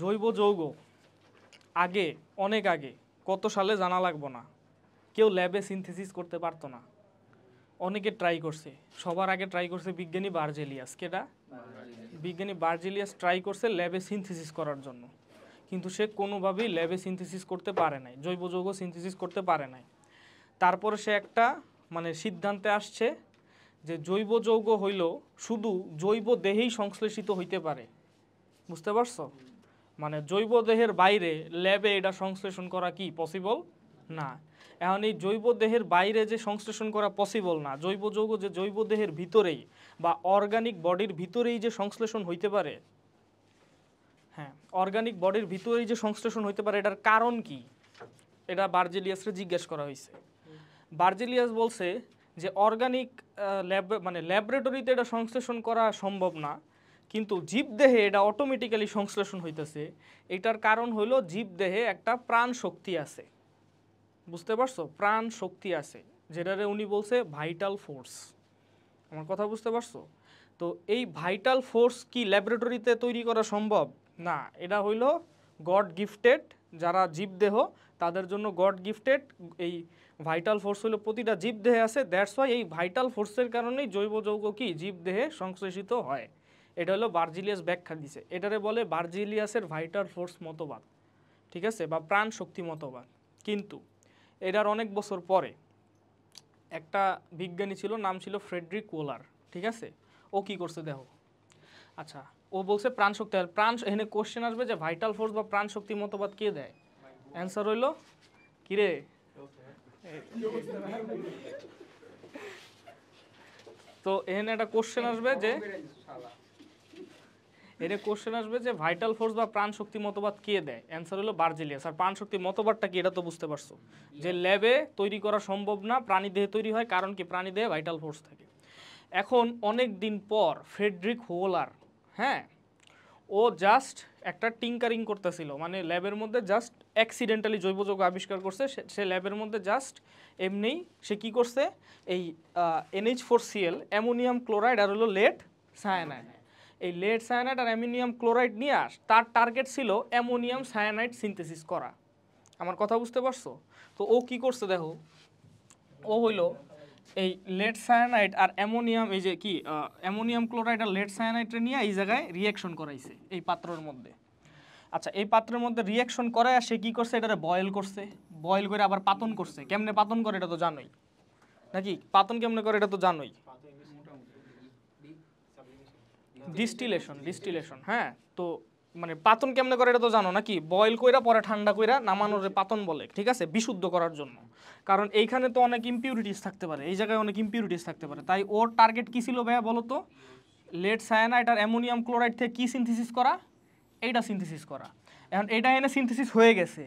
জৈব যৌগ আগে অনেক আগে কত সালে জানা লাগবো না কেউ ল্যাবে সিনথেসিস করতে পারতো না অনেকে ট্রাই করছে সবার আগে ট্রাই করছে বিজ্ঞানী বার্জেলিয়াস কেটা বিজ্ঞানী বার্জেলিয়াস ট্রাই করছে ল্যাবে সিনথেসিস করার জন্য কিন্তু সে কোনোভাবেই ল্যাবে সিনথেসিস করতে পারে নাই জৈব যৌগ সিনথেসিস করতে পারে নাই তারপরে সে একটা মানে সিদ্ধান্তে আসছে যে জৈব যৌগ হইল শুধু জৈব দেহেই সংশ্লেষিত হইতে পারে বুঝতে পারছো মানে জৈব দেহের বাইরে ল্যাবে এটা সংশ্লেষণ করা কি পসিবল না এখন এই জৈব দেহের বাইরে যে সংশ্লেষণ করা পসিবল না জৈব যৌগ যে জৈব দেহের ভিতরেই বা অর্গানিক বডির ভিতরেই যে সংশ্লেষণ হইতে পারে হ্যাঁ অর্গানিক বডির ভিতরেই যে সংশ্লেষণ হইতে পারে এটার কারণ কি এটা বার্জেলিয়াসরে জিজ্ঞেস করা হয়েছে বার্জেলিয়াস বলছে যে অর্গানিক ল্যাব মানে ল্যাবরেটরিতে এটা সংশ্লেষণ করা সম্ভব না কিন্তু জীবদেহে এটা অটোমেটিক্যালি সংশ্লেষণ হইতেছে এটার কারণ হইল জীবদেহে একটা প্রাণ শক্তি আছে বুঝতে পারছো প্রাণ শক্তি আছে যেটারে উনি বলছে ভাইটাল ফোর্স আমার কথা বুঝতে পারছো তো এই ভাইটাল ফোর্স কি ল্যাবরেটরিতে তৈরি করা সম্ভব না এটা হইল গড গিফটেড যারা জীবদেহ তাদের জন্য গড গিফটেড এই ভাইটাল ফোর্স হলো প্রতিটা জীবদেহে আছে দ্যাটস ওয়াই এই ভাইটাল ফোর্সের কারণেই জৈব যৌগ কি জীবদেহে সংশ্লেষিত হয় এটা হলো বার্জিলিয়াস ব্যাখ্যা দিছে এটারে বলে বার্জিলিয়াসের ভাইটার ফোর্স মতবাদ ঠিক আছে বা প্রাণ শক্তি মতবাদ কিন্তু এটার অনেক বছর পরে একটা বিজ্ঞানী ছিল নাম ছিল ফ্রেডরিক ওলার ঠিক আছে ও কি করছে দেখো আচ্ছা ও বলছে প্রাণ শক্তি প্রাণ এখানে কোশ্চেন আসবে যে ভাইটাল ফোর্স বা প্রাণ শক্তি মতবাদ কে দেয় অ্যান্সার হইল কিরে তো এখানে একটা কোশ্চেন আসবে যে এটা কোশ্চেন আসবে যে ভাইটাল ফোর্স বা প্রাণ শক্তি মতবাদ কে দেয় অ্যান্সার হলো বার্জিলিয়াস আর প্রাণ শক্তি মতবাদটা কি এটা তো বুঝতে পারছো যে ল্যাবে তৈরি করা সম্ভব না প্রাণী দেহে তৈরি হয় কারণ কি প্রাণী দেহে ভাইটাল ফোর্স থাকে এখন অনেক দিন পর ফ্রেডরিক হোলার হ্যাঁ ও জাস্ট একটা টিঙ্কারিং করতেছিল মানে ল্যাবের মধ্যে জাস্ট অ্যাক্সিডেন্টালি জৈব যৌগ আবিষ্কার করছে সে ল্যাবের মধ্যে জাস্ট এমনি সে কি করছে এই NH four Cl ammonium chloride আর হলো লেট সায়ানাইড এই লেড সায়ানাইড আর অ্যামোনিয়াম ক্লোরাইড নিয়ে আস তার টার্গেট ছিল অ্যামোনিয়াম সায়ানাইড সিনথেসিস করা আমার কথা বুঝতে পারছো তো ও কি করছে দেখো ও হইল এই লেড সায়ানাইড আর অ্যামোনিয়াম এই যে কি অ্যামোনিয়াম ক্লোরাইড আর লেড সায়ানাইডটা নিয়ে এই জায়গায় রিয়াকশন করাইছে এই পাত্রর মধ্যে আচ্ছা এই পাত্রের মধ্যে রিয়াকশন করায় সে কী করছে এটারে বয়েল করছে বয়েল করে আবার পাতন করছে কেমনে পাতন করে এটা তো জানোই নাকি পাতন কেমনে করে এটা তো জানোই ডিস্টিলেশন ডিস্টিলেশন হ্যাঁ তো মানে পাতন কেমনে করে এটা তো জানো নাকি বয়েল কইরা পরে ঠান্ডা কইরা নামানোর পাতন বলে ঠিক আছে বিশুদ্ধ করার জন্য কারণ এইখানে তো অনেক ইম্পিউরিটিস থাকতে পারে এই জায়গায় অনেক ইম্পিউরিটিস থাকতে পারে তাই ওর টার্গেট কী ছিল ভাইয়া বলো তো লেড সায়ানাইট আর অ্যামোনিয়াম ক্লোরাইড থেকে কী সিনথেসিস করা এইটা সিনথেসিস করা এখন এটা এনে সিনথেসিস হয়ে গেছে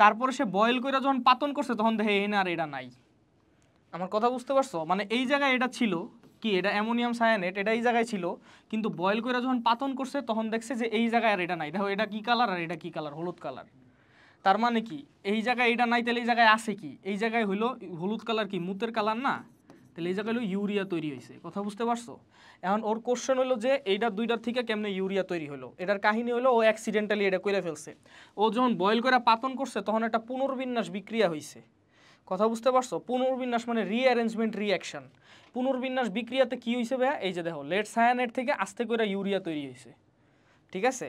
তারপরে সে বয়েল করে যখন পাতন করছে তখন দেখে এনে আর এটা নাই আমার কথা বুঝতে পারছো মানে এই জায়গায় এটা ছিল কি এটা অ্যামোনিয়াম সায়ানেট এটা এই জায়গায় ছিল কিন্তু বয়েল করে যখন পাতন করছে তখন দেখছে যে এই জায়গায় আর এটা নাই দেখো এটা কি কালার আর এটা কি কালার হলুদ কালার তার মানে কি এই জায়গায় এটা নাই তাহলে এই জায়গায় আছে কি এই জায়গায় হইলো হলুদ কালার কি মুতের কালার না তাহলে এই জায়গায় হলো ইউরিয়া তৈরি হয়েছে কথা বুঝতে পারছো এখন ওর কোশ্চেন হলো যে এইটার দুইটার থেকে কেমনে ইউরিয়া তৈরি হলো এটার কাহিনী হলো ও অ্যাক্সিডেন্টালি এটা করে ফেলছে ও যখন বয়েল করে পাতন করছে তখন একটা পুনর্বিন্যাস বিক্রিয়া হয়েছে কথা বুঝতে পারছো পুনর্বিন্যাস মানে রিঅ্যারেঞ্জমেন্ট রিয়াকশন পুনর্বিন্যাস বিক্রিয়াতে কী হয়েছে ভাইয়া এই যে দেখো লেট সায়ানেট থেকে আস্তে করে ইউরিয়া তৈরি হয়েছে ঠিক আছে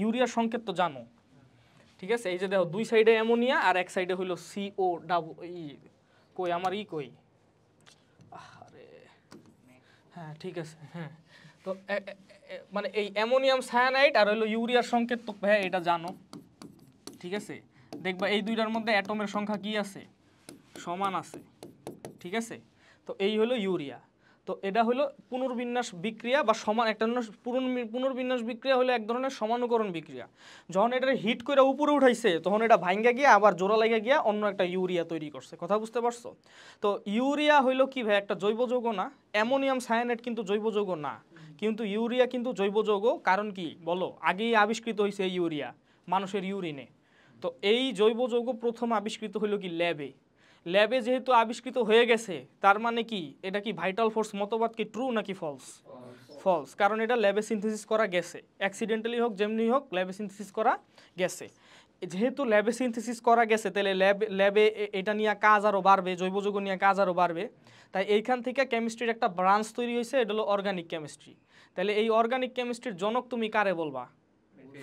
ইউরিয়ার সংকেত তো জানো ঠিক আছে এই যে দেখো দুই সাইডে অ্যামোনিয়া আর এক সাইডে হইল সিও ডাবু ই কই আমার ই কই আরে হ্যাঁ ঠিক আছে হ্যাঁ তো মানে এই অ্যামোনিয়াম সায়ানাইট আর হইলো ইউরিয়ার সংকেত তো ভাইয়া এটা জানো ঠিক আছে দেখবা এই দুইটার মধ্যে অ্যাটমের সংখ্যা কি আছে সমান আছে ঠিক আছে তো এই হলো ইউরিয়া তো এটা হলো পুনর্বিন্যাস বিক্রিয়া বা সমান একটা পুনর্ পুনর্বিন্যাস বিক্রিয়া হলো এক ধরনের সমানুকরণ বিক্রিয়া যখন এটা হিট করে উপরে উঠাইছে তখন এটা ভাঙ্গা গিয়া আবার জোড়া লেগে গিয়া অন্য একটা ইউরিয়া তৈরি করছে কথা বুঝতে পারছো তো ইউরিয়া হইলো কি ভাই একটা জৈব যৌগ না অ্যামোনিয়াম সায়ানেট কিন্তু জৈব যৌগ না কিন্তু ইউরিয়া কিন্তু জৈব যৌগ কারণ কি বলো আগেই আবিষ্কৃত হয়েছে ইউরিয়া মানুষের ইউরিনে তো এই জৈব যৌগ প্রথম আবিষ্কৃত হইলো কি ল্যাবে ল্যাবে যেহেতু আবিষ্কৃত হয়ে গেছে তার মানে কি এটা কি ভাইটাল ফোর্স মতবাদ কি ট্রু নাকি ফলস ফলস কারণ এটা ল্যাবে সিনথেসিস করা গেছে অ্যাক্সিডেন্টালি হোক যেমনি হোক ল্যাবে সিনথেসিস করা গেছে যেহেতু ল্যাবে সিনথেসিস করা গেছে তাহলে ল্যাব ল্যাবে এটা নিয়ে কাজ আরও বাড়বে জৈব নিয়ে কাজ আরও বাড়বে তাই এইখান থেকে কেমিস্ট্রির একটা ব্রাঞ্চ তৈরি হয়েছে এটা হলো অর্গানিক কেমিস্ট্রি তাহলে এই অর্গানিক কেমিস্ট্রির জনক তুমি কারে বলবা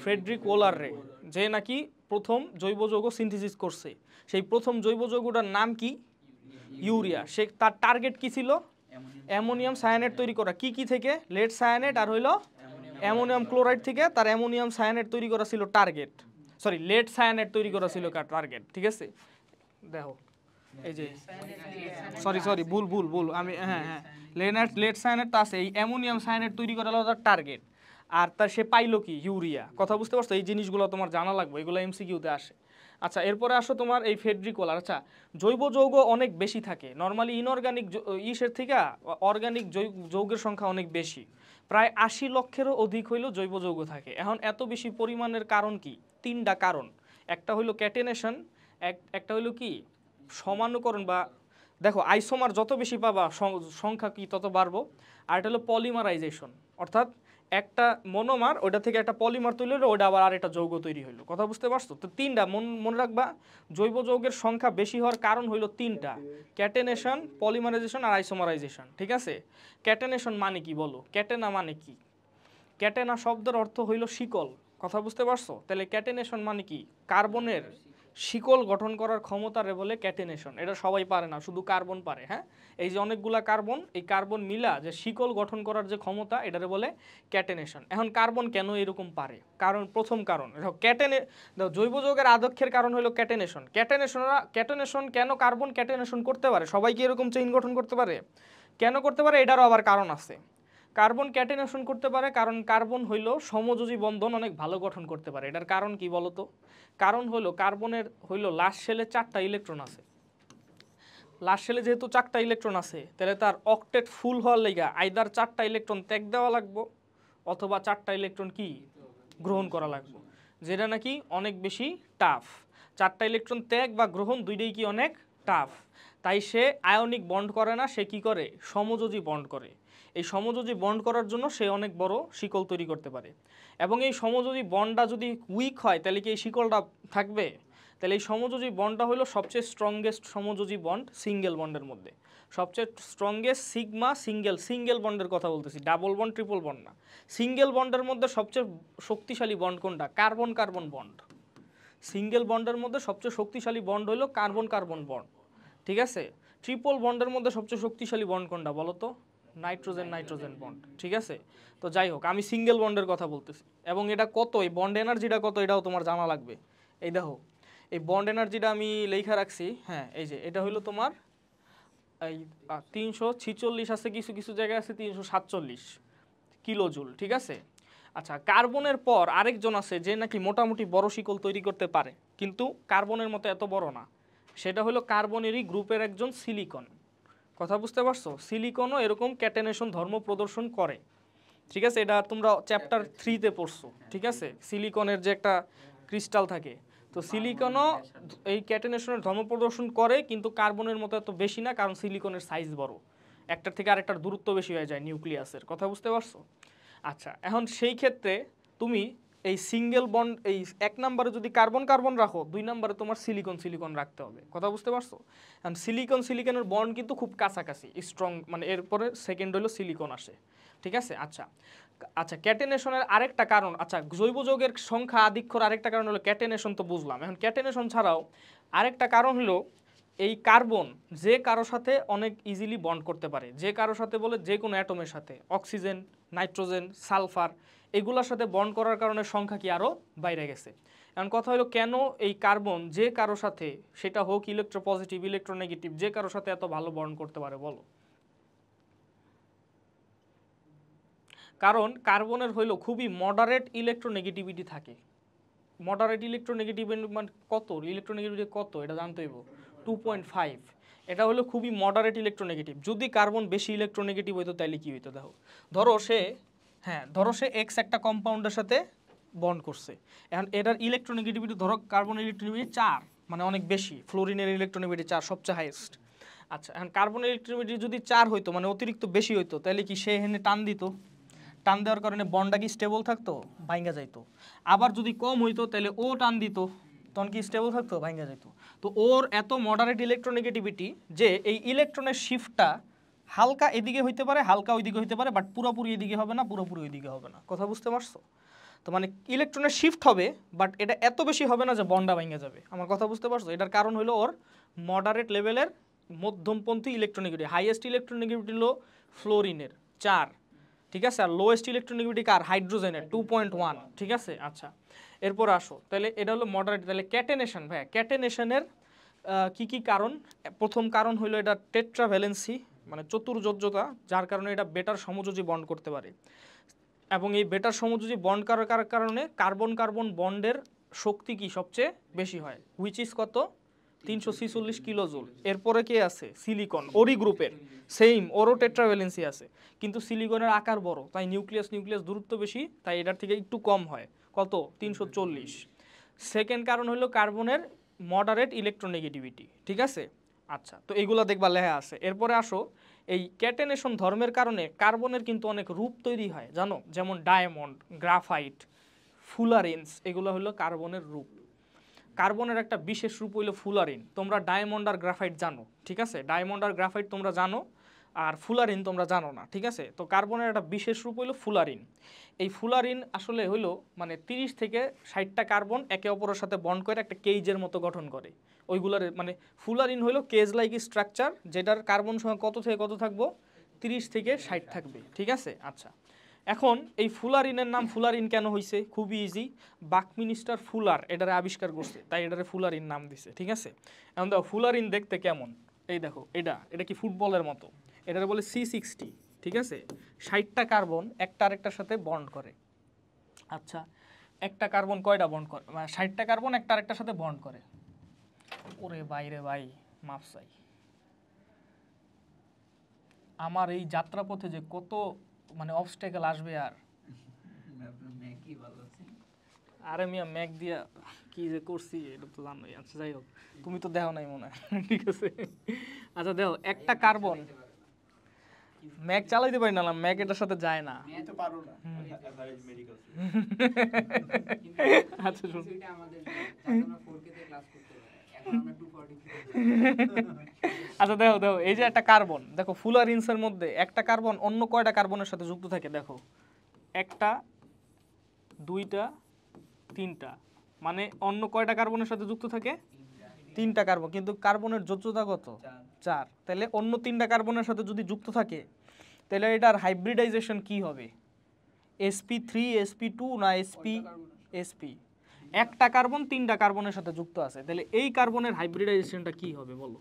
ফ্রেডরিক ওলার রে যে নাকি প্রথম জৈব যৌগ সিনথিসিস করছে সেই প্রথম জৈব যৌগটার নাম কি ইউরিয়া সে তার টার্গেট কি ছিল অ্যামোনিয়াম সায়ানেট তৈরি করা কি কি থেকে লেড সায়ানেট আর হইল অ্যামোনিয়াম ক্লোরাইড থেকে তার অ্যামোনিয়াম সায়ানেট তৈরি করা ছিল টার্গেট সরি লেড সায়ানেট তৈরি করা ছিল টার্গেট ঠিক আছে দেখো এই যে সরি সরি ভুল ভুল ভুল আমি হ্যাঁ হ্যাঁ লেনার লেড সায়ানেট তো আছে এই অ্যামোনিয়াম সায়ানেট তৈরি করা হলো তার টার্গেট আর তার সে পাইলো কি ইউরিয়া কথা বুঝতে পারছো এই জিনিসগুলো তোমার জানা লাগবে এগুলো এমসিকিউতে আসে আচ্ছা এরপরে আসো তোমার এই ফেড্রিকল আচ্ছা জৈব যৌগ অনেক বেশি থাকে নর্মালি ইনঅর্গানিক ইসের থেকে অর্গানিক যৌগের সংখ্যা অনেক বেশি প্রায় আশি লক্ষেরও অধিক হইল জৈব যৌগ থাকে এখন এত বেশি পরিমাণের কারণ কি তিনটা কারণ একটা হইলো ক্যাটেনেশন একটা হইলো কি সমানুকরণ বা দেখো আইসোমার যত বেশি পাবা সংখ্যা কি তত বাড়বো আর এটা হলো পলিমারাইজেশন অর্থাৎ একটা মনোমার ওটা থেকে একটা পলিমার তৈরি হলো ওটা আবার আরেকটা যৌগ তৈরি হলো কথা বুঝতে পারছো তো তিনটা মনে রাখবা জৈব যৌগের সংখ্যা বেশি হওয়ার কারণ হলো তিনটা ক্যাটেনেশন পলিমারাইজেশন আর আইসোমারাইজেশন ঠিক আছে ক্যাটেনেশন মানে কি বলো ক্যাটেনা মানে কি ক্যাটেনা শব্দের অর্থ হইল শিকল কথা বুঝতে পারছো তাহলে ক্যাটেনেশন মানে কি কার্বনের শিকল গঠন করার ক্ষমতা বলে ক্যাটেনেশন এটা সবাই পারে না শুধু কার্বন পারে হ্যাঁ এই যে অনেকগুলা কার্বন এই কার্বন মিলা যে শিকল গঠন করার যে ক্ষমতা এটারে বলে ক্যাটেনেশন এখন কার্বন কেন এরকম পারে কারণ প্রথম কারণ ক্যাটেনে জৈব যৌগের আদক্ষের কারণ হলো ক্যাটেনেশন ক্যাটেনেশনরা ক্যাটেনেশন কেন কার্বন ক্যাটেনেশন করতে পারে সবাই কি এরকম চেইন গঠন করতে পারে কেন করতে পারে এটারও আবার কারণ আছে কার্বন ক্যাটেনেশন করতে পারে কারণ কার্বন হইল সমযোজী বন্ধন অনেক ভালো গঠন করতে পারে এটার কারণ কি বলতো কারণ হলো কার্বনের হইল লাস্ট সেলে চারটা ইলেকট্রন আছে লাস্ট সেলে যেহেতু চারটা ইলেকট্রন আছে তাহলে তার অকটেট ফুল হওয়ার লেগা আইদার চারটা ইলেকট্রন ত্যাগ দেওয়া লাগবো অথবা চারটা ইলেকট্রন কি গ্রহণ করা লাগবো যেটা নাকি অনেক বেশি টাফ চারটা ইলেকট্রন ত্যাগ বা গ্রহণ দুইটাই কি অনেক টাফ তাই সে আয়নিক বন্ড করে না সে কি করে সমযোজী বন্ড করে এই সমযোজী বন্ড করার জন্য সে অনেক বড় শিকল তৈরি করতে পারে এবং এই সমযোজী বন্ডটা যদি উইক হয় তাহলে কি এই শিকলটা থাকবে তাহলে এই সমযোজী বন্ডটা হলো সবচেয়ে স্ট্রংগেস্ট সমযোজী বন্ড সিঙ্গেল বন্ডের মধ্যে সবচেয়ে স্ট্রংগেস্ট সিগমা সিঙ্গেল সিঙ্গেল বন্ডের কথা বলতেছি ডাবল বন্ড ট্রিপল বন্ড না সিঙ্গেল বন্ডের মধ্যে সবচেয়ে শক্তিশালী বন্ড কোনটা কার্বন কার্বন বন্ড সিঙ্গেল বন্ডের মধ্যে সবচেয়ে শক্তিশালী বন্ড হলো কার্বন কার্বন বন্ড ঠিক আছে ট্রিপল বন্ডের মধ্যে সবচেয়ে শক্তিশালী বন্ড কোনটা বলো তো নাইট্রোজেন নাইট্রোজেন বন্ড ঠিক আছে তো যাই হোক আমি সিঙ্গেল বন্ডের কথা বলতেছি এবং এটা কত এই বন্ড এনার্জিটা কত এটাও তোমার জানা লাগবে এই দেখো এই বন্ড এনার্জিটা আমি লেখা রাখছি হ্যাঁ এই যে এটা হইলো তোমার এই তিনশো ছিচল্লিশ আছে কিছু কিছু জায়গায় আছে তিনশো সাতচল্লিশ কিলোজুল ঠিক আছে আচ্ছা কার্বনের পর আরেকজন আছে যে নাকি মোটামুটি বড় শিকল তৈরি করতে পারে কিন্তু কার্বনের মতো এত বড় না সেটা হলো কার্বনেরই গ্রুপের একজন সিলিকন কথা বুঝতে পারছো সিলিকনও এরকম ক্যাটেনেশন ধর্ম প্রদর্শন করে ঠিক আছে এটা তোমরা চ্যাপ্টার থ্রিতে পড়ছো ঠিক আছে সিলিকনের যে একটা ক্রিস্টাল থাকে তো সিলিকনও এই ক্যাটেনেশনের ধর্ম প্রদর্শন করে কিন্তু কার্বনের মতো এত বেশি না কারণ সিলিকনের সাইজ বড় একটার থেকে আরেকটার দূরত্ব বেশি হয়ে যায় নিউক্লিয়াসের কথা বুঝতে পারছো আচ্ছা এখন সেই ক্ষেত্রে তুমি এই সিঙ্গেল বন্ড এই এক নাম্বারে যদি কার্বন কার্বন রাখো দুই নাম্বারে তোমার সিলিকন সিলিকন রাখতে হবে কথা বুঝতে পারছো কারণ সিলিকন সিলিকনের বন্ড কিন্তু খুব কাছাকাছি স্ট্রং মানে এরপরে সেকেন্ড হলো সিলিকন আসে ঠিক আছে আচ্ছা আচ্ছা ক্যাটেনেশনের আরেকটা কারণ আচ্ছা জৈব যৌগের সংখ্যা আধিক্ষর আরেকটা কারণ হলো ক্যাটেনেশন তো বুঝলাম এখন ক্যাটেনেশন ছাড়াও আরেকটা কারণ হলো এই কার্বন যে কারো সাথে অনেক ইজিলি বন্ড করতে পারে যে কারো সাথে বলে যে কোনো অ্যাটমের সাথে অক্সিজেন নাইট্রোজেন সালফার এগুলোর সাথে বন করার কারণে সংখ্যা কি আরও বাইরে গেছে এখন কথা হলো কেন এই কার্বন যে কারো সাথে সেটা হোক ইলেকট্রোপজিটিভ ইলেকট্রোনেগেটিভ যে কারো সাথে এত ভালো বন্ড করতে পারে বলো কারণ কার্বনের হইল খুবই মডারেট ইলেকট্রোনেগেটিভিটি থাকে মডারেট ইলেকট্রোনেগেটিভ মানে কত ইলেকট্রোনেগেটিভিটি কত এটা জানতে হইব টু পয়েন্ট ফাইভ এটা হলো খুবই মডারেট ইলেকট্রোনেগেটিভ যদি কার্বন বেশি ইলেকট্রোনেগেটিভ হইতো তাহলে কী হইতো দেখো ধরো সে হ্যাঁ ধরো সে এক্স একটা কম্পাউন্ডের সাথে বন্ড করছে এখন এটার ইলেকট্রোনেগেটিভিটি ধরো কার্বন ইলেকট্রোনেগেটিভিটি চার মানে অনেক বেশি ফ্লোরিনের ইলেকট্রোনেগেটিভিটি চার সবচেয়ে হাইয়েস্ট আচ্ছা এখন কার্বন ইলেকট্রোনেগেটিভিটি যদি চার হইতো মানে অতিরিক্ত বেশি হইতো তাহলে কি সে এখানে টান দিত টান দেওয়ার কারণে বন্ডটা কি স্টেবল থাকতো ভাঙ্গা যাইতো আবার যদি কম হইতো তাহলে ও টান দিত তখন কি স্টেবল থাকতো ভাঙ্গা যাইতো তো ওর এত মডারেট ইলেকট্রোনেগেটিভিটি যে এই ইলেকট্রনের শিফটটা হালকা এদিকে হইতে পারে হালকা ওইদিকে হইতে পারে বাট পুরোপুরি এদিকে হবে না পুরোপুরি ওইদিকে হবে না কথা বুঝতে পারছো তো মানে ইলেকট্রনের শিফট হবে বাট এটা এত বেশি হবে না যে বন্ডা ভেঙে যাবে আমার কথা বুঝতে পারছো এটার কারণ হলো ওর মডারেট লেভেলের মধ্যমপন্থী ইলেকট্রনিকিটি হাইয়েস্ট ইলেকট্রনিগিটি হলো ফ্লোরিনের চার ঠিক আছে আর লোয়েস্ট ইলেকট্রনিগিটি কার হাইড্রোজেনের টু পয়েন্ট ওয়ান ঠিক আছে আচ্ছা এরপর আসো তাহলে এটা হলো মডারেট তাহলে ক্যাটেনেশন ভাই ক্যাটেনেশনের কি কি কারণ প্রথম কারণ হলো এটা টেট্রাভ্যালেন্সি মানে চতুর্যোজ্যতা যার কারণে এটা বেটার সমযোজী বন্ড করতে পারে এবং এই বেটার সমযোজী বন্ড করার কারণে কার্বন কার্বন বন্ডের শক্তি কি সবচেয়ে বেশি হয় হুইচ ইজ কত তিনশো ছিচল্লিশ কিলো জুল এরপরে কে আছে সিলিকন ওরি গ্রুপের সেম ওরও টেট্রাভেলেন্সি আছে কিন্তু সিলিকনের আকার বড় তাই নিউক্লিয়াস নিউক্লিয়াস দূরত্ব বেশি তাই এটার থেকে একটু কম হয় কত তিনশো চল্লিশ সেকেন্ড কারণ হলো কার্বনের মডারেট ইলেকট্রোনেগেটিভিটি ঠিক আছে আচ্ছা তো এইগুলা দেখবা লেহা আছে এরপরে আসো এই ক্যাটেনেশন ধর্মের কারণে কার্বনের কিন্তু অনেক রূপ তৈরি হয় জানো যেমন ডায়মন্ড গ্রাফাইট ফুলারিনস এগুলো হলো কার্বনের রূপ কার্বনের একটা বিশেষ রূপ হইল ফুলারিন তোমরা ডায়মন্ড আর গ্রাফাইট জানো ঠিক আছে ডায়মন্ড আর গ্রাফাইট তোমরা জানো আর ফুলারিন তোমরা জানো না ঠিক আছে তো কার্বনের একটা বিশেষ রূপ হলো ফুলারিন এই ফুলারিন আসলে হলো মানে 30 থেকে ষাটটা কার্বন একে অপরের সাথে বন্ড করে একটা কেজের মতো গঠন করে ওইগুলার মানে ফুলারিন হলো কেজ লাইক স্ট্রাকচার যেটার কার্বন সংখ্যা কত থেকে কত থাকবো 30 থেকে ষাট থাকবে ঠিক আছে আচ্ছা এখন এই ফুলারিনের নাম ফুলারিন কেন হয়েছে খুবই ইজি বাক মিনিস্টার ফুলার এটারে আবিষ্কার করছে তাই এটারে ফুলারিন নাম দিছে ঠিক আছে এখন দেখো ফুলারিন দেখতে কেমন এই দেখো এটা এটা কি ফুটবলের মতো এটার বলে সি সিক্সটি ঠিক আছে ষাটটা কার্বন একটা আরেকটার সাথে বন্ড করে আচ্ছা একটা কার্বন কয়টা বন্ড করে মানে ষাটটা কার্বন একটা আরেকটার সাথে বন্ড করে ওরে বাইরে ভাই মাফ চাই আমার এই যাত্রাপথে যে কত মানে অবস্টেকেল আসবে আর আরে মিয়া ম্যাক দিয়া কি যে করছি এটা তো জানোই আচ্ছা যাই হোক তুমি তো দেখো নাই মনে হয় ঠিক আছে আচ্ছা দেখো একটা কার্বন ম্যাক চালাইতে পারি না ম্যাক এটার সাথে যায় না আচ্ছা শুন আচ্ছা দেখো দেখো এই যে একটা কার্বন দেখো ফুলার ইনসের মধ্যে একটা কার্বন অন্য কয়টা কার্বনের সাথে যুক্ত থাকে দেখো একটা দুইটা তিনটা মানে অন্য কয়টা কার্বনের সাথে যুক্ত থাকে তিনটা কার্বন কিন্তু কার্বনের যোজ্যতা কত চার তাহলে অন্য তিনটা কার্বনের সাথে যদি যুক্ত থাকে তাহলে এটার হাইব্রিডাইজেশন কি হবে এসপি থ্রি এসপি টু না এসপি এসপি একটা কার্বন তিনটা কার্বনের সাথে যুক্ত আছে তাহলে এই কার্বনের হাইব্রিডাইজেশনটা কি হবে বলো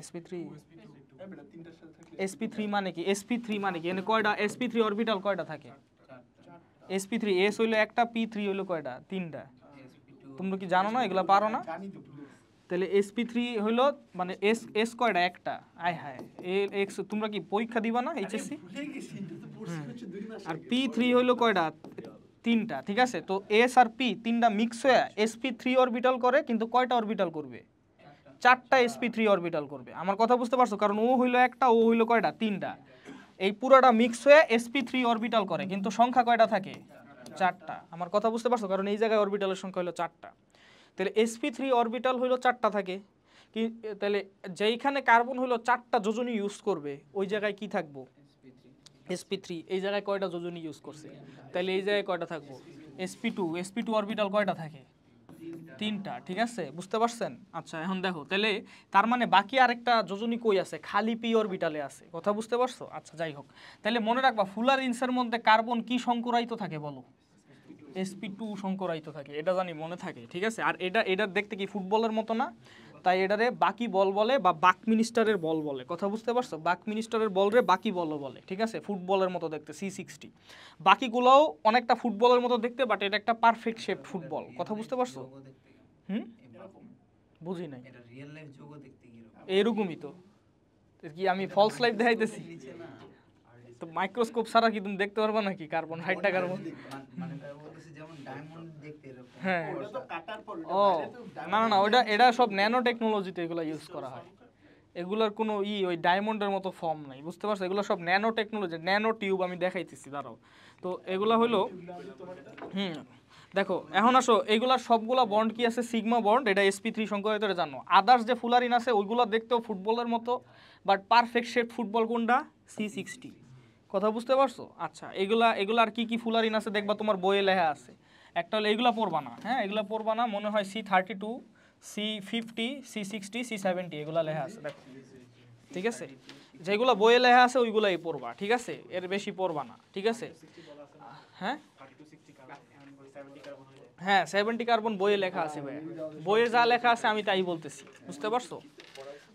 এসপি থ্রি এসপি থ্রি মানে কি এসপি থ্রি মানে কি এনে কয়টা এসপি থ্রি অরবিটাল কয়টা থাকে এসপি থ্রি এস হইলো একটা পি থ্রি হইলো কয়টা তিনটা তোমরা কি জানো না এগুলো পারো না তাহলে এসপি থ্রি হলো মানে এস এস কয়টা একটা আয় হায় এক্স তোমরা কি পরীক্ষা দিবা না এইচএসসি আর পি থ্রি হইলো কয়টা তিনটা ঠিক আছে তো এস আর পি তিনটা মিক্স হয়ে এসপি থ্রি অরবিটাল করে কিন্তু কয়টা অরবিটাল করবে চারটা এসপি থ্রি অরবিটাল করবে আমার কথা বুঝতে পারছো কারণ ও হইলো একটা ও হইলো কয়টা তিনটা এই পুরোটা মিক্স হয়ে এসপি থ্রি অরবিটাল করে কিন্তু সংখ্যা কয়টা থাকে চারটা আমার কথা বুঝতে পারছো কারণ এই জায়গায় অরবিটালের সংখ্যা হলো চারটা তাহলে এসপি থ্রি অরবিটাল হলো চারটা থাকে কি তাহলে যেইখানে কার্বন হলো চারটা যোজনী ইউজ করবে ওই জায়গায় কি থাকবো এসপি থ্রি এই জায়গায় কয়টা যোজনী ইউজ করছে তাহলে এই জায়গায় কয়টা থাকবো sp two sp two orbital কয়টা থাকে তিনটা ঠিক আছে বুঝতে পারছেন আচ্ছা এখন দেখো তাহলে তার মানে বাকি আরেকটা যোজনী কই আছে খালি পি অরবিটালে আছে কথা বুঝতে পারছো আচ্ছা যাই হোক তাহলে মনে রাখবা ফুলার ইনসের মধ্যে কার্বন কি সংকুরায়িত থাকে বলো এসপি টু সংকরায়িত থাকে এটা জানি মনে থাকে ঠিক আছে আর এটা এটার দেখতে কি ফুটবলের মতো না তাই এটারে বাকি বল বলে বা বাক মিনিস্টারের বল বলে কথা বুঝতে পারছো বাক মিনিস্টারের বলরে বাকি বলও বলে ঠিক আছে ফুটবলের মতো দেখতে সি সিক্সটি বাকিগুলোও অনেকটা ফুটবলের মতো দেখতে বাট এটা একটা পারফেক্ট শেপ ফুটবল কথা বুঝতে পারছো হুম বুঝি নাই এরকমই তো কি আমি ফলস লাইফ দেখাইতেছি তো মাইক্রোস্কোপ ছাড়া কি তুমি দেখতে পারবা নাকি কার্বন হাইডটা কার্বন হ্যাঁ ও না না ওটা এটা সব ন্যানো টেকনোলজিতে এগুলো ইউজ করা হয় এগুলোর কোনো ই ওই ডায়মন্ডের মতো ফর্ম নাই বুঝতে পারছো এগুলো সব ন্যানো টেকনোলজি ন্যানো টিউব আমি দেখাইতেছি দাঁড়াও তো এগুলো হলো হুম দেখো এখন আসো এগুলা সবগুলা বন্ড কি আছে সিগমা বন্ড এটা এসপি থ্রি হয়তো জানো আদার্স যে ফুলারিন আছে ওইগুলো দেখতেও ফুটবলের মতো বাট পারফেক্ট শেপ ফুটবল কোনটা সি সিক্সটি কথা বুঝতে পারছো আচ্ছা এগুলা এগুলা আর কি কি ফুলারিন আছে দেখবা তোমার বইয়ে লেখা আছে একটা হলো এগুলা পড়বা না হ্যাঁ এগুলা পড়বা না মনে হয় C thirty two C fifty C sixty C seventy এগুলা লেখা আছে দেখো ঠিক আছে যেগুলো বইয়ে লেখা আছে ওইগুলাই পড়বা ঠিক আছে এর বেশি পড়বা না ঠিক আছে হ্যাঁ হ্যাঁ সেভেন্টি কার্বন বইয়ে লেখা আছে ভাইয়া বইয়ে যা লেখা আছে আমি তাই বলতেছি বুঝতে পারছো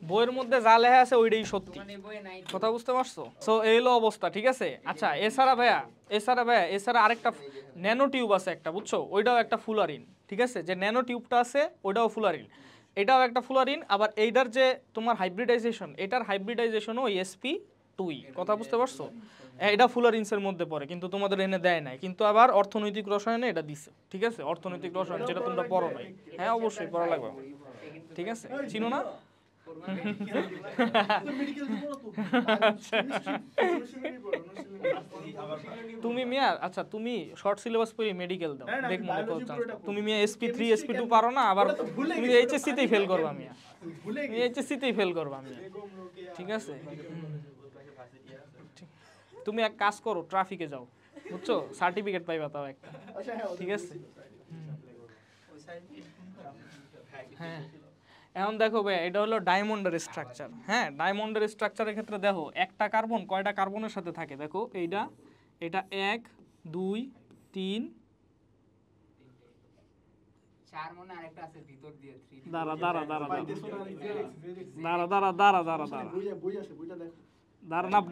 বইয়ের মধ্যে যা লেখা আছে ওইটাই সত্যি মানে কথা বুঝতে পারছো সো এই হলো অবস্থা ঠিক আছে আচ্ছা এছাড়া ভাইয়া এছাড়া ভাইয়া এছাড়া আরেকটা ন্যানো টিউব আছে একটা বুঝছো ওইটাও একটা ফুলারিন ঠিক আছে যে ন্যানো টিউবটা আছে ওইটাও ফুলারিন এটাও একটা ফুলারিন আবার এইটার যে তোমার হাইব্রিডাইজেশন এটার হাইব্রিডাইজেশনও ওই e, এসপি টুই কথা বুঝতে পারছো হ্যাঁ, এটা ফুলারিন্সের মধ্যে পড়ে কিন্তু তোমাদের এনে দেয় নাই কিন্তু আবার অর্থনৈতিক রসায়নে এটা দিছে ঠিক আছে অর্থনৈতিক রসায়ন যেটা তোমরা পড়ো নাই হ্যাঁ অবশ্যই পড়া লাগবে ঠিক আছে চিনো না আচ্ছা। আচ্ছা। তুমি মিয়া আচ্ছা তুমি শর্ট হ্যাঁ, সিলেবাস পড়ি মেডিকেল দাও দেখ মনে করছো তুমি মিয়া এসপি থ্রি এসপি টু পারো না আবার তুমি তেই ফেল করবা মিয়া তেই ফেল করবা মিয়া ঠিক আছে তুমি এক কাজ করো ট্রাফিকে যাও বুঝছো সার্টিফিকেট পাইবা তাও একটা আচ্ছা, হ্যাঁ, ঠিক আছে হ্যাঁ এখন দেখো ভাই এটা হলো ডায়মন্ডের স্ট্রাকচার হ্যাঁ ডায়মন্ডের স্ট্রাকচারের ক্ষেত্রে দেখো একটা কার্বন কয়টা কার্বনের সাথে থাকে দেখো এইটা এটা এক দুই তিন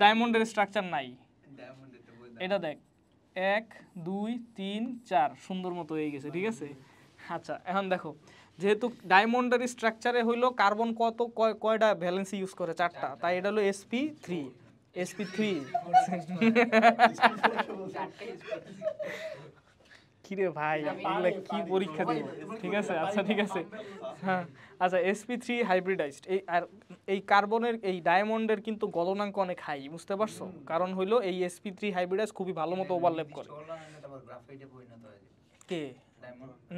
ডায়মন্ডের স্ট্রাকচার নাই এটা দেখ এক দুই তিন চার সুন্দর মতো হয়ে গেছে ঠিক আছে আচ্ছা এখন দেখো যেহেতু ডায়মন্ডের স্ট্রাকচারে হইলো কার্বন কত কয়টা ভ্যালেন্সি ইউজ করে চারটা তাই এটা হলো এসপি থ্রি এসপি থ্রি কিরে ভাই এগুলো কি পরীক্ষা দেব ঠিক আছে আচ্ছা ঠিক আছে হ্যাঁ আচ্ছা এসপি থ্রি হাইব্রিডাইজড এই আর এই কার্বনের এই ডায়মন্ডের কিন্তু গলনাঙ্ক অনেক হাই বুঝতে পারছো কারণ হইলো এই এসপি থ্রি হাইব্রিডাইজ খুবই ভালো মতো ওভারলেপ করে কে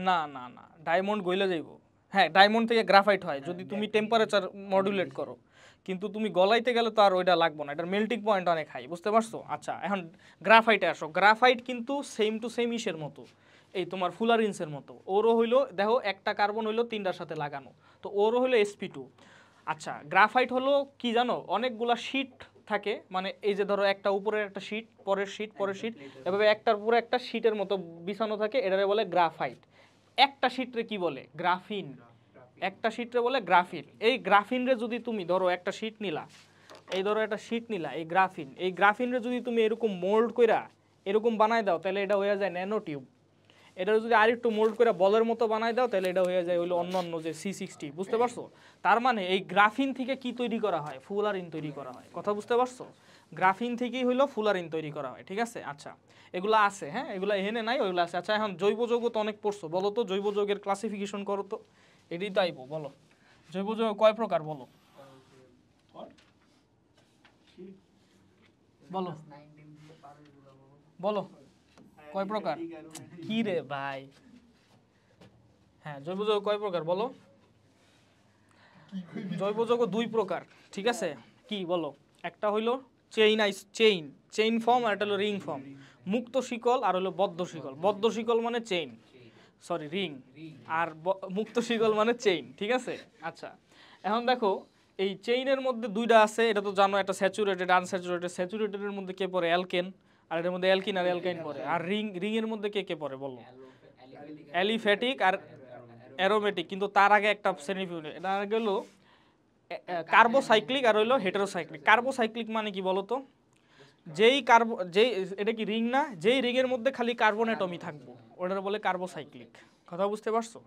না না না ডায়মন্ড গইলে যাইব হ্যাঁ ডায়মন্ড থেকে গ্রাফাইট হয় যদি হ্যাঁ, তুমি টেম্পারেচার মডুলেট করো কিন্তু তুমি গলাইতে গেলে তো আর ওইটা লাগবে না এটার মেল্টিং পয়েন্ট অনেক হাই বুঝতে পারছো আচ্ছা এখন গ্রাফাইটে আসো গ্রাফাইট কিন্তু সেম টু সেম ইসের মতো এই তোমার ফুলারিন্সের মতো ওরও হইলো দেখো একটা কার্বন হইলো তিনটার সাথে লাগানো তো ওরও হইলো এসপি টু আচ্ছা গ্রাফাইট হলো কি জানো অনেকগুলা শিট থাকে মানে এই যে ধরো একটা উপরের একটা শীট পরের শীট পরের শীট এভাবে একটার উপরে একটা শীটের মতো বিছানো থাকে এটারে বলে গ্রাফাইট একটা শীটরে কি বলে গ্রাফিন একটা শীটরে বলে গ্রাফিন এই গ্রাফিনরে যদি তুমি ধরো একটা শীট নিলা এই ধরো একটা শীট নিলা এই গ্রাফিন এই গ্রাফিনরে যদি তুমি এরকম মোল্ড কইরা এরকম বানায় দাও তাহলে এটা হয়ে যায় ন্যানো টিউব এটা যদি আরেকটু মোল্ড করে বলের মতো বানাই দাও তাহলে এটা হয়ে যায় ওই অন্যান্য যে সি সিক্সটি বুঝতে পারছো তার মানে এই গ্রাফিন থেকে কি তৈরি করা হয় ফুলারিন তৈরি করা হয় কথা বুঝতে পারছো গ্রাফিন থেকেই আর ফুলারিন তৈরি করা হয় ঠিক আছে আচ্ছা এগুলো আছে হ্যাঁ এগুলো এনে নাই ওইগুলো আছে আচ্ছা এখন জৈব যৌগ তো অনেক পড়ছো বলো তো জৈব যৌগের ক্লাসিফিকেশন করো তো এটাই তো আইবো বলো জৈব যৌগ কয় প্রকার বলো বলো বলো কয় প্রকার কি রে ভাই হ্যাঁ জৈব যৌগ কয় প্রকার বলো জৈব যৌগ দুই প্রকার ঠিক আছে কি বলো একটা হইলো চেইন আইস চেইন চেইন ফর্ম আর একটা হলো রিং ফর্ম মুক্ত শিকল আর হলো বদ্ধ শিকল বদ্ধ শিকল মানে চেইন সরি রিং আর মুক্ত শিকল মানে চেইন ঠিক আছে আচ্ছা এখন দেখো এই চেইনের মধ্যে দুইটা আছে এটা তো জানো একটা স্যাচুরেটেড আনস্যাচুরেটেড স্যাচুরেটেডের মধ্যে কে পড়ে অ্যালকেন আর এটার মধ্যে অ্যালকিন আর অ্যালকাইন পড়ে আর রিং রিংয়ের মধ্যে কে কে পড়ে বলো অ্যালিফ্যাটিক আর অ্যারোমেটিক কিন্তু তার আগে একটা শ্রেণী এটা আগে হলো কার্বোসাইক্লিক আর হইলো হেটেরোসাইক্লিক কার্বোসাইক্লিক মানে কি তো যেই কার্ব যেই এটা কি রিং না যেই রিংয়ের মধ্যে খালি কার্বন অ্যাটমই থাকবো ওটার বলে কার্বোসাইক্লিক কথা বুঝতে পারছো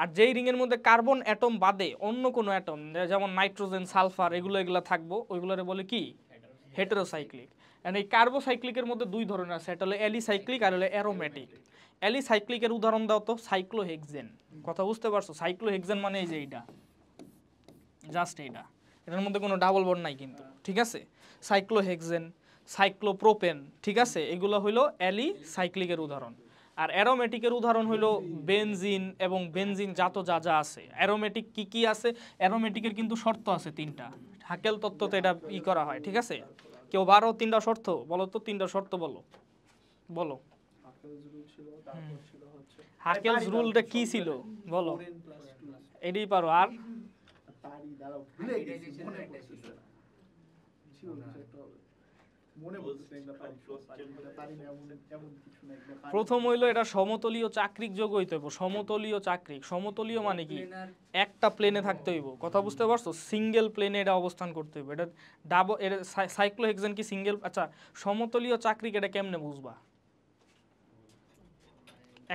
আর যেই রিংয়ের মধ্যে কার্বন অ্যাটম বাদে অন্য কোনো অ্যাটম যেমন নাইট্রোজেন সালফার এগুলো এগুলো থাকবো ওইগুলোরে বলে কি হেটেরোসাইক্লিক অ্যান্ড এই কার্বোসাইক্লিকের মধ্যে দুই ধরনের আছে এটা হলো অ্যালিসাইক্লিক আর হলো অ্যারোম্যাটিক অ্যালিসাইক্লিকের উদাহরণ দাও তো সাইক্লোহেক্সেন কথা বুঝতে পারছো সাইক্লোহেক্সেন মানে এই যে এইটা জাস্ট এইটা এটার মধ্যে কোনো ডাবল বন্ড নাই কিন্তু ঠিক আছে সাইক্লোহেক্সেন সাইক্লোপ্রোপেন ঠিক আছে এগুলো হইলো অ্যালিসাইক্লিকের উদাহরণ আর অ্যারোমেটিকের উদাহরণ হলো বেনজিন এবং বেনজিন জাত যা যা আছে অ্যারোমেটিক কি কি আছে অ্যারোমেটিকের কিন্তু শর্ত আছে তিনটা হাকেল তত্ত্বতে এটা ই করা হয় ঠিক আছে কেউ বারো তিনটা শর্ত বলো তো তিনটা শর্ত বলো বলো হাকেলস রুলটা কি ছিল বলো এটাই পারো আর প্রথম হইলো এটা সমতলীয় চাকরিক যোগ হইতে হইব সমতলীয় চাকরিক সমতলীয় মানে কি একটা প্লেনে থাকতে হইব কথা বুঝতে পারছো সিঙ্গেল প্লেনে এটা অবস্থান করতে হইব এটা ডাবল এটা সাইক্লোহেক্সেন কি সিঙ্গেল আচ্ছা সমতলীয় চাকরিক এটা কেমনে বুঝবা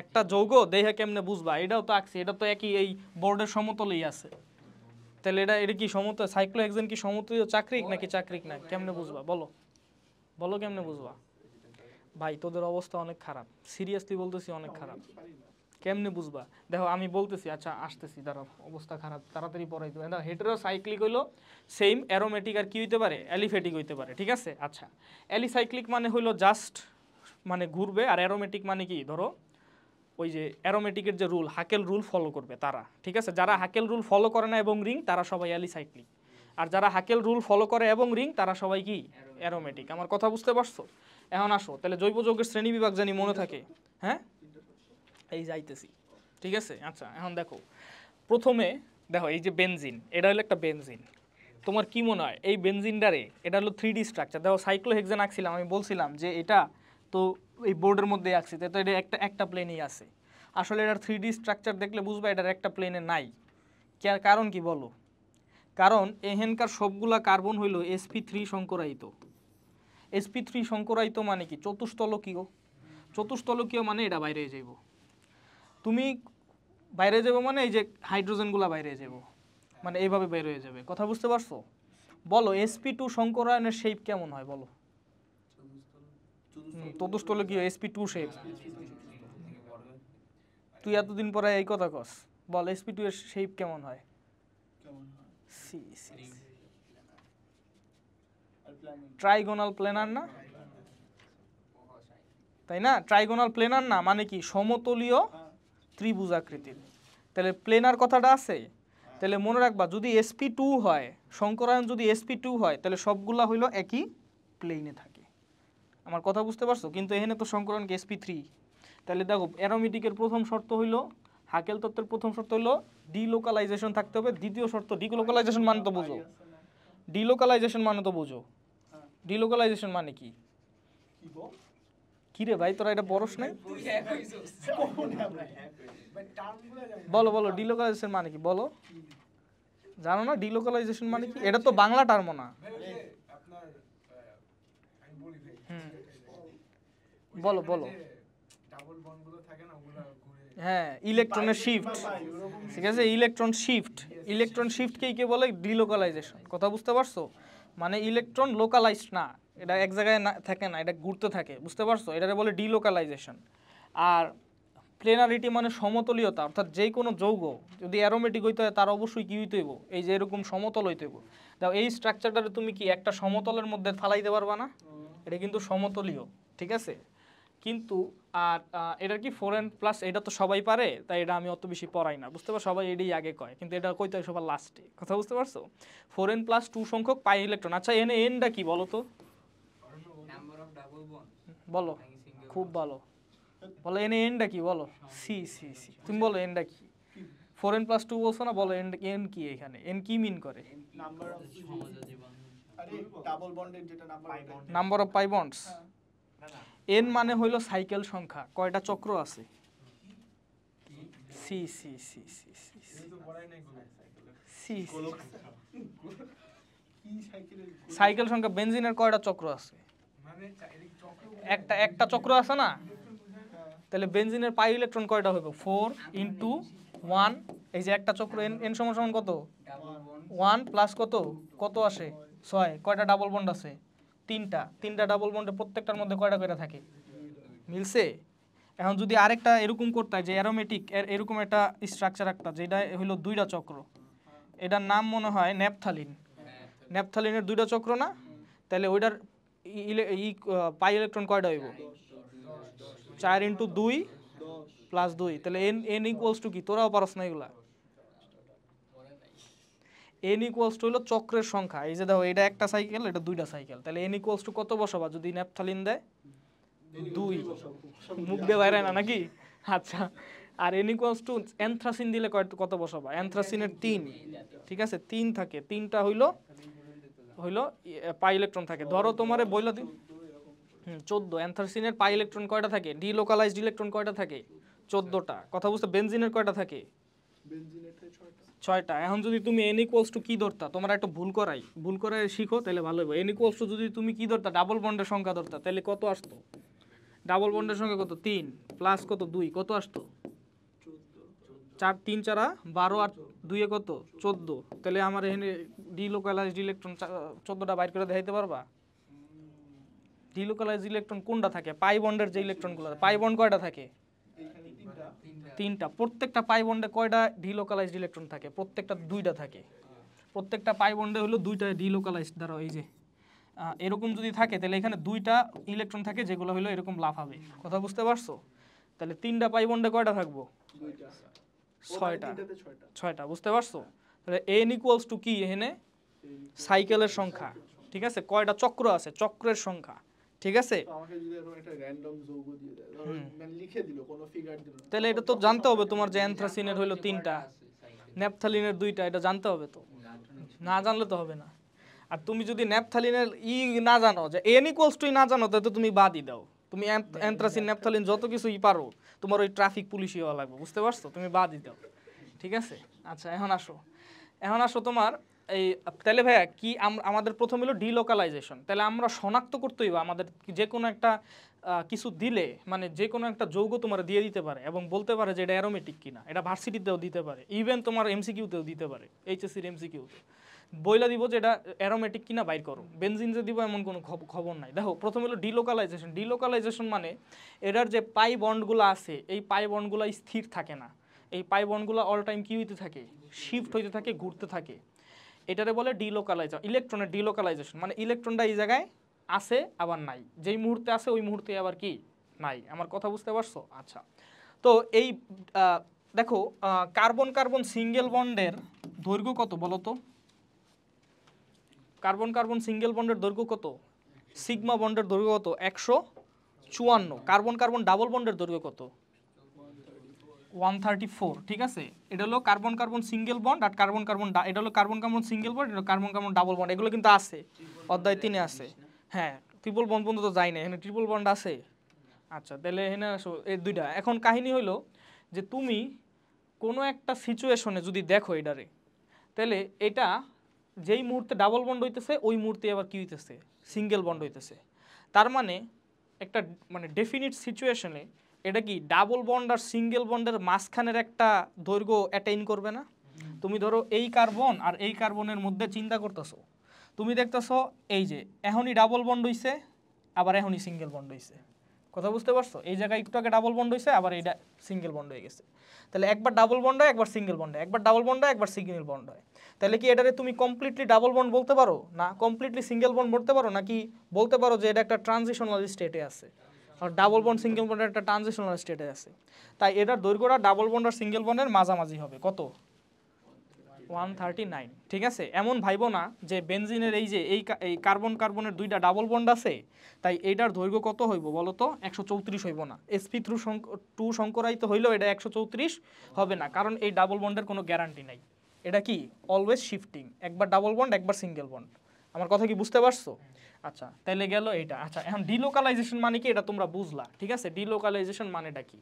একটা যৌগ দেহে কেমনে বুঝবা এটাও তো আঁকছি এটা তো একই এই বোর্ডের সমতলেই আছে তাহলে এটা এটা কি সমতল সাইক্লোহেক্সেন কি সমতলীয় চাকরিক নাকি চাকরিক না কেমনে বুঝবা বলো বলো কেমনে বুঝবা ভাই তোদের অবস্থা অনেক খারাপ সিরিয়াসলি বলতেছি অনেক খারাপ কেমনে বুঝবা দেখো আমি বলতেছি আচ্ছা আসতেছি দাঁড়াও অবস্থা খারাপ তাড়াতাড়ি পরাই দেবো দেখো হেটেরো সাইক্লিক হইলো সেম অ্যারোমেটিক আর কি হইতে পারে অ্যালিফেটিক হইতে পারে ঠিক আছে আচ্ছা অ্যালিসাইক্লিক মানে হইলো জাস্ট মানে ঘুরবে আর অ্যারোমেটিক মানে কি ধরো ওই যে অ্যারোমেটিকের যে রুল হাকেল রুল ফলো করবে তারা ঠিক আছে যারা হাকেল রুল ফলো করে না এবং রিং তারা সবাই অ্যালিসাইক্লিক আর যারা হাকেল রুল ফলো করে এবং রিং তারা সবাই কি অ্যারোমেটিক আমার কথা বুঝতে পারছো এখন আসো তাহলে জৈব যৌগের শ্রেণী বিভাগ জানি মনে থাকে হ্যাঁ এই যাইতেছি ঠিক আছে আচ্ছা এখন দেখো প্রথমে দেখো এই যে বেনজিন এটা হলো একটা বেনজিন তোমার কি মনে হয় এই বেনজিনটারে এটা হলো থ্রি ডি স্ট্রাকচার দেখো সাইক্লোহেক্সেন আঁকছিলাম আমি বলছিলাম যে এটা তো এই বোর্ডের মধ্যে আঁকছি তো এটা একটা একটা প্লেনেই আছে আসলে এটার থ্রি ডি স্ট্রাকচার দেখলে বুঝবা এটার একটা প্লেনে নাই কারণ কি বলো কারণ এহেনকার সবগুলা কার্বন হইল এসপি থ্রি সংকরায়িত এসপি থ্রি সংকরায়িত মানে কি চতুস্তলকীয় চতুস্তলকীয় মানে এটা বাইরে যাইব তুমি বাইরে যাব মানে এই যে হাইড্রোজেনগুলো বাইরে যাব মানে এইভাবে বাইরে হয়ে যাবে কথা বুঝতে পারছো বলো এসপি টু সংকরায়নের শেপ কেমন হয় বলো চতুস্তলকীয় এসপি টু শেপ তুই এতদিন পরে এই কথা কস বল এসপি টু এর শেপ কেমন হয় সি সি ট্রাইগোনাল প্লেনার না তাই না ট্রাইগোনাল প্লেনার না মানে কি সমতলীয় হ্যাঁ। ত্রিভুজ আকৃতির তাহলে প্লেনার কথাটা আছে তাহলে মনে রাখবা যদি এসপি টু হয় শঙ্করায়ন যদি এসপি টু হয় তাহলে সবগুলা হইল একই প্লেনে থাকে আমার কথা বুঝতে পারছো কিন্তু এখানে তো শঙ্করায়নকে এসপি থ্রি তাহলে দেখো অ্যারোমেটিকের প্রথম শর্ত হইল হাকেল তত্ত্বের প্রথম শর্ত হইলো ডিলোকালাইজেশন থাকতে হবে দ্বিতীয় শর্ত ডিলোকালাইজেশন মানে তো বুঝো ডিলোকালাইজেশন মানে তো বুঝো ডিলোকালাইজেশন মানে কি কি রে ভাই তোরা এটা বরস নাই বলো বলো ডিলোকালাইজেশন মানে কি বলো জানো না ডিলোকালাইজেশন মানে কি এটা তো বাংলা টার্ম না বলো বলো হ্যাঁ ইলেকট্রনের শিফট ঠিক আছে ইলেকট্রন শিফট ইলেকট্রন শিফটকেই কে বলে ডিলোকালাইজেশন কথা বুঝতে পারছো মানে ইলেকট্রন লোকালাইজড না এটা এক জায়গায় না থাকে না এটা ঘুরতে থাকে বুঝতে পারছো এটাকে বলে ডিলোকালাইজেশন আর প্লেনারিটি মানে সমতলীয়তা অর্থাৎ যে কোনো যৌগ যদি অ্যারোমেটিক হইতে হয় তার অবশ্যই কী হইব এই যে এরকম সমতল হইতেইব দাও এই স্ট্রাকচারটারে তুমি কি একটা সমতলের মধ্যে ফালাইতে পারবা না এটা কিন্তু সমতলীয় ঠিক আছে কিন্তু আর এটার কি ফোরেন প্লাস এটা তো সবাই পারে তাই এটা আমি অত বেশি পড়াই না বুঝতে পারছো সবাই এটাই আগে কয় কিন্তু এটা কইতে হয় সবার লাস্টে কথা বুঝতে পারছো ফোরেন প্লাস টু সংখ্যক পাই ইলেকট্রন আচ্ছা এনে এনটা কি বলো তো বলো খুব ভালো বলো এনে এনটা কি বলো সি সি সি তুমি বলো এনটা কি ফোরেন প্লাস টু বলছো না বলো এন এন কি এখানে এন কি মিন করে number of pi bonds n মানে হইল সাইকেল সংখ্যা কয়টা চক্র আছে C C C C C C cycle সংখ্যা বেঞ্জিনের কয়টা চক্র আছে একটা একটা চক্র আছে না তাহলে বেঞ্জিনের পাই ইলেকট্রন কয়টা হইব ফোর ইন্টু ওয়ান এই যে একটা চক্র এন এন সমান সমান কত ওয়ান প্লাস কত কত আসে ছয় কয়টা ডাবল বন্ড আছে তিনটা তিনটা ডাবল বন্ডে প্রত্যেকটার মধ্যে কয়টা কয়টা থাকে মিলছে এখন যদি আরেকটা এরকম করতে হয় যে অ্যারোমেটিক এরকম একটা স্ট্রাকচার একটা যেটা হলো দুইটা চক্র এটার নাম মনে হয় ন্যাপথালিন ন্যাপথালিনের দুইটা চক্র না তাহলে ওইটার ই পাই ইলেকট্রন কয়টা হইব চার ইন্টু দুই প্লাস দুই তাহলে এন এন ইকুয়ালস টু কি তোরাও পারস না এগুলা এন ইকুয়ালস টু হলো চক্রের সংখ্যা এই যে দেখো এটা একটা সাইকেল এটা দুইটা সাইকেল তাহলে এন ইকুয়ালস টু কত বসাবা যদি ন্যাপথালিন দেয় দুই মুখ দিয়ে বাইরে না নাকি আচ্ছা আর এন ইকুয়ালস টু অ্যান্থ্রাসিন দিলে কত বসাবা অ্যান্থ্রাসিনের তিন ঠিক আছে তিন থাকে তিনটা হইল হইল পাই ইলেকট্রন থাকে ধরো তোমারে বইল দিন চোদ্দ অ্যান্থ্রাসিনের পাই ইলেকট্রন কয়টা থাকে ডিলোকালাইজড ইলেকট্রন কয়টা থাকে চোদ্দটা কথা বুঝতে বেনজিনের কয়টা থাকে ছয়টা এখন যদি তুমি এন ইকুয়ালস টু কী ধরতা তোমরা একটা ভুল করাই ভুল করাই শিখো তাহলে ভালো হবে এন ইকুয়ালস টু যদি তুমি কী ধরতা ডাবল বন্ডের সংখ্যা ধরতা তাহলে কত আসতো ডাবল বন্ডের সংখ্যা কত তিন প্লাস কত দুই কত আসতো চার তিন চারা বারো আর দুইয়ে কত চোদ্দো তাহলে আমার এখানে লোকালাইজড ইলেকট্রন চোদ্দোটা বাইর করে দেখাইতে পারবা লোকালাইজড ইলেকট্রন কোনটা থাকে পাই বন্ডের যে ইলেকট্রনগুলো পাই বন্ড কয়টা থাকে তিনটা প্রত্যেকটা পাই বন্ডে কয়টা ডিলোকালাইজড ইলেকট্রন থাকে প্রত্যেকটা দুইটা থাকে প্রত্যেকটা পাই বন্ডে হলো দুইটা ডিলোকালাইজড দ্বারা এই যে এরকম যদি থাকে তাহলে এখানে দুইটা ইলেকট্রন থাকে যেগুলো হলো এরকম লাভ হবে কথা বুঝতে পারছো তাহলে তিনটা পাই বন্ডে কয়টা থাকবো ছয়টা ছয়টা বুঝতে পারছো তাহলে এন ইকুয়ালস টু কি এখানে সাইকেলের সংখ্যা ঠিক আছে কয়টা চক্র আছে চক্রের সংখ্যা ঠিক আছে মানে তাহলে এটা তো জানতে হবে তোমার যে অ্যান্থ্রাসিনের হইলো তিনটা ন্যাপথালিনের দুইটা এটা জানতে হবে তো না জানলে তো হবে না আর তুমি যদি ন্যাপথালিনের ই না জানো যে এন ইকুয়ালস টু না জানো তাহলে তুমি বাদই দাও তুমি অ্যান্থ্রাসিন ন্যাপথালিন যত কিছু ই পারো তোমার ওই ট্রাফিক পুলিশই হওয়া লাগবে বুঝতে পারছো তুমি বাদই দাও ঠিক আছে আচ্ছা এখন আসো এখন আসো তোমার এই তাহলে ভাইয়া কি আমাদের প্রথম হলো ডিলোকালাইজেশন তাহলে আমরা শনাক্ত করতেই বা আমাদের যে কোনো একটা কিছু দিলে মানে যে কোনো একটা যৌগ তোমার দিয়ে দিতে পারে এবং বলতে পারে যে এটা অ্যারোমেটিক কিনা এটা ভার্সিটিতেও দিতে পারে ইভেন তোমার এমসিকিউতেও দিতে পারে এইচএসির এমসিকিউতে বইলা দিব যে এটা অ্যারোমেটিক কিনা বাইর করো বেনজিন যে দিব এমন কোনো খবর নাই দেখো প্রথম হলো ডিলোকালাইজেশন ডিলোকালাইজেশন মানে এটার যে পাই বন্ডগুলো আছে এই পাই বন্ডগুলো স্থির থাকে না এই পাই বন্ডগুলো অল টাইম কি হইতে থাকে শিফট হইতে থাকে ঘুরতে থাকে এটারে বলে ডিলোকালাইজেশন ইলেকট্রনের ডিলোকালাইজেশন মানে ইলেকট্রনটা এই জায়গায় আছে আবার নাই যেই মুহূর্তে আছে ওই মুহূর্তে আবার কি নাই আমার কথা বুঝতে পারছো আচ্ছা তো এই দেখো কার্বন কার্বন সিঙ্গেল বন্ডের দৈর্ঘ্য কত বলো তো কার্বন কার্বন সিঙ্গেল বন্ডের দৈর্ঘ্য কত সিগমা বন্ডের দৈর্ঘ্য কত একশো চুয়ান্ন কার্বন কার্বন ডাবল বন্ডের দৈর্ঘ্য কত ওয়ান থার্টি ফোর ঠিক আছে এটা হলো কার্বন কার্বন সিঙ্গেল বন্ড আর কার্বন কার্বন এটা হলো কার্বন কার্বন সিঙ্গেল বন্ড এটা কার্বন কার্বন ডাবল বন্ড এগুলো কিন্তু আছে অধ্যায় তিনে আছে হ্যাঁ ট্রিপল বন্ড পর্যন্ত তো যাই না এখানে ট্রিপল বন্ড আছে আচ্ছা তাহলে এখানে এই দুইটা এখন কাহিনী হলো যে তুমি কোনো একটা সিচুয়েশনে যদি দেখো এটারে তাহলে এটা যেই মুহূর্তে ডাবল বন্ড হইতেছে ওই মুহূর্তে আবার কী হইতেছে সিঙ্গেল বন্ড হইতেছে তার মানে একটা মানে ডেফিনিট সিচুয়েশনে এটা কি ডাবল বন্ড আর সিঙ্গেল বন্ডের মাঝখানের একটা দৈর্ঘ্য অ্যাটেইন করবে না তুমি ধরো এই কার্বন আর এই কার্বনের মধ্যে চিন্তা করতেছো তুমি দেখতেছো এই যে এখনই ডাবল বন্ড হইছে আবার এখনই সিঙ্গেল বন্ড হইছে কথা বুঝতে পারছো এই জায়গায় একটু আগে ডাবল বন্ড হয়েছে আবার এইটা সিঙ্গেল বন্ড হয়ে গেছে তাহলে একবার ডাবল বন্ড হয় একবার সিঙ্গেল বন্ড হয় একবার ডাবল বন্ড হয় একবার সিঙ্গেল বন্ড হয় তাহলে কি এটারে তুমি কমপ্লিটলি ডাবল বন্ড বলতে পারো না কমপ্লিটলি সিঙ্গেল বন্ড বলতে পারো নাকি বলতে পারো যে এটা একটা ট্রানজিশনাল স্টেটে আছে আর ডাবল বন্ড সিঙ্গেল বন্ডের একটা ট্রানজিশনাল স্টেটে আছে তাই এটার দৈর্ঘ্যটা ডাবল বন্ড আর সিঙ্গেল বন্ডের মাঝামাঝি হবে কত ওয়ান থার্টি নাইন ঠিক আছে এমন ভাইব না যে বেনজিনের এই যে এই এই কার্বন কার্বনের দুইটা ডাবল বন্ড আছে তাই এটার দৈর্ঘ্য কত হইব বলো তো একশো চৌত্রিশ হইব না এসপি থ্রু টু তো হইলেও এটা একশো চৌত্রিশ হবে না কারণ এই ডাবল বন্ডের কোনো গ্যারান্টি নাই এটা কি অলওয়েজ শিফটিং একবার ডাবল বন্ড একবার সিঙ্গেল বন্ড আমার কথা কি বুঝতে পারছো আচ্ছা তাহলে গেল এটা আচ্ছা এখন ডিলোকালাইজেশন মানে কি এটা তোমরা বুঝলা ঠিক আছে ডিলোকালাইজেশন মানেটা কি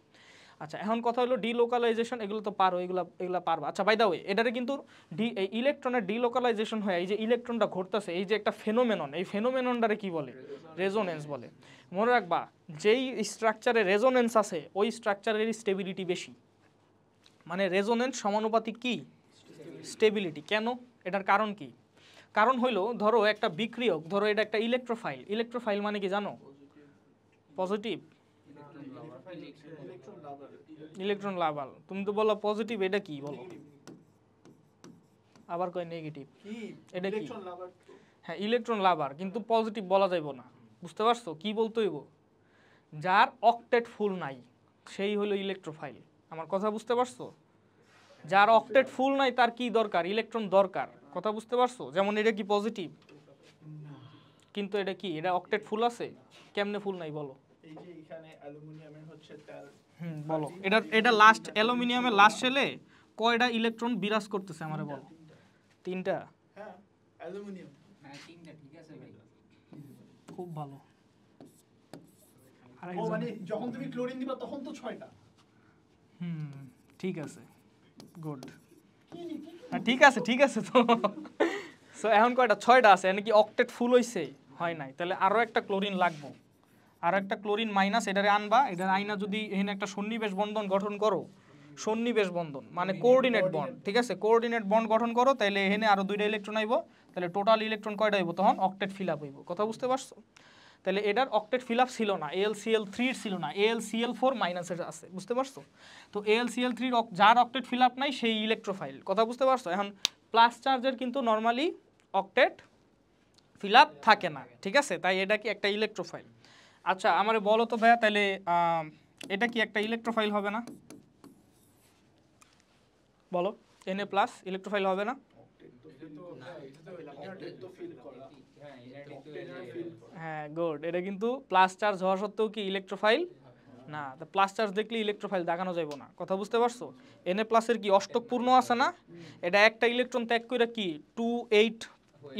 আচ্ছা এখন কথা হলো ডিলোকালাইজেশন এগুলো তো পারো এগুলো এগুলো পারবো আচ্ছা বাই দা ওয়ে এটারে কিন্তু ডি এই ইলেকট্রনের ডিলোকালাইজেশন হয় এই যে ইলেকট্রনটা ঘটতেছে এই যে একটা ফেনোমেনন এই ফেনোমেননটারে কি বলে রেজোনেন্স বলে মনে রাখবা যেই স্ট্রাকচারে রেজোনেন্স আছে ওই স্ট্রাকচারের স্টেবিলিটি বেশি মানে রেজোনেন্স সমানুপাতিক কি স্টেবিলিটি কেন এটার কারণ কি কারণ হইলো ধরো একটা বিক্রিয়ক ধরো এটা একটা ইলেকট্রোফাইল ইলেকট্রোফাইল মানে কি জানো পজিটিভ ইলেকট্রন লাভাল তুমি তো বলো পজিটিভ এটা কি বলো আবার কয় নেগেটিভ এটা কি হ্যাঁ ইলেকট্রন লাভার কিন্তু পজিটিভ বলা যাইব না বুঝতে পারছো কি বলতে হইব যার অকটেট ফুল নাই সেই হলো ইলেকট্রোফাইল আমার কথা বুঝতে পারছো যার অকটেট ফুল নাই তার কি দরকার ইলেকট্রন দরকার কথা বুঝতে পারছো যেমন এটা কি পজিটিভ কিন্তু এটা কি এটা অক্টেট ফুল আছে কেমনে ফুল নাই বলো বলো এটা এটা লাস্ট অ্যালুমিনিয়ামের লাস্ট শেলে কয়টা ইলেকট্রন বিরাজ করতেছে আমারে বলো তিনটা হ্যাঁ, অ্যালুমিনিয়াম হ্যাঁ, খুব ভালো মানে যখন তুমি ক্লোরিন দিবা তখন তো ছয়টা হুম ঠিক আছে গুড হ্যাঁ, ঠিক আছে ঠিক আছে তো সো এখন কয়টা ছয়টা আছে এনে কি ফুল হইছে হয় নাই তাহলে আরও একটা ক্লোরিন লাগবো আর একটা ক্লোরিন মাইনাস এটারে আনবা এটার আইনা যদি এখানে একটা সন্নিবেশ বন্ধন গঠন করো সন্নিবেশ বন্ধন মানে কোঅর্ডিনেট বন্ড ঠিক আছে কোঅর্ডিনেট বন্ড গঠন করো তাহলে এখানে আরও দুইটা ইলেকট্রন আইব তাহলে টোটাল ইলেকট্রন কয়টা আইব তখন অক্টেট ফিল আপ হইব কথা বুঝতে পারছো তাহলে এটার অক্টেট ফিল আপ ছিল না এল সি এল থ্রির ছিল না এল সি এল ফোর মাইনাসের আছে বুঝতে পারছো তো এল সি এল থ্রির যার অক্টেট ফিল আপ নাই সেই ইলেকট্রোফাইল কথা বুঝতে পারছো এখন প্লাস চার্জের কিন্তু নর্মালি অক্টেট ফিল আপ থাকে না ঠিক আছে তাই এটা কি একটা ইলেকট্রোফাইল আচ্ছা আমার বলো তো ভাইয়া তাহলে এটা কি একটা ইলেকট্রোফাইল হবে না বলো এন এ প্লাস ইলেকট্রোফাইল হবে না হ্যাঁ গুড এটা কিন্তু প্লাস চার্জ হওয়া সত্ত্বেও কি ইলেকট্রোফাইল না তো প্লাস চার্জ দেখলে ইলেকট্রোফাইল দেখানো যাবে না কথা বুঝতে পারছো এ প্লাসের কি অষ্টক পূর্ণ আছে না এটা একটা ইলেকট্রন ত্যাগ করে কি টু এইট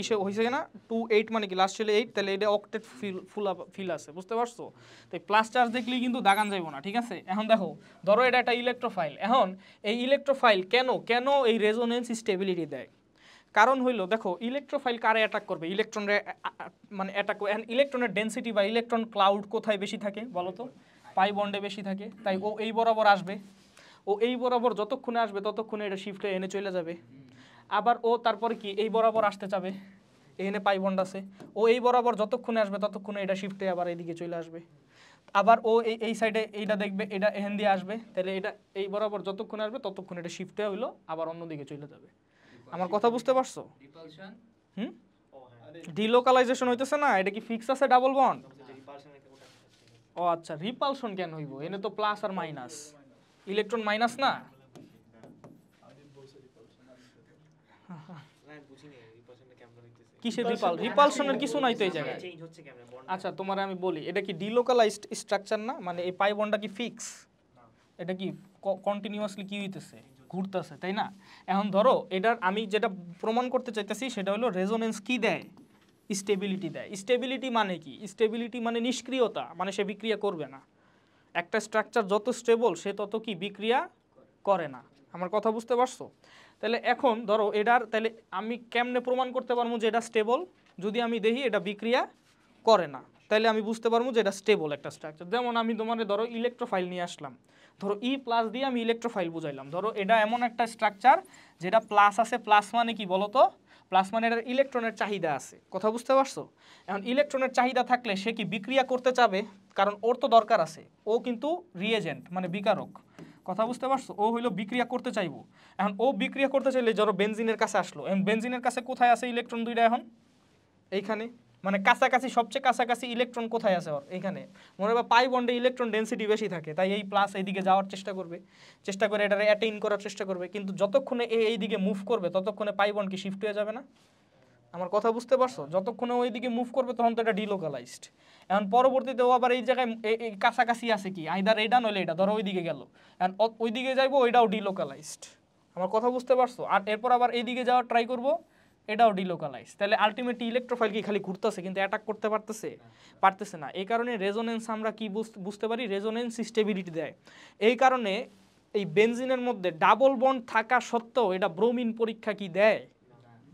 ইসে হয়েছে না টু এইট মানে কি লাস্ট চলে এইট তাহলে এটা অক্টেট ফিল ফুল ফিল আছে বুঝতে পারছো তাই প্লাস চার্জ দেখলেই কিন্তু দাগান যাইব না ঠিক আছে এখন দেখো ধরো এটা একটা ইলেকট্রোফাইল এখন এই ইলেকট্রোফাইল কেন কেন এই রেজোনেন্স স্টেবিলিটি দেয় কারণ হইলো দেখো ইলেকট্রোফাইল কারে অ্যাটাক করবে ইলেকট্রনের মানে অ্যাটাক ইলেকট্রনের ডেন্সিটি বা ইলেকট্রন ক্লাউড কোথায় বেশি থাকে বলো তো পাই বন্ডে বেশি থাকে তাই ও এই বরাবর আসবে ও এই বরাবর যতক্ষণে আসবে ততক্ষণে এটা শিফটে এনে চলে যাবে আবার ও তারপরে কি এই বরাবর আসতে যাবে এখানে পাই বন্ড আছে ও এই বরাবর যতক্ষণে আসবে ততক্ষণে এটা শিফটে আবার এইদিকে চলে আসবে আবার ও এই এই সাইডে এইটা দেখবে এটা এহেন দিয়ে আসবে তাহলে এটা এই বরাবর যতক্ষণে আসবে ততক্ষণে এটা শিফটে হইলো আবার অন্যদিকে চলে যাবে আমার কথা বুঝতে পারছো হুম ডিলোকালাইজেশন হ্যাঁ। হইতেছে না এটা কি ফিক্স আছে ডাবল আচ্ছা, বন্ড আচ্ছা, ও আচ্ছা রিপালশন কেন হইব এনে তো প্লাস আর মাইনাস ইলেকট্রন মাইনাস না কিসের রিপাল রিপালশনের কিছু নাই তো এই জায়গায় আচ্ছা তোমার আমি বলি এটা কি ডিলোকালাইজড স্ট্রাকচার না মানে এই পাই বন্ডটা কি ফিক্স এটা কি কন্টিনিউয়াসলি কি হইতেছে ঘুরতেছে তাই না এখন ধরো এটার আমি যেটা প্রমাণ করতে চাইতেছি সেটা হলো রেজোনেন্স কি দেয় স্টেবিলিটি দেয় স্টেবিলিটি মানে কি স্টেবিলিটি মানে নিষ্ক্রিয়তা মানে সে বিক্রিয়া করবে না একটা স্ট্রাকচার যত স্টেবল সে তত কি বিক্রিয়া করে না আমার কথা বুঝতে পারছো তাহলে এখন ধরো এটার তাহলে আমি কেমনে প্রমাণ করতে পারবো যে এটা স্টেবল যদি আমি দেখি এটা বিক্রিয়া করে না তাহলে আমি বুঝতে পারবো যে এটা স্টেবল একটা স্ট্রাকচার যেমন আমি তোমার ধরো ইলেকট্রোফাইল নিয়ে আসলাম ধরো ই e প্লাস দিয়ে আমি ইলেকট্রোফাইল বুঝাইলাম ধরো এটা এমন একটা স্ট্রাকচার যেটা প্লাস আছে প্লাস মানে কি বলতো প্লাস মানে এটার ইলেকট্রনের চাহিদা আছে কথা বুঝতে পারছো এখন ইলেকট্রনের চাহিদা থাকলে সে কি বিক্রিয়া করতে চাবে কারণ ওর তো দরকার আছে ও কিন্তু রিয়েজেন্ট মানে বিকারক কথা বুঝতে পারছো ও হইলো বিক্রিয়া করতে চাইবো এখন ও বিক্রিয়া করতে চাইলে ধরো বেনজিনের কাছে আসলো এখন বেনজিনের কাছে কোথায় আছে ইলেকট্রন দুইটা এখন এইখানে মানে কাছাকাছি সবচেয়ে কাছাকাছি ইলেকট্রন কোথায় আছে ওর এখানে মনে হয় পাই বন্ডে ইলেকট্রন ডেন্সিটি বেশি থাকে তাই এই প্লাস এইদিকে যাওয়ার চেষ্টা করবে চেষ্টা করে এটা অ্যাটেইন করার চেষ্টা করবে কিন্তু যতক্ষণে এ দিকে মুভ করবে ততক্ষণে পাই বন্ড কি শিফট হয়ে যাবে না আমার কথা বুঝতে পারছো যতক্ষণে ওই দিকে মুভ করবে তখন তো এটা ডিলোকালাইজড এখন পরবর্তীতে ও আবার এই জায়গায় এই কাছাকাছি আছে কি আইদার এটা নইলে এটা ধরো ওইদিকে গেল এখন দিকে যাইবো ওইটাও ডিলোকালাইজড আমার কথা বুঝতে পারছো আর এরপর আবার এইদিকে যাওয়ার ট্রাই করবো এটাও ডিলোকালাইজ তাহলে আলটিমেটলি ইলেকট্রোফাইল কি খালি ঘুরতেছে কিন্তু অ্যাটাক করতে পারতেছে পারতেছে না এই কারণে রেজোনেন্স আমরা কি বুঝতে পারি রেজোনেন্স স্টেবিলিটি দেয় এই কারণে এই বেনজিনের মধ্যে ডাবল বন্ড থাকা সত্ত্বেও এটা ব্রোমিন পরীক্ষা কি দেয়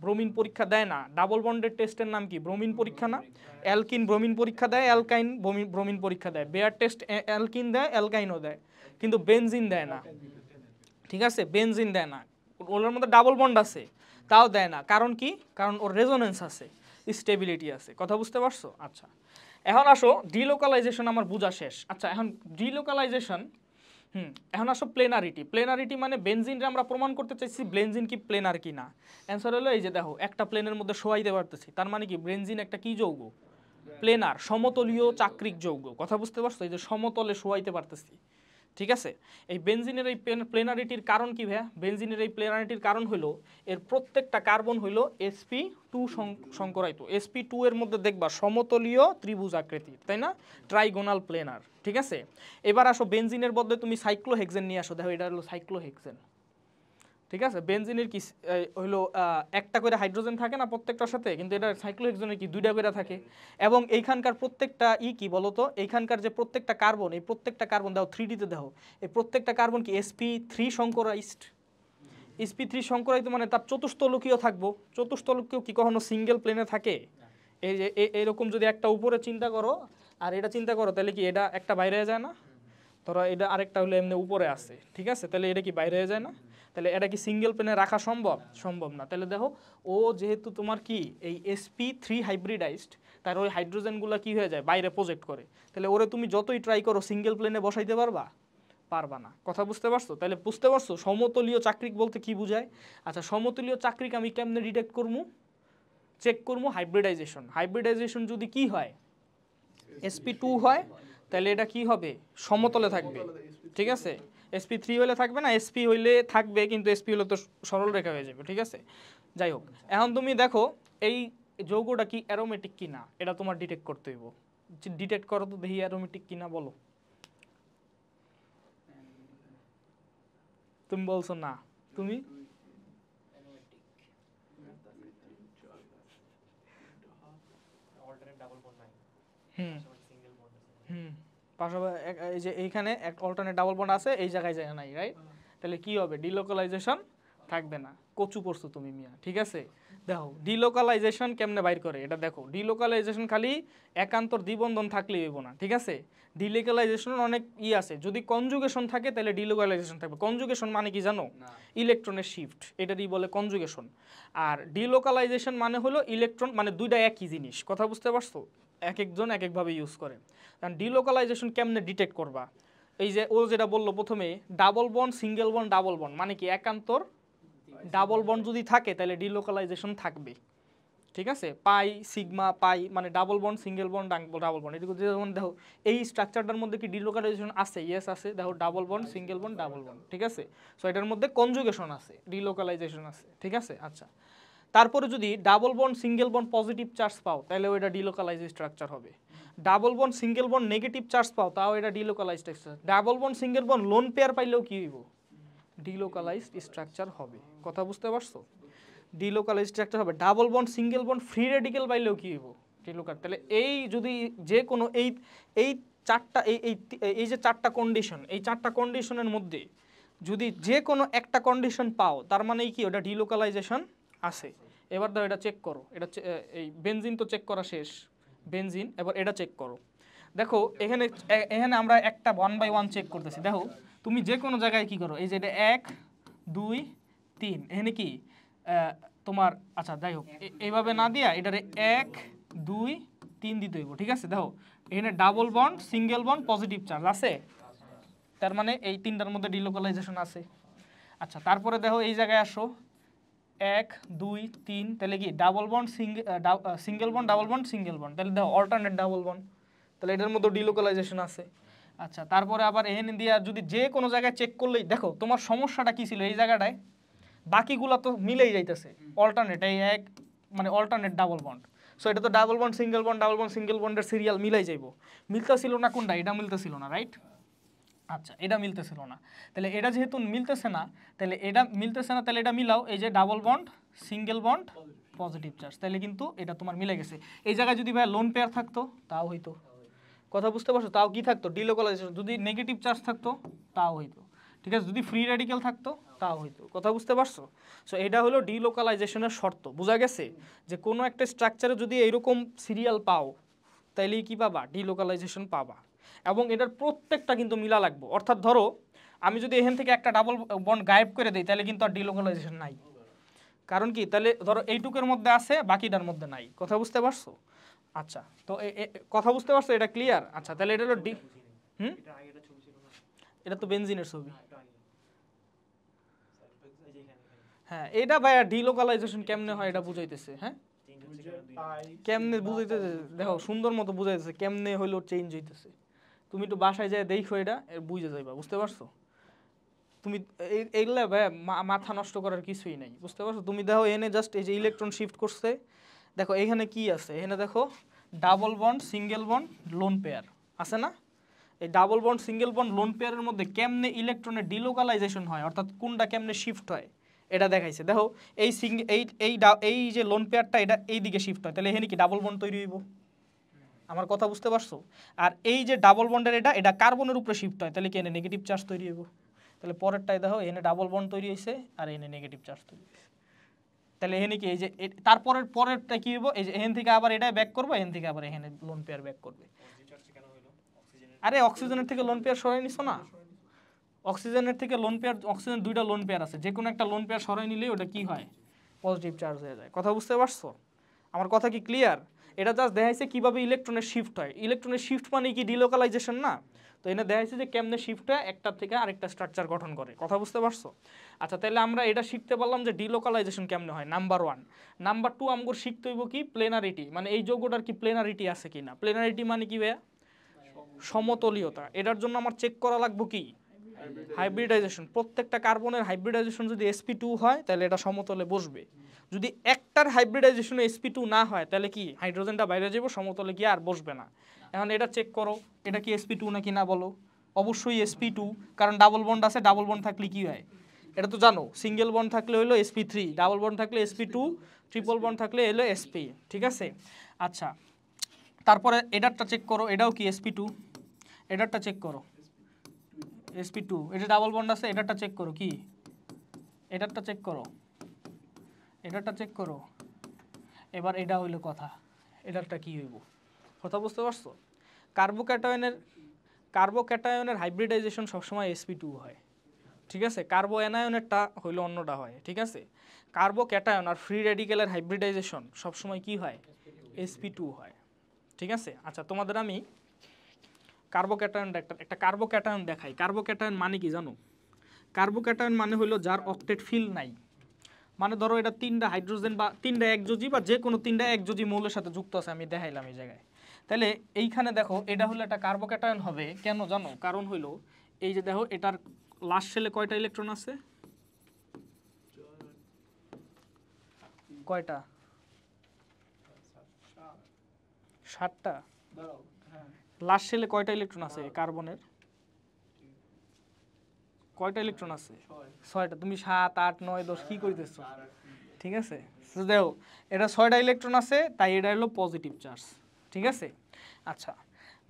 ব্রোমিন পরীক্ষা দেয় না ডাবল বন্ডের টেস্টের নাম কি ব্রোমিন পরীক্ষা না অ্যালকিন ব্রোমিন পরীক্ষা দেয় অ্যালকাইন ব্রোমিন পরীক্ষা দেয় বেয়ার টেস্ট অ্যালকিন দেয় অ্যালকাইনও দেয় কিন্তু বেনজিন দেয় না ঠিক আছে বেনজিন দেয় না ওলার মধ্যে ডাবল বন্ড আছে তাও দেয় না কারণ কি কারণ ওর রেজোনেন্স আছে স্টেবিলিটি আছে কথা বুঝতে পারছো আচ্ছা এখন আসো ডিলোকালাইজেশন আমার বোঝা শেষ আচ্ছা এখন ডিলোকালাইজেশন হুম এখন আসো প্লেনারিটি প্লেনারিটি মানে বেনজিনটা আমরা প্রমাণ করতে চাইছি ব্লেনজিন কি প্লেনার কি না অ্যান্সার হলো এই যে দেখো একটা প্লেনের মধ্যে শোয়াইতে পারতেছি তার মানে কি ব্রেনজিন একটা কি যৌগ প্লেনার সমতলীয় চাকরিক যৌগ কথা বুঝতে পারছো এই যে সমতলে শোয়াইতে পারতেছি ঠিক আছে এই বেনজিনের এই প্লেনারিটির কারণ কি ভাইয়া বেনজিনের এই প্লেনারিটির কারণ হলো এর প্রত্যেকটা কার্বন হলো এসপি টু সংকরায়িত এসপি টু এর মধ্যে দেখবা সমতলীয় ত্রিভুজ আকৃতির তাই না ট্রাইগোনাল প্লেনার ঠিক আছে এবার আসো বেনজিনের বদলে তুমি সাইক্লোহেক্সেন নিয়ে আসো দেখো এটা হলো সাইক্লোহেক্সেন ঠিক আছে বেনজিনের কি হলো একটা করে হাইড্রোজেন থাকে না প্রত্যেকটার সাথে কিন্তু এটা সাইক্লোহেক্সনের কি দুইটা করে থাকে এবং এইখানকার প্রত্যেকটা ই কি বলতো এইখানকার যে প্রত্যেকটা কার্বন এই প্রত্যেকটা কার্বন দাও থ্রি ডিতে দেও এই প্রত্যেকটা কার্বন কি এসপি থ্রি শঙ্করাইস্ট এসপি থ্রি শঙ্করাইত মানে তার চতুস্থলকীয় থাকবো চতুস্থলকীয় কি কখনো সিঙ্গেল প্লেনে থাকে এই যে এরকম যদি একটা উপরে চিন্তা করো আর এটা চিন্তা করো তাহলে কি এটা একটা বাইরে যায় না ধরো এটা আরেকটা হলে এমনি উপরে আছে ঠিক আছে তাহলে এটা কি বাইরে যায় না তাহলে এটা কি সিঙ্গেল প্লেনে রাখা সম্ভব সম্ভব না তাহলে দেখো ও যেহেতু তোমার কি এই এসপি থ্রি হাইব্রিডাইজড তার ওই হাইড্রোজেনগুলো কি হয়ে যায় বাইরে প্রজেক্ট করে তাহলে ওরে তুমি যতই ট্রাই করো সিঙ্গেল প্লেনে বসাইতে পারবা পারবা না কথা বুঝতে পারছো তাহলে বুঝতে পারছো সমতলীয় চাকরিক বলতে কি বুঝায় আচ্ছা সমতলীয় চাকরিক আমি কেমনে ডিটেক্ট করবো চেক করবো হাইব্রিডাইজেশন হাইব্রিডাইজেশন যদি কি হয় এসপি টু হয় তাহলে এটা কি হবে সমতলে থাকবে ঠিক আছে এসপি থ্রি হলে থাকবে না এসপি হইলে থাকবে কিন্তু এসপি হলে তো সরল রেখা হয়ে যাবে ঠিক আছে যাই হোক এখন তুমি দেখো এই যৌগটা কি অ্যারোমেটিক কি না এটা তোমার ডিটেক্ট করতে হইব ডিটেক্ট করো তো দেখি অ্যারোমেটিক কি না বলো তুমি বলছো না তুমি হুম হুম পাশাপাশি এই যে এইখানে এক অল্টারনেট ডাবল বন্ড আছে এই জায়গায় যায় নাই রাইট তাহলে কি হবে ডিলোকালাইজেশন থাকবে না কচু পড়ছো তুমি মিয়া ঠিক আছে দেখো ডিলোকালাইজেশন কেমনে বাইর করে এটা দেখো ডিলোকালাইজেশন খালি একান্তর দ্বিবন্ধন থাকলে হইব না ঠিক আছে ডিলোকালাইজেশন অনেক ই আছে যদি কনজুগেশন থাকে তাহলে ডিলোকালাইজেশন থাকবে কনজুগেশন মানে কি জানো ইলেকট্রনের শিফট এটারই বলে কনজুগেশন আর ডিলোকালাইজেশন মানে হলো ইলেকট্রন মানে দুইটা একই জিনিস কথা বুঝতে পারছো এক একজন এক একভাবে ইউজ করে কারণ ডিলোকালাইজেশন কেমনে ডিটেক্ট করবা এই যে ও যেটা বললো প্রথমে ডাবল বন সিঙ্গেল বন ডাবল বন মানে কি একান্তর ডাবল বন যদি থাকে তাহলে ডিলোকালাইজেশন থাকবে ঠিক আছে পাই সিগমা পাই মানে ডাবল বন সিঙ্গেল বন ডাবল বন এটুকু যেমন দেখো এই স্ট্রাকচারটার মধ্যে কি ডিলোকালাইজেশন আছে ইয়েস আছে দেখো ডাবল বন সিঙ্গেল বন ডাবল বন ঠিক আছে সো এটার মধ্যে কনজুগেশন আছে ডিলোকালাইজেশন আছে ঠিক আছে আচ্ছা তারপরে যদি ডাবল বন সিঙ্গেল বন পজিটিভ চার্জ পাও তাহলে ওইটা ডিলোকালাইজ স্ট্রাকচার হবে double bond single bond negative charge পাও তাও এটা delocalize structure double bond single bond lone pair পাইলেও কী হইব ডিলোকালাইজড স্ট্রাকচার হবে কথা বুঝতে পারছো ডিলোকালাইজ স্ট্রাকচার হবে double bond single bond free radical পাইলেও কী হইব ডিলোকাল তাহলে এই যদি যে কোনো এই এই চারটা এই এই যে চারটা কন্ডিশন এই চারটা কন্ডিশনের মধ্যে যদি যে কোনো একটা কন্ডিশন পাও তার মানে কি ওটা ডিলোকালাইজেশন আছে এবার দাও এটা চেক করো এটা এই বেনজিন তো চেক করা শেষ বেনজিন এবার এটা চেক করো দেখো এখানে এখানে আমরা একটা ওয়ান বাই ওয়ান চেক করতেছি দেখো তুমি যে কোনো জায়গায় কি করো এই যে এটা এক দুই তিন এখানে কি তোমার আচ্ছা যাই হোক এইভাবে না দিয়া এটারে এক দুই তিন দিতে হইব ঠিক আছে দেখো এখানে double bond single bond positive charge আছে তার মানে এই তিনটার মধ্যে ডিলোকালাইজেশন আছে আচ্ছা তারপরে দেখো এই জায়গায় আসো এক দুই তিন তাহলে কি double bond single bond double bond single bond তাহলে দেখো অল্টারনেট ডাবল বন্ড তাহলে এটার মধ্যে ডিলোকালাইজেশন আছে আচ্ছা তারপরে আবার এহেন দিয়া যদি যে কোনো জায়গায় চেক করলেই দেখো তোমার সমস্যাটা কী ছিল এই জায়গাটায় বাকিগুলো তো মিলেই যাইতেছে অল্টারনেট এই এক মানে অল্টারনেট ডাবল বন্ড সো এটা তো double bond single bond double bond single বন্ডের সিরিয়াল মিলাই যাইব মিলতেছিল না কোনটা এটা মিলতেছিল না রাইট আচ্ছা এটা মিলতেছিল না তাহলে এটা যেহেতু মিলতেছে না তাহলে এটা মিলতেছে না তাহলে এটা মিলাও এই যে double bond single bond positive charge তাহলে কিন্তু এটা তোমার মিলে গেছে এই জায়গায় যদি ভাই লোন পেয়ার থাকতো তাও হইতো কথা বুঝতে পারছো তাও কি থাকতো ডিলোকালাইজেশন যদি নেগেটিভ চার্জ থাকতো তাও হইতো ঠিক আছে যদি ফ্রি রেডিক্যাল থাকতো তাও হইতো কথা বুঝতে পারছো সো এটা হলো ডিলোকালাইজেশনের শর্ত বোঝা গেছে যে কোনো একটা স্ট্রাকচারে যদি এইরকম সিরিয়াল পাও তাইলেই কি পাবা ডিলোকালাইজেশন পাবা এবং এটার প্রত্যেকটা কিন্তু মিলা লাগবে অর্থাৎ ধরো আমি যদি এখান থেকে একটা ডাবল বন্ড গায়েব করে দিই তাহলে কিন্তু আর ডিলোকালাইজেশন নাই কারণ কি তাহলে ধরো এইটুকের মধ্যে আছে বাকিটার মধ্যে নাই কথা বুঝতে পারছো আচ্ছা তো কথা বুঝতে পারছো এটা ক্লিয়ার আচ্ছা তাহলে এটা হলো ডি হুম এটা তো বেনজিনের ছবি হ্যাঁ এটা ভাইয়া ডিলোকালাইজেশন কেমনে হয় এটা বুঝাইতেছে হ্যাঁ কেমনে বুঝাইতেছে দেখো সুন্দর মতো বুঝাইতেছে কেমনে হইলো চেঞ্জ হইতেছে তুমি একটু বাসায় যাই দেখো এটা বুঝে যাইবা বুঝতে পারছো তুমি এইগুলা ভাই মাথা নষ্ট করার কিছুই নাই বুঝতে পারছো তুমি দেখো এনে জাস্ট এই যে ইলেকট্রন শিফট করছে দেখো এখানে কি আছে এখানে দেখো double bond single bond lone pair আছে না এই double bond single bond lone পেয়ারের মধ্যে কেমনে ইলেকট্রনের ডিলোকালাইজেশন হয় অর্থাৎ কোনটা কেমনে শিফট হয় এটা দেখাইছে দেখো এই সিঙ্গে এই এই এই যে লোন পেয়ারটা এটা এই দিকে শিফট হয় তাহলে এখানে কি ডাবল বন্ড তৈরি হইব আমার কথা বুঝতে পারছো আর এই যে ডাবল বন্ডের এটা এটা কার্বনের উপরে শিফট হয় তাহলে কি এনে নেগেটিভ চার্জ তৈরি হবো তাহলে পরেরটাই দেখো এনে ডাবল বন্ড তৈরি হয়েছে আর এনে নেগেটিভ চার্জ তৈরি হয়েছে তাহলে এনে কি এই যে তারপরের পরেরটা কি হবো এই যে এখান থেকে আবার এটাই ব্যাক করবো এখান থেকে আবার এখানে লোন পেয়ার ব্যাক করবে আরে অক্সিজেনের থেকে লোন পেয়ার সরাই নিছো না অক্সিজেনের থেকে লোন পেয়ার অক্সিজেন দুইটা লোন পেয়ার আছে যে কোনো একটা লোন পেয়ার সরাই নিলেই ওটা কি হয় পজিটিভ চার্জ হয়ে যায় কথা বুঝতে পারছো আমার কথা কি ক্লিয়ার এটা জাস্ট দেখাইছে কীভাবে ইলেকট্রনের শিফট হয় ইলেকট্রনের শিফট মানে কি ডিলোকালাইজেশন না তো এটা দেখাইছে যে কেমনে শিফটটা একটা থেকে আরেকটা স্ট্রাকচার গঠন করে কথা বুঝতে পারছো আচ্ছা তাহলে আমরা এটা শিখতে পারলাম যে ডিলোকালাইজেশন কেমনে হয় নাম্বার ওয়ান নাম্বার টু আমগুলো শিখতে হইব কি প্লেনারিটি মানে এই যোগ্যটার কি প্লেনারিটি আছে কি না প্লেনারিটি মানে কি ভাইয়া সমতলীয়তা এটার জন্য আমার চেক করা লাগবো কি হাইব্রিডাইজেশন প্রত্যেকটা কার্বনের হাইব্রিডাইজেশন যদি এসপি টু হয় তাহলে এটা সমতলে বসবে যদি একটার হাইব্রিডাইজেশনে এসপি টু না হয় তাহলে কি হাইড্রোজেনটা বাইরে যাবো সমতলে গিয়ে আর বসবে না এখন এটা চেক করো এটা কি এসপি টু নাকি না বলো অবশ্যই এসপি টু কারণ ডাবল বন্ড আছে ডাবল বন্ড থাকলে কি হয় এটা তো জানো সিঙ্গেল বন্ড থাকলে হইলো এসপি থ্রি ডাবল বন্ড থাকলে এসপি টু ট্রিপল বন্ড থাকলে এলো এসপি ঠিক আছে আচ্ছা তারপরে এডারটা চেক করো এটাও কি এসপি টু এডারটা চেক করো এসপি টু এটা ডাবল বন্ড আছে এডারটা চেক করো কি এডারটা চেক করো এটারটা চেক করো এবার এটা হইল কথা এটারটা কি হইব কথা বুঝতে পারছো কার্বোক্যাটায়নের কার্বোক্যাটায়নের হাইব্রিডাইজেশন সবসময় এসপি টু হয় ঠিক আছে কার্বো অ্যানায়নেরটা হইলো অন্যটা হয় ঠিক আছে কার্বো ক্যাটায়ন আর ফ্রি রেডিক্যালের হাইব্রিডাইজেশন সবসময় কি হয় এসপি টু হয় ঠিক আছে আচ্ছা তোমাদের আমি কার্বো ক্যাটায়ন একটা একটা কার্বো ক্যাটায়ন দেখাই কার্বো ক্যাটায়ন মানে কি জানো কার্বো ক্যাটায়ন মানে হলো যার অকটেট ফিল নাই মানে ধরো এটা তিনটা হাইড্রোজেন বা তিনটা একযোজি বা যে কোনো তিনটা একযোজি মৌলের সাথে যুক্ত আছে আমি দেখাইলাম এই জায়গায় তাহলে এইখানে দেখো এটা হলো একটা কার্বোক্যাটায়ন হবে কেন জানো কারণ হইলো এই যে দেখো এটার লাস্ট সেলে কয়টা ইলেকট্রন আছে কয়টা সাতটা লাস্ট হ্যাঁ। সেলে কয়টা ইলেকট্রন আছে কার্বনের কয়টা ইলেকট্রন আছে ছয়টা তুমি সাত আট নয় দশ কী হ্যাঁ, করিতেছ ঠিক আছে দেখো এটা ছয়টা ইলেকট্রন আছে তাই এটা হলো পজিটিভ চার্জ ঠিক আছে আচ্ছা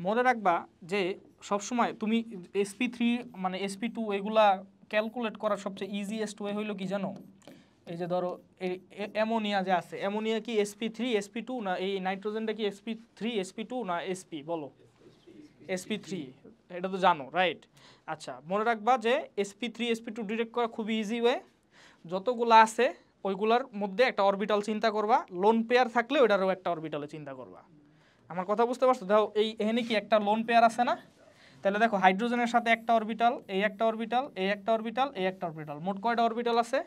মনে রাখবা যে সবসময় তুমি এসপি থ্রি মানে এসপি টু এগুলা ক্যালকুলেট করার সবচেয়ে ইজিয়েস্ট ওয়ে হইলো কি জানো এই যে ধরো এই অ্যামোনিয়া যে আছে অ্যামোনিয়া কি এসপি থ্রি এসপি টু না এই নাইট্রোজেনটা কি এসপি থ্রি এসপি টু না এসপি বলো এসপি থ্রি এটা তো জানো রাইট আচ্ছা মনে রাখবা যে sp three sp two detect করা খুবই ইজি ওয়ে যতগুলো আছে ওইগুলার মধ্যে একটা অরবিটাল চিন্তা করবা লোন পেয়ার থাকলে ওইটারও একটা অরবিটালে চিন্তা করবা আমার কথা বুঝতে পারছো দেখো এই এখানে কি একটা লোন পেয়ার আছে না তাহলে দেখো হাইড্রোজেনের সাথে একটা অরবিটাল এই একটা অরবিটাল এই একটা অরবিটাল এই একটা অরবিটাল মোট কয়টা অরবিটাল আছে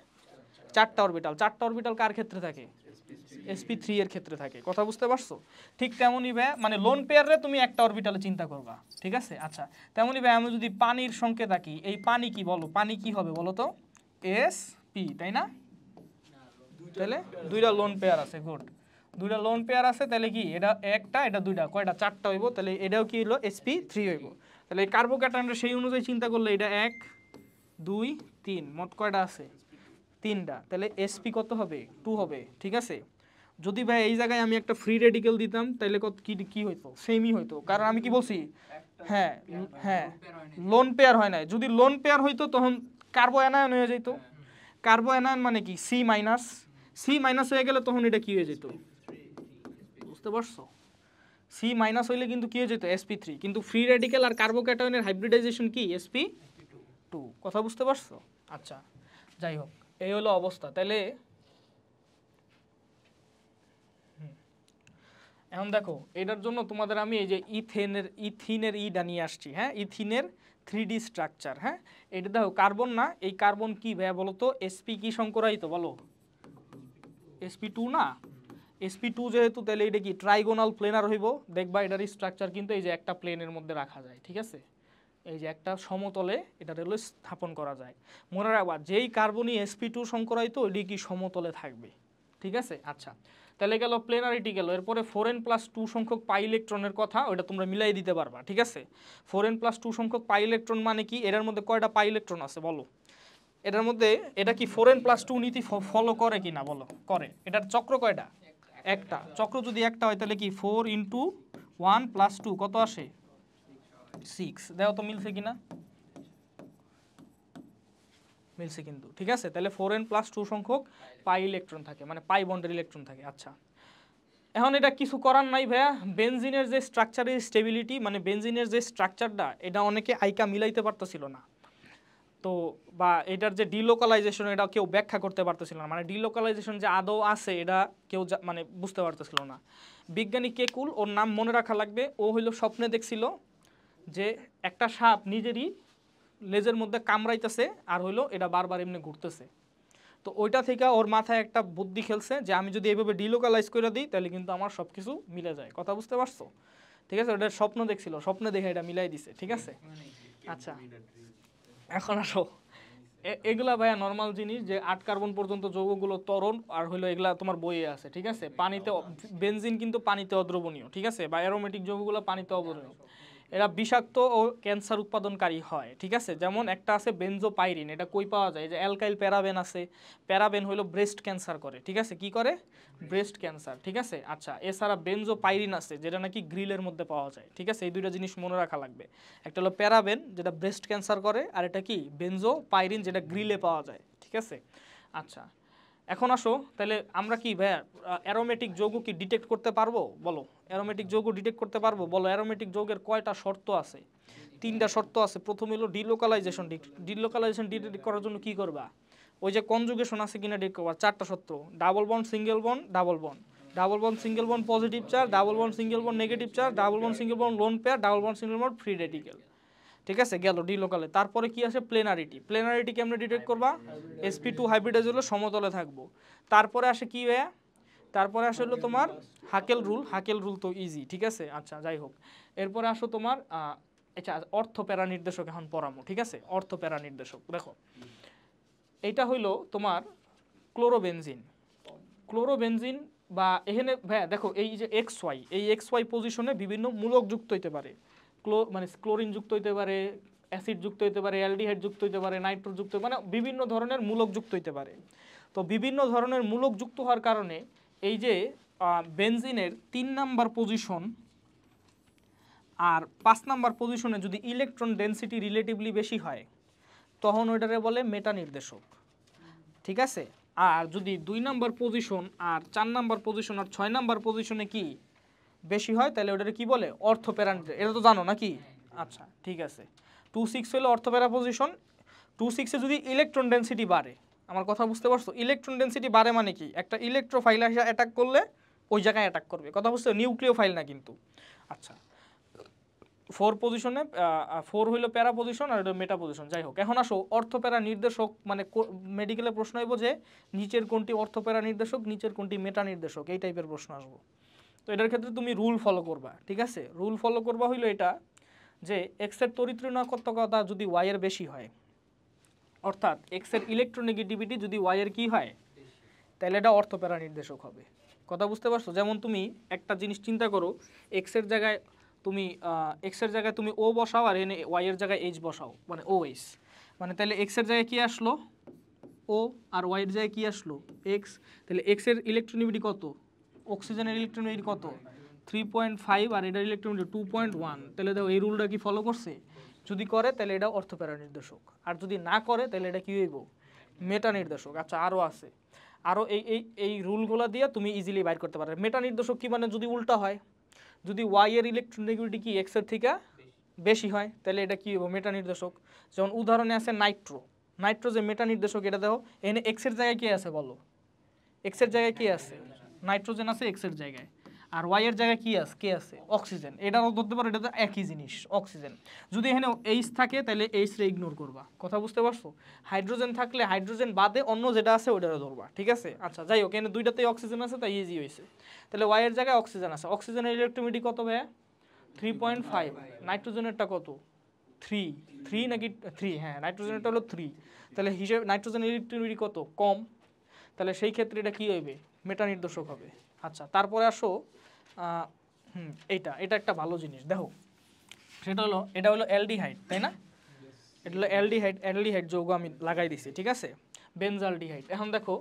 চারটা অরবিটাল চারটা অরবিটাল কার ক্ষেত্রে থাকে এসপি থ্রি এর ক্ষেত্রে থাকে কথা বুঝতে পারছো ঠিক তেমনই ভাই মানে লোন পেয়ারে তুমি একটা অরবিটালে চিন্তা করবা ঠিক আছে আচ্ছা তেমনই ভাই আমি যদি পানির সংকেত আঁকি এই পানি কি বলো পানি কি হবে বলো তো এস পি তাই না তাহলে দুইটা লোন পেয়ার আছে গুড দুইটা লোন পেয়ার আছে তাহলে কি এটা একটা এটা দুইটা কয়টা চারটা হইব তাহলে এটাও কি হইলো এসপি থ্রি হইব তাহলে এই কার্বোক্যাটায়নটা সেই অনুযায়ী চিন্তা করলে এটা এক দুই তিন মোট কয়টা আছে তিনটা তাহলে এসপি কত হবে টু হবে ঠিক আছে যদি ভাই এই জায়গায় আমি একটা ফ্রি রেডিকেল দিতাম তাহলে কত কি কি হইতো সেমই হইতো কারণ আমি কি বলছি হ্যাঁ হ্যাঁ লোন পেয়ার হয় নাই যদি লোন পেয়ার হইতো তখন কার্বো অ্যানায়ন হয়ে যেত কার্বো অ্যানায়ন মানে কি সি মাইনাস সি মাইনাস হয়ে গেলে তখন এটা কি হয়ে যেত বুঝতে পারছো সি মাইনাস হইলে কিন্তু কি হয়ে যেত এসপি থ্রি কিন্তু ফ্রি রেডিকেল আর কার্বোক্যাটায়নের হাইব্রিডাইজেশন কি এসপি টু কথা বুঝতে পারছো আচ্ছা যাই হোক এই হলো অবস্থা তাহলে এখন দেখো এটার জন্য তোমাদের আমি এই যে ইথেনের ইথিনের ইডা নিয়ে আসছি হ্যাঁ ইথিনের থ্রি স্ট্রাকচার হ্যাঁ এটা দেখো কার্বন না এই কার্বন কি ভাইয়া বলো তো এসপি কি সংকরায়িত বলো এসপি টু না এসপি টু যেহেতু তাহলে এটা কি ট্রাইগোনাল প্লেনার হইব দেখবা এটার স্ট্রাকচার কিন্তু এই যে একটা প্লেনের মধ্যে রাখা যায় ঠিক আছে এই যে একটা সমতলে এটা রেলওয়ে স্থাপন করা যায় মনে রাখবা যেই কার্বনই এসপি টু সংকরায়িত ওইটি কি সমতলে থাকবে ঠিক আছে আচ্ছা তাহলে গেল প্লেনারিটি গেল এরপরে ফোরেন প্লাস টু সংখ্যক পাই ইলেকট্রনের কথা ওইটা তোমরা মিলাই দিতে পারবা ঠিক আছে ফোরেন প্লাস টু সংখ্যক পাই ইলেকট্রন মানে কি এটার মধ্যে কয়টা পাই ইলেকট্রন আছে বলো এটার মধ্যে এটা কি ফোরেন প্লাস টু নীতি ফলো করে কি না বলো করে এটার চক্র কয়টা একটা চক্র যদি একটা হয় তাহলে কি four into one plus two কত আসে সিক্স দেখো তো মিলছে কিনা মিলছে কিন্তু ঠিক আছে তাহলে ফোর এন প্লাস টু সংখ্যক পাই ইলেকট্রন থাকে মানে পাই বন্ডের ইলেকট্রন থাকে আচ্ছা এখন এটা কিছু করার নাই ভাইয়া বেনজিনের যে স্ট্রাকচারের স্টেবিলিটি মানে বেনজিনের যে স্ট্রাকচারটা এটা অনেকে আইকা মিলাইতে পারতেছিল না তো বা এটার যে ডিলোকালাইজেশন এটা কেউ ব্যাখ্যা করতে পারতেছিল না মানে ডিলোকালাইজেশন যে আদৌ আছে এটা কেউ মানে বুঝতে পারতেছিল না বিজ্ঞানী কেকুল ওর নাম মনে রাখা লাগবে ও হইলো স্বপ্নে দেখছিল যে একটা সাপ নিজেরই লেজের মধ্যে কামড়াইতেছে আর হইলো এটা বারবার এমনি ঘুরতেছে তো ওইটা থেকে ওর মাথায় একটা বুদ্ধি খেলছে যে আমি যদি এইভাবে ডিলোকালাইজ করে দিই তাহলে কিন্তু আমার সব কিছু মিলে যায় কথা বুঝতে পারছো ঠিক আছে ওটা স্বপ্ন দেখছিল স্বপ্নে দেখে এটা মিলাই দিছে ঠিক আছে আচ্ছা এখন আসো এগুলা ভাইয়া নর্মাল জিনিস যে আট কার্বন পর্যন্ত যৌগগুলো তরল আর হলো এগুলা তোমার বইয়ে আছে ঠিক আছে পানিতে বেনজিন কিন্তু পানিতে অদ্রবণীয় ঠিক আছে বা অ্যারোমেটিক যৌগগুলো পানিতে অদ্রবণীয় এরা বিষাক্ত ও ক্যান্সার উৎপাদনকারী হয় ঠিক আছে যেমন একটা আছে পাইরিন এটা কই পাওয়া যায় যে অ্যালকাইল প্যারাবেন আছে প্যারাবেন হলো ব্রেস্ট ক্যান্সার করে ঠিক আছে কি করে ব্রেস্ট ক্যান্সার ঠিক আছে আচ্ছা এছাড়া পাইরিন আছে যেটা নাকি গ্রিলের মধ্যে পাওয়া যায় ঠিক আছে এই দুইটা জিনিস মনে রাখা লাগবে একটা হলো প্যারাবেন যেটা ব্রেস্ট ক্যান্সার করে আর এটা কি পাইরিন যেটা গ্রিলে পাওয়া যায় ঠিক আছে আচ্ছা এখন আসো তাহলে আমরা কি ভাইয়া অ্যারোমেটিক যৌগ কি ডিটেক্ট করতে পারবো বলো অ্যারোমেটিক যৌগ ডিটেক্ট করতে পারবো বলো অ্যারোমেটিক যৌগের কয়টা শর্ত আছে তিনটা শর্ত আছে প্রথম হলো ডিলোকালাইজেশন ডিলোকালাইজেশন ডিটেক্ট করার জন্য কি করবা ওই যে কনজুগেশন আছে কিনা ডিটেক্ট করবা চারটা শর্ত ডাবল বন সিঙ্গেল বন ডাবল বন ডাবল বন সিঙ্গেল বন পজিটিভ চার double bond single bond negative চার double bond single bond lone pair double bond single bond free radical ঠিক আছে গেল ডি লোকালে তারপরে কি আসে প্লেনারিটি প্লেনারিটি কেমনে ডিটেক্ট করবা এসপি টু হাইব্রিডেজ হলো সমতলে থাকবো তারপরে আসে কি ভাইয়া তারপরে আসে হলো তোমার হাকেল রুল হাকেল রুল তো ইজি ঠিক আছে আচ্ছা যাই হোক এরপরে আসো তোমার আচ্ছা অর্থ প্যারা নির্দেশক এখন পড়ামো ঠিক আছে অর্থ প্যারা নির্দেশক দেখো এটা হইলো তোমার ক্লোরোবেনজিন ক্লোরোবেনজিন বা এখানে ভাইয়া দেখো এই যে এক্স ওয়াই এই এক্স ওয়াই পজিশনে বিভিন্ন মূলক যুক্ত হইতে পারে ক্লো মানে ক্লোরিন যুক্ত হইতে পারে অ্যাসিড যুক্ত হইতে পারে অ্যালডিহাইড যুক্ত হইতে পারে নাইট্রো যুক্ত মানে বিভিন্ন ধরনের মূলক যুক্ত হইতে পারে তো বিভিন্ন ধরনের মূলক যুক্ত হওয়ার কারণে এই যে বেনজিনের তিন নাম্বার পজিশন আর পাঁচ নাম্বার পজিশনে যদি ইলেকট্রন ডেন্সিটি রিলেটিভলি বেশি হয় তখন ওইটারে বলে মেটা নির্দেশক ঠিক আছে আর যদি দুই নাম্বার পজিশন আর চার নাম্বার পজিশন আর ছয় নাম্বার পজিশনে কি বেশি হয় তাহলে ওটাকে কি বলে অর্থপ্যারামিটার এটা তো জানো নাকি আচ্ছা ঠিক আছে টু সিক্স হলো অর্থপ্যারা পজিশন টু সিক্সে যদি ইলেকট্রন ডেন্সিটি বাড়ে আমার কথা বুঝতে পারছো ইলেকট্রন ডেন্সিটি বাড়ে মানে কি একটা ইলেকট্রোফাইল আসে অ্যাটাক করলে ওই জায়গায় অ্যাটাক করবে কথা বুঝতে নিউক্লিয় ফাইল না কিন্তু আচ্ছা ফোর পজিশনে ফোর হইলো প্যারা পজিশন আর মেটা পজিশন যাই হোক এখন আসো অর্থপ্যারা নির্দেশক মানে মেডিকেলের প্রশ্ন হইব যে নিচের কোনটি অর্থপ্যারা নির্দেশক নিচের কোনটি মেটা নির্দেশক এই টাইপের প্রশ্ন আসবো তো এটার ক্ষেত্রে তুমি রুল ফলো করবা ঠিক আছে রুল ফলো করবা হইলো এটা যে এক্সের তরিত্রিণাকত্বকতা যদি ওয়াইয়ের বেশি হয় অর্থাৎ এক্সের ইলেকট্রোনেগেটিভিটি যদি ওয়াইয়ের কি হয় তাহলে এটা অর্থপ্যারা নির্দেশক হবে কথা বুঝতে পারছো যেমন তুমি একটা জিনিস চিন্তা করো এক্সের জায়গায় তুমি এক্সের জায়গায় তুমি ও বসাও আর এনে ওয়াইয়ের জায়গায় এইচ বসাও মানে ও এইচ মানে তাহলে এক্সের জায়গায় কি আসলো ও আর ওয়াইয়ের জায়গায় কি আসলো এক্স তাহলে এক্সের ইলেকট্রোনিভিটি কত অক্সিজেনের ইলেকট্রন রেট কত থ্রি পয়েন্ট ফাইভ আর এটার electron rate two point one তাহলে দেখো এই রুলটা কি ফলো করছে যদি করে তাহলে এটা অর্থপ্যারা নির্দেশক আর যদি না করে তাহলে এটা কী হইব মেটা নির্দেশক আচ্ছা আরও আছে আরও এই এই এই রুলগুলো দিয়ে তুমি ইজিলি বাইর করতে পারবে মেটা নির্দেশক কী মানে যদি উল্টা হয় যদি ওয়াইয়ের ইলেকট্রন নেগেটিভিটি কি এক্সের থেকে বেশি হয় তাহলে এটা কী হইব মেটা নির্দেশক যেমন উদাহরণে আছে নাইট্রো নাইট্রো যে মেটা নির্দেশক এটা দেখো এনে এক্সের জায়গায় কে আছে বলো এক্সের জায়গায় কে আছে নাইট্রোজেন আছে এক্সের জায়গায় আর ওয়াই এর জায়গায় কি আছে কে আছে অক্সিজেন এটাও ধরতে পারো এটা তো একই জিনিস অক্সিজেন যদি এখানে এইচ থাকে তাহলে এইচরে ইগনোর করবা কথা বুঝতে পারছো হাইড্রোজেন থাকলে হাইড্রোজেন বাদে অন্য যেটা আছে ওইটা ধরবা ঠিক আছে আচ্ছা যাই হোক এখানে দুইটাতেই অক্সিজেন আছে তাই ইজি হয়েছে তাহলে ওয়াই এর জায়গায় অক্সিজেন আছে অক্সিজেনের ইলেকট্রিমিটি কত ভাইয়া থ্রি পয়েন্ট ফাইভ নাইট্রোজেনেরটা কত থ্রি থ্রি নাকি থ্রি হ্যাঁ নাইট্রোজেনেরটা হলো থ্রি তাহলে হিসেবে নাইট্রোজেন ইলেকট্রিমিটি কত কম তাহলে সেই ক্ষেত্রে এটা কী হইবে মেটা নির্দেশক হবে আচ্ছা তারপরে আসো হুম এইটা এটা একটা ভালো জিনিস দেখো সেটা হলো এটা হলো অ্যালডিহাইড তাই না এটা হলো অ্যালডিহাইড অ্যালডিহাইড যৌগ আমি লাগাই দিছি ঠিক আছে বেনজালডিহাইড এখন দেখো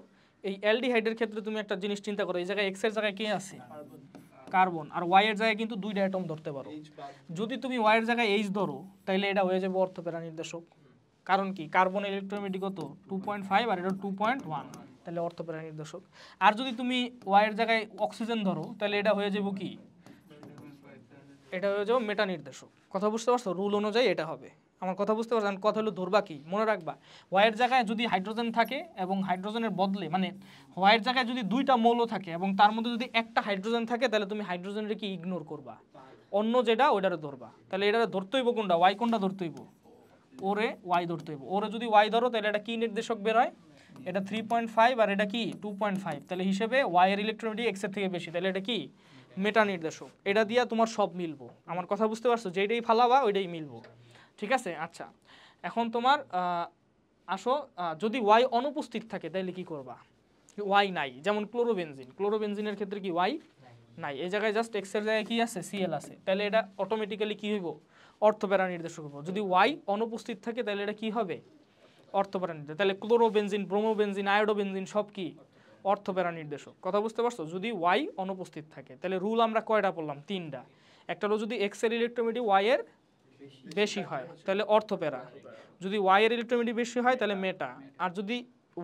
এই অ্যালডিহাইডের ক্ষেত্রে তুমি একটা জিনিস চিন্তা করো এই জায়গায় এক্সের জায়গায় কে আছে কার্বন আর ওয়াইয়ের জায়গায় কিন্তু দুইটা অ্যাটম ধরতে পারো যদি তুমি ওয়াইয়ের জায়গায় এইচ ধরো তাহলে এটা হয়ে যাবে অর্থপেরা নির্দেশক কারণ কি কার্বন ইলেকট্রোমিটি কত টু পয়েন্ট ফাইভ আর এটা টু পয়েন্ট ওয়ান তাহলে অর্থপেরা নির্দেশক আর যদি তুমি ওয়াইয়ের জায়গায় অক্সিজেন ধরো তাহলে এটা হয়ে যাব কি এটা হয়ে যাবো মেটা নির্দেশক কথা বুঝতে পারছো রুল অনুযায়ী এটা হবে আমার কথা বুঝতে পারছেন কথা হলো ধরবা কি মনে রাখবা ওয়াইয়ের জায়গায় যদি হাইড্রোজেন থাকে এবং হাইড্রোজেনের বদলে মানে ওয়াইয়ের জায়গায় যদি দুইটা মৌল থাকে এবং তার মধ্যে যদি একটা হাইড্রোজেন থাকে তাহলে তুমি হাইড্রোজেনের কি ইগনোর করবা অন্য যেটা ওইটারে ধরবা তাহলে এটারে ধরতেইব কোনটা ওয়াই কোনটা ধরতেইব ওরে ওয়াই ধরতেইব ওরে যদি ওয়াই ধরো তাহলে এটা কি নির্দেশক বেরোয় এটা থ্রি পয়েন্ট ফাইভ আর এটা কি টু পয়েন্ট ফাইভ তাহলে হিসেবে ওয়াইয়ের ইলেকট্রনিটি এক্সের থেকে বেশি তাহলে এটা কি মেটা নির্দেশক এটা দিয়া তোমার সব মিলবো আমার কথা বুঝতে পারছো যেটাই ফালাবা ওইটাই মিলবো ঠিক আছে আচ্ছা এখন তোমার আসো যদি ওয়াই অনুপস্থিত থাকে তাহলে কি করবা ওয়াই নাই যেমন ক্লোরোবেনজিন ক্লোরোবেনজিনের ক্ষেত্রে কি ওয়াই নাই এই জায়গায় জাস্ট এক্সের জায়গায় কি আছে সিএল আছে তাহলে এটা অটোমেটিক্যালি কি হইব প্যারা নির্দেশক হইব যদি ওয়াই অনুপস্থিত থাকে তাহলে এটা কি হবে অর্থপ্যারানির্দেশক তাহলে ক্লোরোবেনজিন ব্রোমোবেনজিন আয়োডোবেনজিন সব কি অর্থপ্যারা নির্দেশক কথা বুঝতে পারছো যদি ওয়াই অনুপস্থিত থাকে তাহলে রুল আমরা কয়টা পড়লাম তিনটা একটা হলো যদি এক্স এর ইলেকট্রোমিটি ওয়াই এর বেশি হয় তাহলে অর্থপ্যারা যদি ওয়াই এর ইলেকট্রোমিটি বেশি হয় তাহলে মেটা আর যদি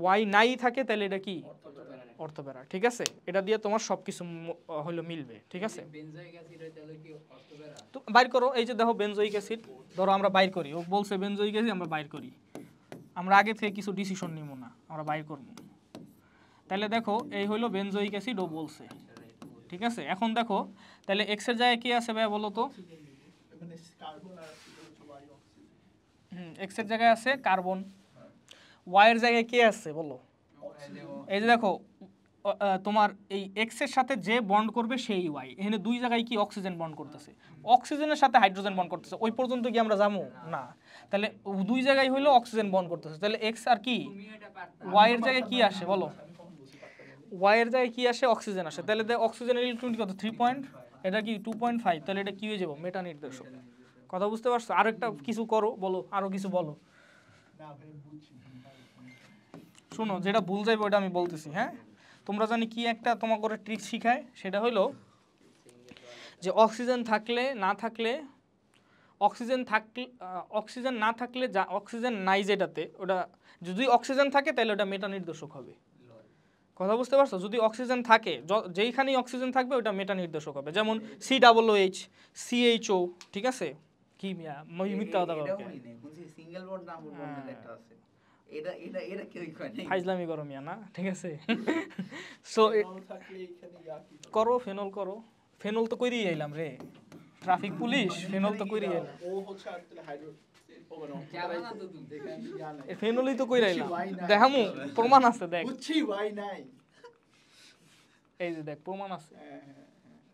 ওয়াই নাই থাকে তাহলে এটা কি অর্থপ্যারা ঠিক আছে এটা দিয়ে তোমার সব কিছু হলো মিলবে ঠিক আছে তো বাইর করো এই যে দেখো বেনজোইক অ্যাসিড ধরো আমরা বাইর করি ও বলছে বেনজোইক অ্যাসিড আমরা বাইর করি আমরা আগে থেকে কিছু ডিসিশন নিব না আমরা বাই করব তাহলে দেখো এই হলো বেনজোইক ও বলছে ঠিক আছে এখন দেখো তাহলে এক্সের জায়গায় কি আছে ভাই বলো তো হুম এক্সের জায়গায় আছে কার্বন ওয়াইয়ের জায়গায় কি আছে বলো এই যে দেখো তোমার এই এক্সের সাথে যে বন্ড করবে সেই ওয়াই এখানে দুই জায়গায় কি অক্সিজেন বন্ড করতেছে অক্সিজেনের সাথে হাইড্রোজেন বন্ড করতেছে ওই পর্যন্ত কি আমরা যাবো না তাহলে দুই জায়গায় হইলো অক্সিজেন বন্ড করতেছে তাহলে এক্স আর কি ওয়াই এর জায়গায় কি আসে বলো ওয়াই এর জায়গায় কি আসে অক্সিজেন আসে তাহলে অক্সিজেন ইলেকট্রনিক কত থ্রি পয়েন্ট এটা কি টু পয়েন্ট ফাইভ তাহলে এটা কি হয়ে যাবো মেটা নির্দেশক কথা বুঝতে পারছো আর একটা কিছু করো বলো আরও কিছু বলো শোনো যেটা ভুল যাইবো ওটা আমি বলতেছি হ্যাঁ তোমরা জানি কি একটা করে ট্রিক শিখায় সেটা হলো যে অক্সিজেন থাকলে না থাকলে অক্সিজেন থাকলে অক্সিজেন না থাকলে যা অক্সিজেন নাই যেটাতে ওটা যদি অক্সিজেন থাকে তাহলে ওটা মেটা নির্দেশক হবে কথা বুঝতে পারছো যদি অক্সিজেন থাকে যেইখানেই অক্সিজেন থাকবে ওটা মেটা নির্দেশক হবে যেমন সি ডাবল এইচ সিএইচও ঠিক আছে কি মিয়া মিথ্যা কথা সিঙ্গেল বন্ড নাম একটা আছে এটা এটা এটা না ফাইজলামি করো মিয়া না ঠিক আছে সো করো ফেনল করো ফেনল তো কইরি আইলাম রে ট্রাফিক পুলিশ ফেনল তো কইরি আইলাম ও হচ্ছে আসলে তো কইরা দেখামু প্রমাণ আছে দেখ এই যে দেখ প্রমাণ আছে হ্যাঁ, হ্যাঁ, হ্যাঁ।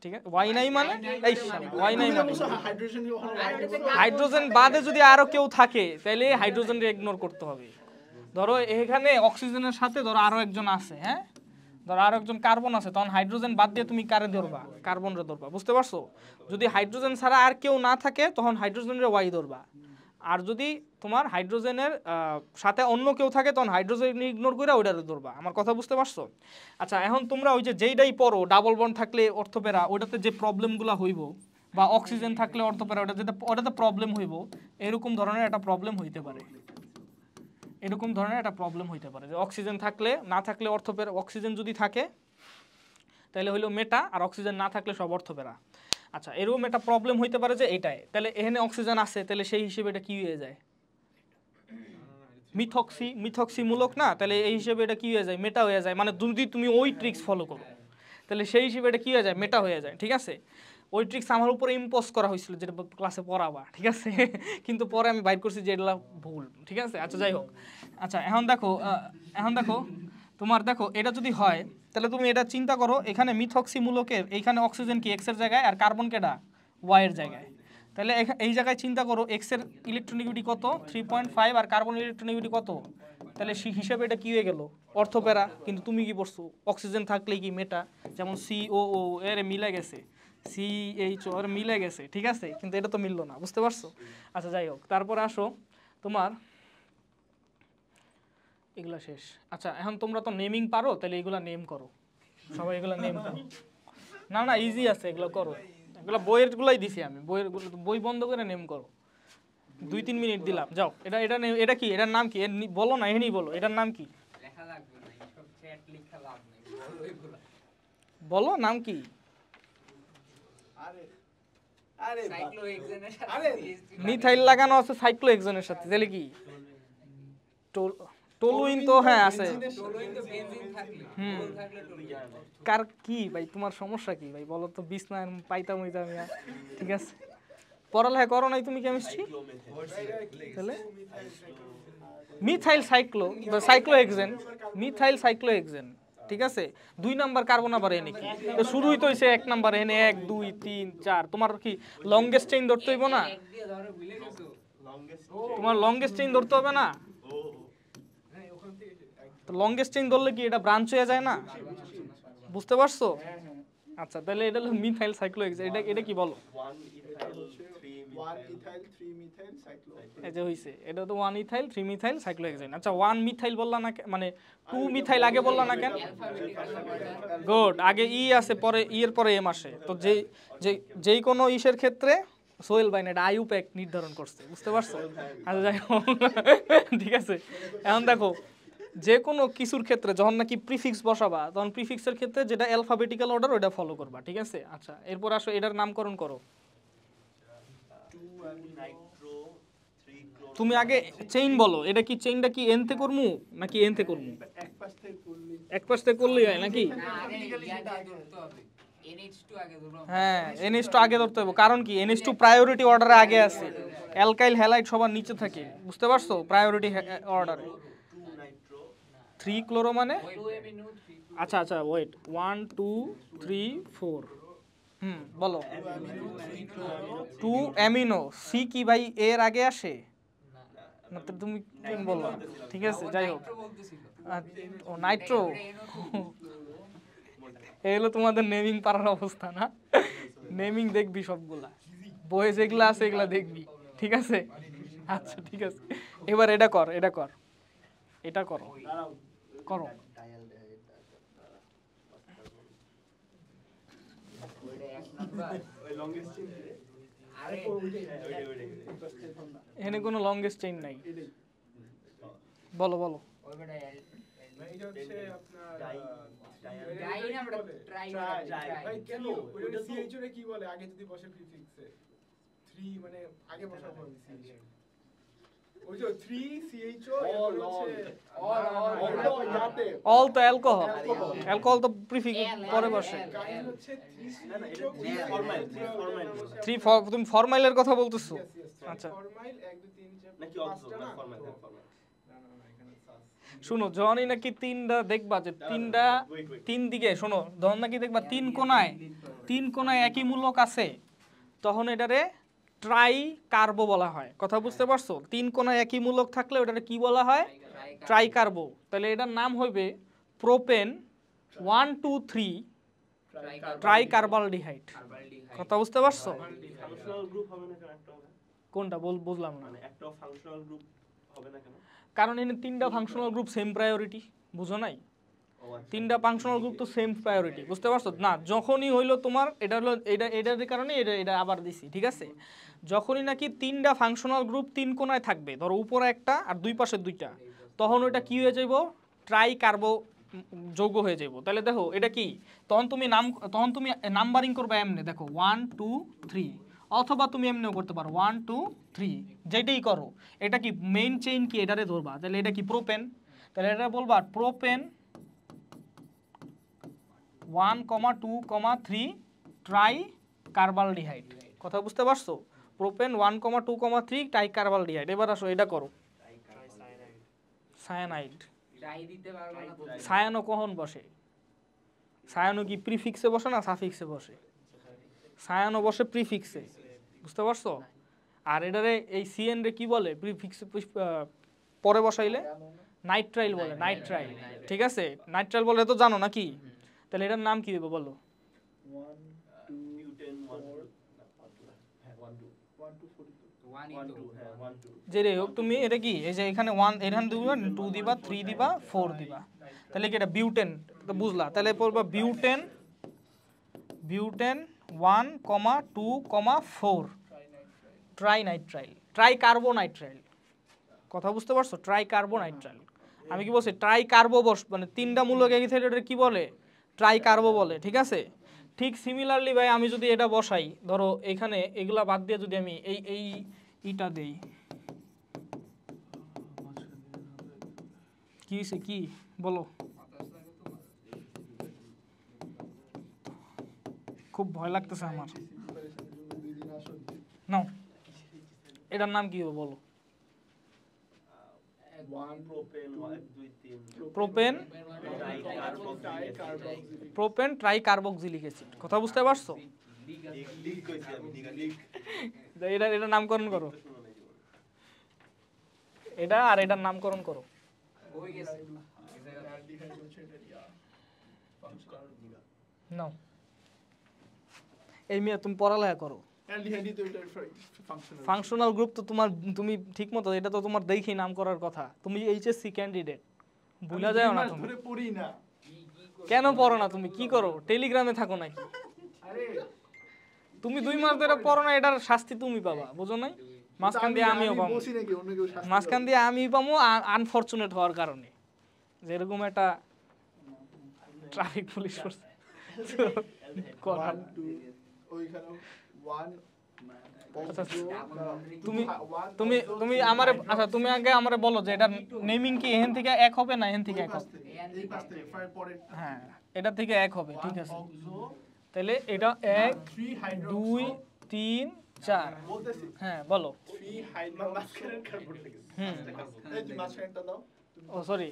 ঠিক আছে ওয়াই নাই মানে এই ওয়াই নাই মানে, মানে? হাইড্রোজেন বাদে যদি আরো কেউ থাকে তাহলে হাইড্রোজেন ইগনোর করতে হবে ধরো এখানে অক্সিজেনের সাথে ধরো আরও একজন আছে হ্যাঁ ধরো আরো একজন কার্বন আছে তখন হাইড্রোজেন বাদ দিয়ে তুমি কারে ধরবা কার্বনরে ধরবা বুঝতে পারছো যদি হাইড্রোজেন ছাড়া আর কেউ না থাকে তখন হাইড্রোজেনের ওয়াই ধরবা আর যদি তোমার হাইড্রোজেনের সাথে অন্য কেউ থাকে তখন হাইড্রোজেন ইগনোর করে ওইটা ধরবা আমার কথা বুঝতে পারছো আচ্ছা এখন তোমরা ওই যে যেইটাই পড়ো ডাবল বন্ড থাকলে অর্থপেরা ওইটাতে যে প্রবলেমগুলো হইব বা অক্সিজেন থাকলে অর্থপেরা ওটা যেটা ওটাতে প্রবলেম হইব এরকম ধরনের একটা প্রবলেম হইতে পারে এরকম ধরনের একটা প্রবলেম হইতে পারে যে অক্সিজেন থাকলে না থাকলে অর্থপের অক্সিজেন যদি থাকে তাহলে হইলো মেটা আর অক্সিজেন না থাকলে সব অর্থপেরা আচ্ছা এরকম একটা প্রবলেম হইতে পারে যে এটাই তাহলে এখানে অক্সিজেন আছে তাহলে সেই হিসেবে এটা কী হয়ে যায় মিথক্সি মিথক্সিমূলক না তাহলে এই হিসেবে এটা কী হয়ে যায় মেটা হয়ে যায় মানে যদি তুমি ওই ট্রিক্স ফলো করো তাহলে সেই হিসেবে এটা কী হয়ে যায় মেটা হয়ে যায় ঠিক আছে ওই ট্রিক্স আমার উপরে ইম্পোজ করা হয়েছিল যেটা ক্লাসে পড়াবা ঠিক আছে কিন্তু পরে আমি বাইর করছি যে এটা ভুল ঠিক আছে আচ্ছা যাই হোক আচ্ছা এখন দেখো এখন দেখো তোমার দেখো এটা যদি হয় তাহলে তুমি এটা চিন্তা করো এখানে মিথক্সি মূলকের এইখানে অক্সিজেন কি এক্সের জায়গায় আর কার্বন কেটা ওয়াইয়ের জায়গায় তাহলে এই জায়গায় চিন্তা করো এক্সের ইলেকট্রনিকিউটি কত থ্রি পয়েন্ট ফাইভ আর কার্বন ইলেকট্রনিকিটি কত তাহলে সেই হিসাবে এটা কী হয়ে গেল অর্থপেরা কিন্তু তুমি কি পড়ছো অক্সিজেন থাকলে কি মেটা যেমন সিও ও এর মিলে গেছে সি এইচ ওর মিলে গেছে ঠিক আছে কিন্তু এটা তো মিললো না বুঝতে পারছো আচ্ছা যাই হোক তারপর আসো তোমার এগুলা শেষ আচ্ছা এখন তোমরা তো নেমিং পারো তাহলে এগুলা নেম করো সবাই এগুলো নেম করো না না ইজি আছে এগুলো করো এগুলো বইয়েরগুলাই দিছি আমি বইয়ের বই বন্ধ করে নেম করো দুই তিন মিনিট দিলাম যাও এটা এটা এটা কি এটার নাম কি বলো না এখানেই বলো এটার নাম কি বলো নাম কি মিথাইল লাগানো আছে সাইক্লোহেক্সেনের সাথে তাহলে কি টলুইন তো হ্যাঁ আছে কার কি ভাই তোমার সমস্যা কি ভাই বলো তো বিছনা পাইতাম হইতাম ঠিক আছে পড়ালেখা করো নাই তুমি কেমিস্ট্রি তাহলে methyl cyclo cyclohexane methyl cyclohexane ঠিক আছে দুই নাম্বার কার্বন আবার এনে কি তো শুরুই তো হয়েছে এক নাম্বার এনে এক দুই তিন চার তোমার কি লংগেস্ট চেইন ধরতে হইব না তোমার লংগেস্ট চেইন ধরতে হবে না তো লংগেস্ট চেইন ধরলে কি এটা ব্রাঞ্চ হয়ে যায় না বুঝতে পারছো আচ্ছা তাহলে এটা হলো মিথাইল সাইক্লোহেক্স এটা এটা কি বলো এই যে হইছে এটা তো one ethyl three methyl cyclohexane আচ্ছা ওয়ান মানে মিথাইল বললাম না মানে টু মিথাইল আগে বললা না কেন গুড আগে ই e আছে পরে ই e এর পরে এম আসে তো যে যেই কোনো ইসের ক্ষেত্রে সোয়েল বাইন এটা আয়ু প্যাক নির্ধারণ করছে বুঝতে পারছো আচ্ছা যাই ঠিক আছে এখন দেখো যে কোনো কিছুর ক্ষেত্রে যখন নাকি প্রিফিক্স বসাবা তখন প্রিফিক্সের ক্ষেত্রে যেটা অ্যালফাবেটিক্যাল অর্ডার ওটা ফলো করবা ঠিক আছে আচ্ছা এরপর আসো এটার নামকরণ করো তুমি আগে চেইন বলো এটা কি চেইনটা কি এনতে করমু নাকি এনতে করমু এক পাশ থেকে করলেই হয় নাকি হ্যাঁ এনএস টু আগে ধরতে হবে কারণ কি এনএস টু প্রায়োরিটি অর্ডারে আগে আছে অ্যালকাইল হ্যালাইট সবার নিচে থাকে বুঝতে পারছো প্রায়োরিটি অর্ডারে থ্রি ক্লোরো মানে আচ্ছা আচ্ছা wait one two three four হুম বলো টু অ্যামিনো সি কি ভাই এর আগে আসে না তো তুমি বলো ঠিক আছে যাই হোক ও নাইট্রো হলো তোমাদের নেমিং পারার অবস্থা না নেমিং দেখবি সবগুলা বয়ে যেগুলো আছে এগুলা দেখবি ঠিক আছে আচ্ছা ঠিক আছে এবার এটা কর এটা কর এটা করো করো এখানে কোনো লংগেস্ট চেইন নাই বলো বলো কি বলে আগে যদি বসে থ্রি মানে আগে বসা ওই যে 3 CHO অল অল তো অ্যালকোহল অ্যালকোহল তো প্রিফিক্স পরে বসে থ্রি তুমি ফরমাইলের কথা বলতেছো আচ্ছা ফরমাইল 1 2 3 নাকি অবজো ফরমাইল শোনো যখনই নাকি তিনটা দেখবা যে তিনটা তিন দিকে শোনো যখন নাকি দেখবা তিন কোনায় তিন কোনায় একই মূলক আছে তখন এটারে ট্রাই কার্বো বলা হয় কথা বুঝতে পারছো তিন কোনা একই মূলক থাকলে ওটাকে কি বলা হয় ট্রাই কার্বো তাহলে এটার নাম হইবে propane one two three tri carbaldehyde কথা বুঝতে পারছো কোনটা বল বুঝলাম না মানে কারণ এখানে তিনটা ফাংশনাল গ্রুপ সেম প্রায়োরিটি বুঝো নাই তিনটা ফাংশনাল গ্রুপ তো সেম প্রায়োরিটি বুঝতে পারছো না যখনই হইলো তোমার এটা হলো এটা এটার কারণে এটা এটা আবার দিছি ঠিক আছে যখনই নাকি তিনটা ফাংশনাল গ্রুপ তিন কোনায় থাকবে ধরো উপরে একটা আর দুই পাশে দুইটা তখন ওইটা কি হয়ে যাইব ট্রাই কার্বো যোগ্য হয়ে যাইব তাহলে দেখো এটা কি তখন তুমি নাম তখন তুমি নাম্বারিং করবে এমনি দেখো ওয়ান টু থ্রি অথবা তুমি এমনিও করতে পারো ওয়ান টু থ্রি যেটাই করো এটা কি মেইন চেইন কি এটারে ধরবা তাহলে এটা কি প্রোপেন তাহলে এটা বলবা propane one comma two comma three tri carbaldehyde কথা বুঝতে পারছো propane one comma two comma three tri carbaldehyde এবার আসো এটা করো সায়ানাইড সায়ানো কখন বসে সায়ানো কি প্রিফিক্সে বসে না সাফিক্সে বসে সায়ানো বসে প্রিফিক্সে বুঝতে পারছো আর এটারে এই সিএন রে কি বলে প্রিফিক্স পরে বসাইলে নাইট্রাইল বলে নাইট্রাইল ঠিক আছে নাইট্রাইল বলে তো জানো নাকি তাহলে এটার নাম কি দেবো বলো যে রে হোক তুমি এটা কি এই যে এখানে ওয়ান এখানে দিবা টু দিবা থ্রি দিবা ফোর দিবা তাহলে কি এটা বিউটেন তো বুঝলা তাহলে পড়বা butane butane one comma two comma four trinitrile tri carbonitrile কথা বুঝতে পারছো ট্রাই কার্বোনাইট্রাইল আমি কি বলছি ট্রাই কার্বো বস মানে তিনটা মূলক একই সাইড কি বলে ট্রাই কার্বো বলে ঠিক আছে ঠিক সিমিলারলি ভাই আমি যদি এটা বসাই ধরো এখানে এগুলা বাদ দিয়ে যদি আমি এই এই ইটা দেই কি হয়েছে কি বলো খুব ভয় লাগতেছে আমার নাও এটার নাম কি বলো প্রোপেন ট্রাই ট্রাইকার্বক্সিলিক অ্যাসিড কথা বুঝতে পারছো এটা এটা নামকরণ করো এটা আর এটার নামকরণ করো নাও এই মেয়ে তুমি পড়ালেখা করো ফাংশনাল গ্রুপ তো তোমার তুমি ঠিক মতো এটা তো তোমার দেখেই নাম করার কথা তুমি এইচএসসি ক্যান্ডিডেট ভুলে যাও না তুমি পড়ি না কেন পড়ো না তুমি কি করো টেলিগ্রামে থাকো নাই তুমি দুই মাস ধরে পড়ো না এটার শাস্তি তুমি পাবা বুঝো নাই মাঝখান দিয়ে আমিও পাবো মাঝখান দিয়ে আমি পাবো আনফরচুনেট হওয়ার কারণে যেরকম একটা ট্রাফিক পুলিশ করছে করার তুমি তুমি তুমি আমারে আচ্ছা তুমি আগে আমারে বলো যে এটা নেমিং কি এখান থেকে এক হবে না এখান থেকে এক হ্যাঁ এটা থেকে এক হবে ঠিক আছে তাহলে এটা এক দুই তিন চার হ্যাঁ বলো সরি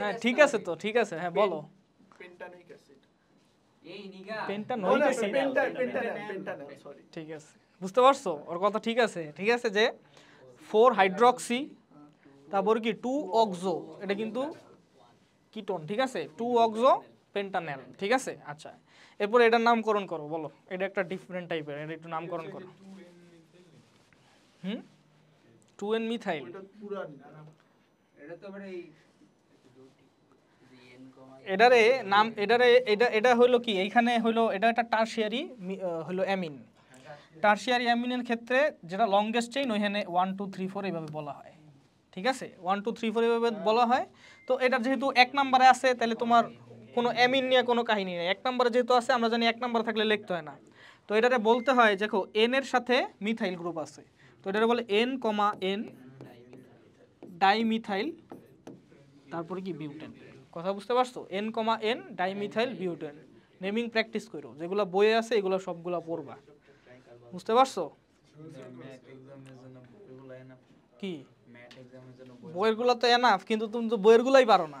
হ্যাঁ ঠিক আছে তো ঠিক আছে হ্যাঁ বলো পেন্টানোইক অ্যাসিড ঠিক আছে বুঝতে পারছো ওর কথা ঠিক আছে ঠিক আছে যে ফোর হাইড্রক্সি তারপর কি টু অক্সো এটা কিন্তু কিটন ঠিক আছে টু অক্সো পেন্টানেল ঠিক আছে আচ্ছা এরপর এটার নামকরণ করো বলো এটা একটা ডিফারেন্ট টাইপের এটা একটু নামকরণ করো হুম টু এন মিথাইল এটারে নাম এটারে এটা এটা হলো কি এইখানে হলো এটা একটা টার্সিয়ারি হলো অ্যামিন টার্সিয়ারি অ্যামিনের ক্ষেত্রে যেটা লংগেস্ট চেইন ওইখানে ওয়ান টু থ্রি ফোর এইভাবে বলা হয় ঠিক আছে ওয়ান টু থ্রি ফোর এইভাবে বলা হয় তো এটা যেহেতু এক নাম্বারে আছে তাহলে তোমার কোনো অ্যামিন নিয়ে কোনো কাহিনী নেই এক নাম্বারে যেহেতু আছে আমরা জানি এক নম্বরে থাকলে লিখতে হয় না তো এটাতে বলতে হয় দেখো এন এর সাথে মিথাইল গ্রুপ আছে তো এটাকে বলে এন কমা এন ডাইমিথাইল তারপরে কি বিউটেন কথা বুঝতে পারছো N comma N dimethyl butane naming practice করো যেগুলো বইয়ে আছে এগুলো সবগুলো পড়বা বুঝতে পারছো কি বইয়েরগুলো তো এনাফ কিন্তু তুমি তো বইয়েরগুলোই পারো না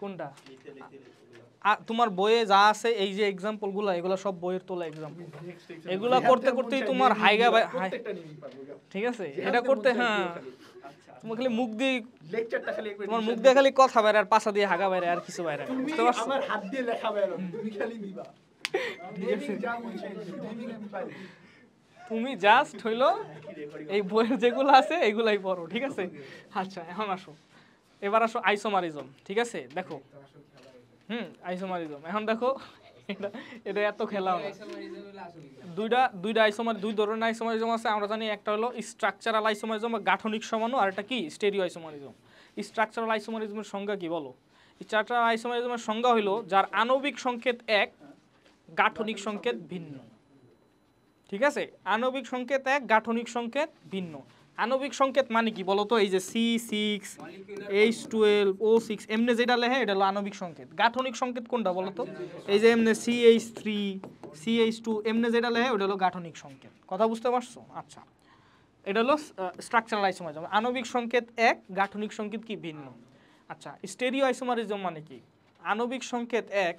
কোনটা তোমার বইয়ে যা আছে এই যে এক্সাম্পলগুলো এগুলো সব বইয়ের তোলা এক্সাম্পল এগুলো করতে করতেই তোমার হাইগা ঠিক আছে এটা করতে হ্যাঁ আচ্ছা। তোমার খালি মুখ দিয়ে তোমার মুখ দিয়ে খালি কথা বাইরে আর পাশা দিয়ে হাগা বাইরে আর কিছু বাইরে বুঝতে পারছো হাত দিয়ে লেখা বাইরে তুমি জাস্ট হইলো এই বইয়ের যেগুলো আছে এগুলাই পড়ো ঠিক আছে আচ্ছা এখন আসো এবার আসো আইসোমারিজম ঠিক আছে দেখো হুম আইসোমারিজম এখন দেখো এটা এটা এত খেলা না দুইটা দুইটা আইসোমার দুই ধরনের আইসোমারিজম আছে আমরা জানি একটা হলো স্ট্রাকচারাল আইসোমারিজম বা গাঠনিক সমানো আর একটা কি স্টেরিও আইসোমারিজম স্ট্রাকচারাল আইসোমারিজমের সংজ্ঞা কি বলো স্ট্রাকচারাল আইসোমারিজমের সংজ্ঞা হলো যার আণবিক সংকেত এক গাঠনিক সংকেত ভিন্ন ঠিক আছে আণবিক সংকেত এক গাঠনিক সংকেত ভিন্ন আণবিক সংকেত মানে কি বলতো এই যে C six H twelve O six এমনি যেটা লেহে এটা হলো আণবিক সংকেত গাঠনিক সংকেত কোনটা বলতো এই যে এমনি C H three C H two এমনি যেটা লেহে ওটা হলো গাঠনিক সংকেত কথা বুঝতে পারছো আচ্ছা এটা হলো স্ট্রাকচারাল আইসোমারিজম আণবিক সংকেত এক গাঠনিক সংকেত কি ভিন্ন আচ্ছা স্টেরিও আইসোমারিজম মানে কি আণবিক সংকেত এক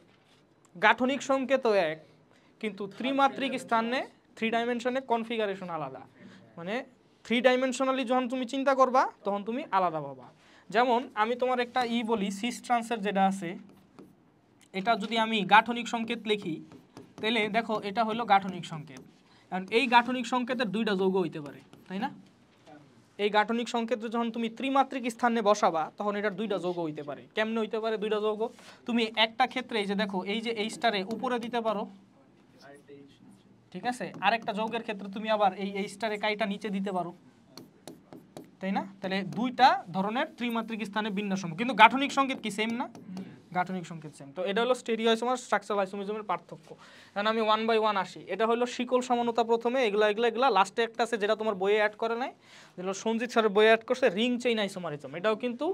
গাঠনিক সংকেতও এক কিন্তু ত্রিমাত্রিক স্থানে থ্রি ডাইমেনশনে কনফিগারেশন আলাদা মানে থ্রি ডাইমেনশনালি যখন তুমি চিন্তা করবা তখন তুমি আলাদা পাবা যেমন আমি তোমার একটা ই বলি সিস ট্রান্সের যেটা আছে এটা যদি আমি গাঠনিক সংকেত লিখি তাহলে দেখো এটা হলো গাঠনিক সংকেত কারণ এই গাঠনিক সংকেতের দুইটা যৌগ হইতে পারে তাই না এই গাঠনিক সংকেতে যখন তুমি ত্রিমাত্রিক স্থানে বসাবা তখন এটার দুইটা যৌগ হইতে পারে কেমনে হইতে পারে দুইটা যৌগ তুমি একটা ক্ষেত্রে এই যে দেখো এই যে এই স্টারে উপরে দিতে পারো ঠিক আছে আরেকটা যৌগের ক্ষেত্রে তুমি আবার এই এই স্টারে কাইটা নিচে দিতে পারো তাই না তাহলে দুইটা ধরনের ত্রিমাত্রিক স্থানে বিন্যাস সম্ভব কিন্তু গাঠনিক সংকেত কি সেম না গাঠনিক সংকেত সেম তো এটা হলো স্টেডিও আইসোমার স্ট্রাকচারাল আইসোমিজমের পার্থক্য কারণ আমি ওয়ান বাই ওয়ান আসি এটা হলো শিকল সমানতা প্রথমে এগুলা এগুলা এগুলা লাস্টে একটা আছে যেটা তোমার বইয়ে অ্যাড করে নাই যেটা সঞ্জিত স্যারের বইয়ে অ্যাড করছে রিং চেইন আইসোমারিজম এটাও কিন্তু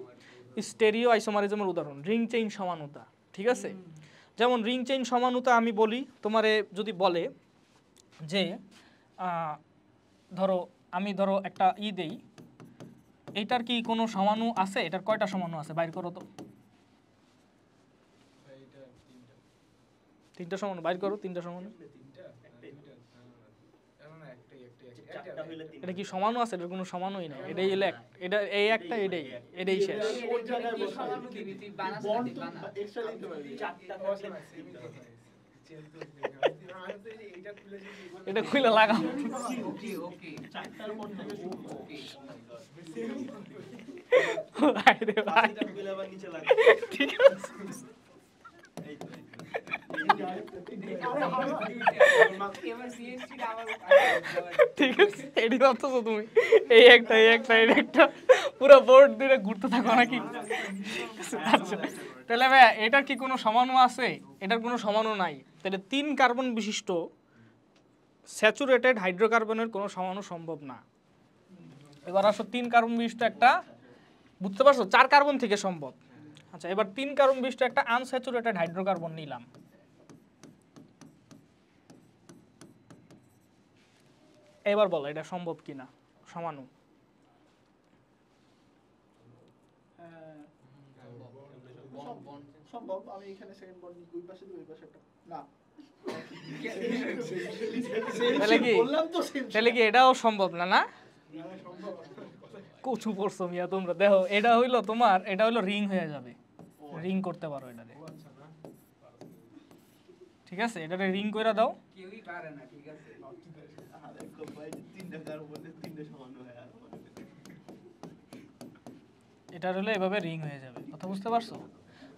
স্টেরিও আইসোমারিজমের উদাহরণ রিং চেইন সমানতা ঠিক আছে যেমন রিং চেইন সমানতা আমি বলি তোমারে যদি বলে যে ধরো আমি ধরো একটা ই দেই এটার কি কোনো সমানু আছে এটার কয়টা সমানু আছে বাইর করো তো তিনটা সমানু বাইর করো তিনটা সমানু এটা কি সমানও আছে এটার কোনো সমানই নাই এটাই হলো এটা এই একটা এটাই এটাই শেষ এটা খুলে লাগাও ঠিক আছে এটি ভাবতেছো তুমি এই একটা এই একটা এই একটা পুরো বোর্ড দিয়ে ঘুরতে থাকো নাকি আচ্ছা তাহলে ভাইয়া এটার কি কোনো সমানও আছে এটার কোনো সমানও নাই তাহলে তিন কার্বন বিশিষ্ট স্যাচুরেটেড হাইড্রোকার্বনের কোনো সমানো সম্ভব না এবার আসো তিন কার্বন বিশিষ্ট একটা বুঝতে পারছো চার কার্বন থেকে সম্ভব আচ্ছা এবার তিন কার্বন বিশিষ্ট একটা আনস্যাচুরেটেড হাইড্রোকার্বন নিলাম এবার বলো এটা সম্ভব কিনা সমানু হ্যাঁ, সম্ভব আমি এখানে সেকেন্ড বন্ড দুই পাশে দুই পাশে একটা তাহলে কি এটাও সম্ভব না না মিয়া তোমরা দেখো এটা হইলো তোমার এটা হইলো রিং হয়ে যাবে রিং করতে পারো এটা ঠিক আছে রিং কইরা দাও এটা হলে এভাবে রিং হয়ে যাবে কথা বুঝতে পারছো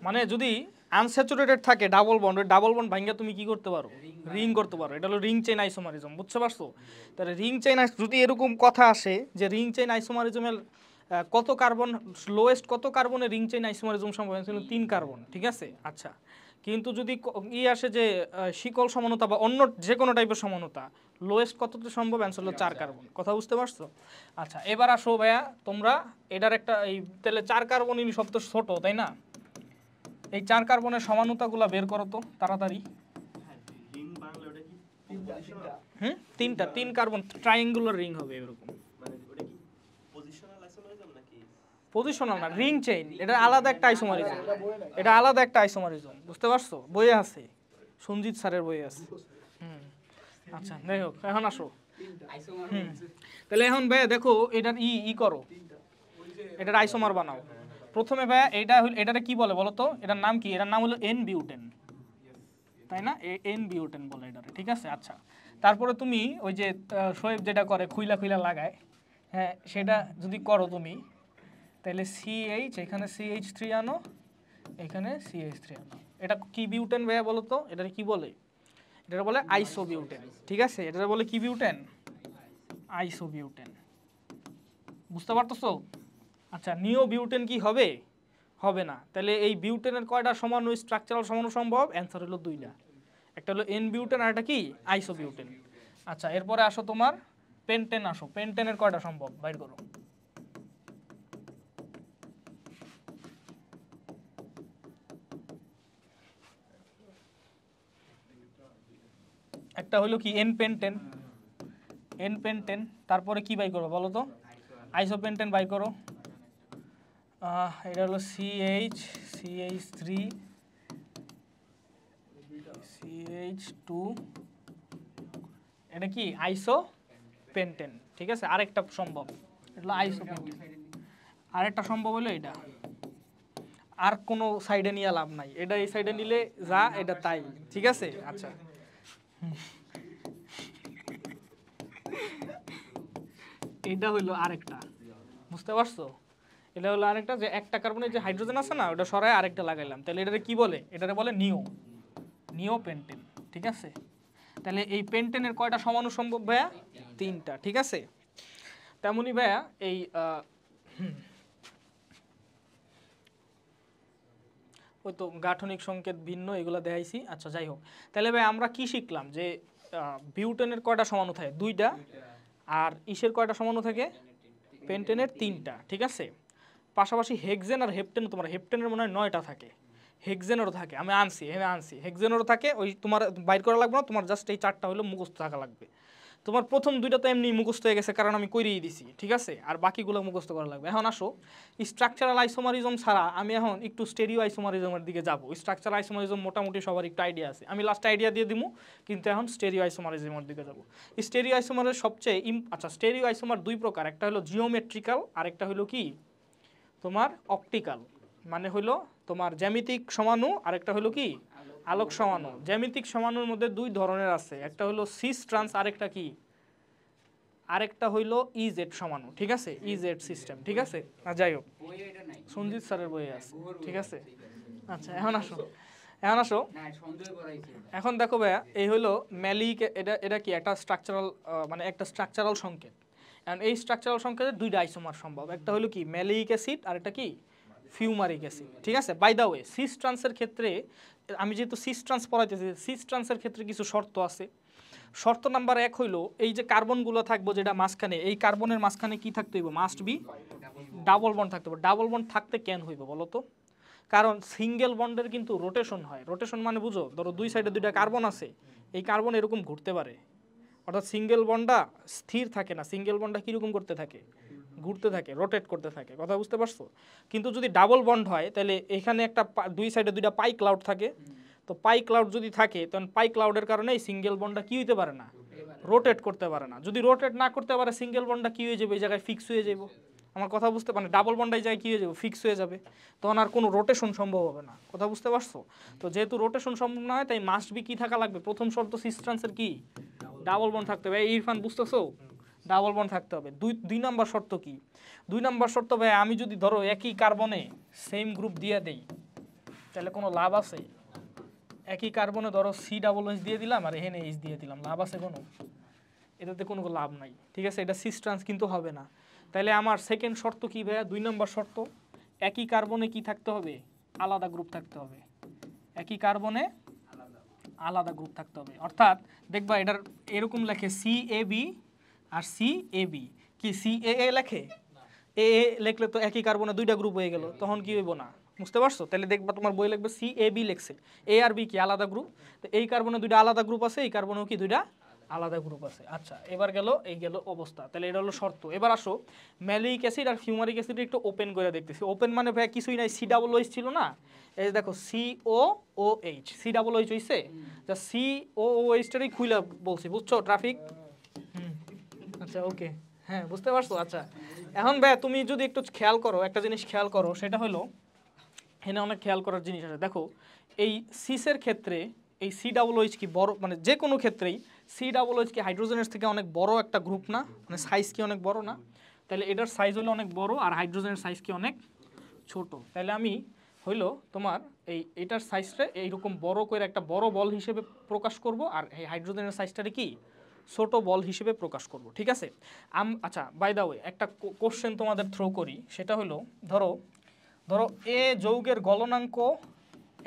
মানে যদি আনস্যাচুরেটেড থাকে ডাবল বন্ড ডাবল বন্ড ভাঙ্গা তুমি কি করতে পারো রিং করতে পারো এটা হলো রিং চেইন আইসোমারিজম বুঝতে পারছো তাহলে রিং চেইন যদি এরকম কথা আসে যে রিং চেইন আইসোমারিজমের কত কার্বন লোয়েস্ট কত কার্বনে রিং চেইন আইসোমারিজম সম্ভব ছিল তিন কার্বন ঠিক আছে আচ্ছা কিন্তু যদি ই আসে যে শিকল সমানতা বা অন্য যে কোনো টাইপের সমানতা লোয়েস্ট কতটা সম্ভব অ্যান্সার হলো চার কার্বন কথা বুঝতে পারছো আচ্ছা এবার আসো ভাইয়া তোমরা এটার একটা এই তাহলে চার কার্বন ইনি সব তো ছোটো তাই না এই চার কার্বনের সমানতাগুলো বের করো তো তাড়াতাড়ি হুম তিনটা তিন কার্বন ট্রায়াঙ্গুলার রিং হবে এরকম পজিশনাল না রিং চেইন এটা আলাদা একটা আইসোমারিজম এটা আলাদা একটা আইসোমারিজম বুঝতে পারছো বইয়ে আছে সঞ্জিত স্যারের বইয়ে আছে হুম আচ্ছা যাই হোক এখন আসো তাহলে এখন বে দেখো এটার ই ই করো এটার আইসোমার বানাও প্রথমে ভাইয়া এটা এটারে কি বলে বলো তো এটার নাম কি এটার নাম হলো এন বিউটেন তাই না এন বিউটেন বলে এটারে ঠিক আছে আচ্ছা তারপরে তুমি ওই যে সোয়েব যেটা করে খুইলা খুইলা লাগায় হ্যাঁ সেটা যদি করো তুমি তাহলে সিএইচ এখানে সিএইচ থ্রি আনো এখানে সিএইচ থ্রি আনো এটা কি বিউটেন ভাইয়া বলো তো এটাকে কি বলে এটা বলে আইসো বিউটেন ঠিক আছে এটা বলে কি বিউটেন আইসো বিউটেন বুঝতে পারতো আচ্ছা নিও বিউটেন কি হবে হবে না তাহলে এই বিউটেনের কয়টা ওই স্ট্রাকচারাল সমানো সম্ভব অ্যান্সার হলো দুইটা একটা হলো এন বিউটেন আর একটা কি আইসো বিউটেন আচ্ছা এরপরে আসো তোমার পেনটেন আসো পেনটেনের কয়টা সম্ভব বাইর করো একটা হলো কি এন পেনটেন এন পেনটেন তারপরে কি বাই করবো বলো তো আইসো পেন্টেন বাই করো এটা হলো CH CH three CH two এটা কি আইসো পেন্টেন ঠিক আছে আরেকটা সম্ভব এটা হলো আইসো পেন্টেন আরেকটা সম্ভব হলো এটা আর কোনো সাইডে নিয়ে লাভ নাই এটা এই সাইডে নিলে যা এটা তাই ঠিক আছে আচ্ছা এটা হইলো আরেকটা বুঝতে পারছো এটা হলো আরেকটা যে একটা কার্বনের যে হাইড্রোজেন আছে না ওটা সরাই আরেকটা লাগাইলাম তাহলে এটাকে কি বলে এটাকে বলে নিও নিও পেন্টেন ঠিক আছে তাহলে এই পেন্টেনের কয়টা সমানু সম্ভব ভাইয়া তিনটা ঠিক আছে তেমনি ভাইয়া এই ওই তো গাঠনিক সংকেত ভিন্ন এগুলো দেখাইছি আচ্ছা যাই হোক তাহলে ভাই আমরা কি শিখলাম যে বিউটেনের কয়টা সমানু থাকে দুইটা আর ইসের কয়টা সমানু থাকে পেন্টেনের তিনটা ঠিক আছে পাশাপাশি হেকজেন আর হেপটেন তোমার হেপটেনের মনে হয় নয়টা থাকে হেকজেনেরও থাকে আমি আনছি হ্যাঁ আনছি হেকজেনেরও থাকে ওই তোমার বাইর করা লাগবে না তোমার জাস্ট এই চারটা হলো মুখস্থ থাকা লাগবে তোমার প্রথম দুইটা তো এমনি মুখস্থ হয়ে গেছে কারণ আমি করিয়ে দিছি ঠিক আছে আর বাকিগুলো মুখস্থ করা লাগবে এখন আসো স্ট্রাকচারাল আইসোমারিজম ছাড়া আমি এখন একটু স্টেরিও আইসোমারিজমের দিকে যাবো স্ট্রাকচারাল আইসোমারিজম মোটামুটি সবার একটু আইডিয়া আছে আমি লাস্ট আইডিয়া দিয়ে দিব কিন্তু এখন স্টেরিও আইসোমারিজমের দিকে যাবো স্টেরিও আইসোমারের সবচেয়ে আচ্ছা স্টেরিও আইসোমার দুই প্রকার একটা হলো জিওমেট্রিক্যাল আর একটা হলো কি তোমার অপটিক্যাল মানে হলো তোমার জ্যামিতিক সমানু আর একটা হলো কি আলোক সমানু জ্যামিতিক সমানুর মধ্যে দুই ধরনের আছে একটা হলো সিস ট্রান্স আরেকটা কি আরেকটা হইল ইজেড e সমানু ঠিক আছে ইজেড e সিস্টেম ঠিক আছে না যাই হোক সঞ্জিত স্যারের বই আছে ঠিক আছে আচ্ছা এখন আসো এখন আসো এখন দেখো ভাইয়া এই হলো ম্যালিক এটা এটা কি একটা স্ট্রাকচারাল মানে একটা স্ট্রাকচারাল সংকেত অ্যান্ড এই স্ট্রাকচারাল সংকেতের দুইটা আইসোমার সম্ভব একটা হলো কি ম্যালিক অ্যাসিড আর একটা কি ফিউমারিক অ্যাসিড ঠিক আছে বাই দ্য ওয়ে সিস ট্রান্সের ক্ষেত্রে আমি যেহেতু সিস ট্রান্স পড়াইতেছি ট্রান্সের ক্ষেত্রে কিছু শর্ত আছে শর্ত নাম্বার এক হইলো এই যে কার্বনগুলো থাকবো যেটা মাঝখানে এই কার্বনের মাঝখানে কি থাকতে হইব মাস্ট বি ডাবল বন্ড থাকতে হবে ডাবল বন্ড থাকতে কেন হইব বলো তো কারণ সিঙ্গেল বন্ডের কিন্তু রোটেশন হয় রোটেশন মানে বুঝো ধরো দুই সাইডে দুইটা কার্বন আছে এই কার্বন এরকম ঘুরতে পারে অর্থাৎ সিঙ্গেল বন্ডা স্থির থাকে না সিঙ্গেল বন্ডা কীরকম করতে থাকে ঘুরতে থাকে রোটেট করতে থাকে কথা বুঝতে পারছো কিন্তু যদি ডাবল বন্ড হয় তাহলে এখানে একটা দুই সাইডে দুইটা পাই ক্লাউড থাকে তো পাই ক্লাউড যদি থাকে তখন পাই ক্লাউডের কারণে সিঙ্গেল বন্ডটা কী হইতে পারে না রোটেট করতে পারে না যদি রোটেট না করতে পারে সিঙ্গেল বন্ডটা কী হয়ে যাবে এই জায়গায় ফিক্স হয়ে যাবো আমার কথা বুঝতে মানে ডাবল বন্ডাই যায় কী হয়ে যাবে ফিক্স হয়ে যাবে তখন আর কোনো রোটেশন সম্ভব হবে না কথা বুঝতে পারছো তো যেহেতু রোটেশন সম্ভব না হয় তাই মাস্ট বি কী থাকা লাগবে প্রথম শর্ত সিস্ট্রান্সের কি ডাবল বন্ড থাকতে হবে ইরফান বুঝতেছো ডাবল বন্ড থাকতে হবে দুই দুই নাম্বার শর্ত কি দুই নাম্বার শর্ত ভাই আমি যদি ধরো একই কার্বনে সেম গ্রুপ দিয়ে দেই তাহলে কোনো লাভ আছে একই কার্বনে ধরো সি ডাবল এইচ দিয়ে দিলাম আর এন এইচ দিয়ে দিলাম লাভ আছে কোনো এটাতে কোনো লাভ নাই ঠিক আছে এটা সিস্ট্রান্স কিন্তু হবে না তাহলে আমার সেকেন্ড শর্ত কী ভাইয়া দুই নম্বর শর্ত একই কার্বনে কি থাকতে হবে আলাদা গ্রুপ থাকতে হবে একই কার্বনে আলাদা গ্রুপ থাকতে হবে অর্থাৎ দেখবা এটার এরকম লেখে সি এ বি আর সি এ বি কি সি এ এ লেখে এ এ লেখলে তো একই কার্বনে দুইটা গ্রুপ হয়ে গেল তখন কি হইব না বুঝতে পারছো তাহলে দেখবা তোমার বই লেখবে সি এ বি লেখছে এ আর বি কি আলাদা গ্রুপ তো এই কার্বনে দুইটা আলাদা গ্রুপ আছে এই কার্বনেও কি দুইটা আলাদা গ্রুপ আছে আচ্ছা এবার গেল এই গেল অবস্থা তাহলে এটা হলো শর্ত এবার আসো ম্যালিক অ্যাসিড আর ফিউমারিক অ্যাসিড একটু ওপেন করে দেখতেছি ওপেন মানে ভাই কিছুই নাই সি ডাবল ওইচ ছিল না এই দেখো C O O H C double ওইচ হইছে যা সি ও ও এইচটারই খুইলা বলছি বুঝছো ট্রাফিক আচ্ছা ওকে হ্যাঁ বুঝতে পারছো আচ্ছা এখন ভাই তুমি যদি একটু খেয়াল করো একটা জিনিস খেয়াল করো সেটা হলো এখানে অনেক খেয়াল করার জিনিস আছে দেখো এই সিসের ক্ষেত্রে এই সি ডাবল ওইচ কি বড় মানে যে কোনো ক্ষেত্রেই সি ডাবল ওইচ কি হাইড্রোজেনের থেকে অনেক বড় একটা গ্রুপ না মানে সাইজ কি অনেক বড় না তাহলে এটার সাইজ হলো অনেক বড় আর হাইড্রোজেনের সাইজ কি অনেক ছোট তাহলে আমি হইল তোমার এই এটার সাইজটা এইরকম বড় করে একটা বড় বল হিসেবে প্রকাশ করব আর এই হাইড্রোজেনের সাইজটা কি ছোট বল হিসেবে প্রকাশ করব ঠিক আছে আম আচ্ছা বাই দা ওয়ে একটা কোশ্চেন তোমাদের থ্রো করি সেটা হলো ধরো ধরো এ যৌগের গলনাঙ্ক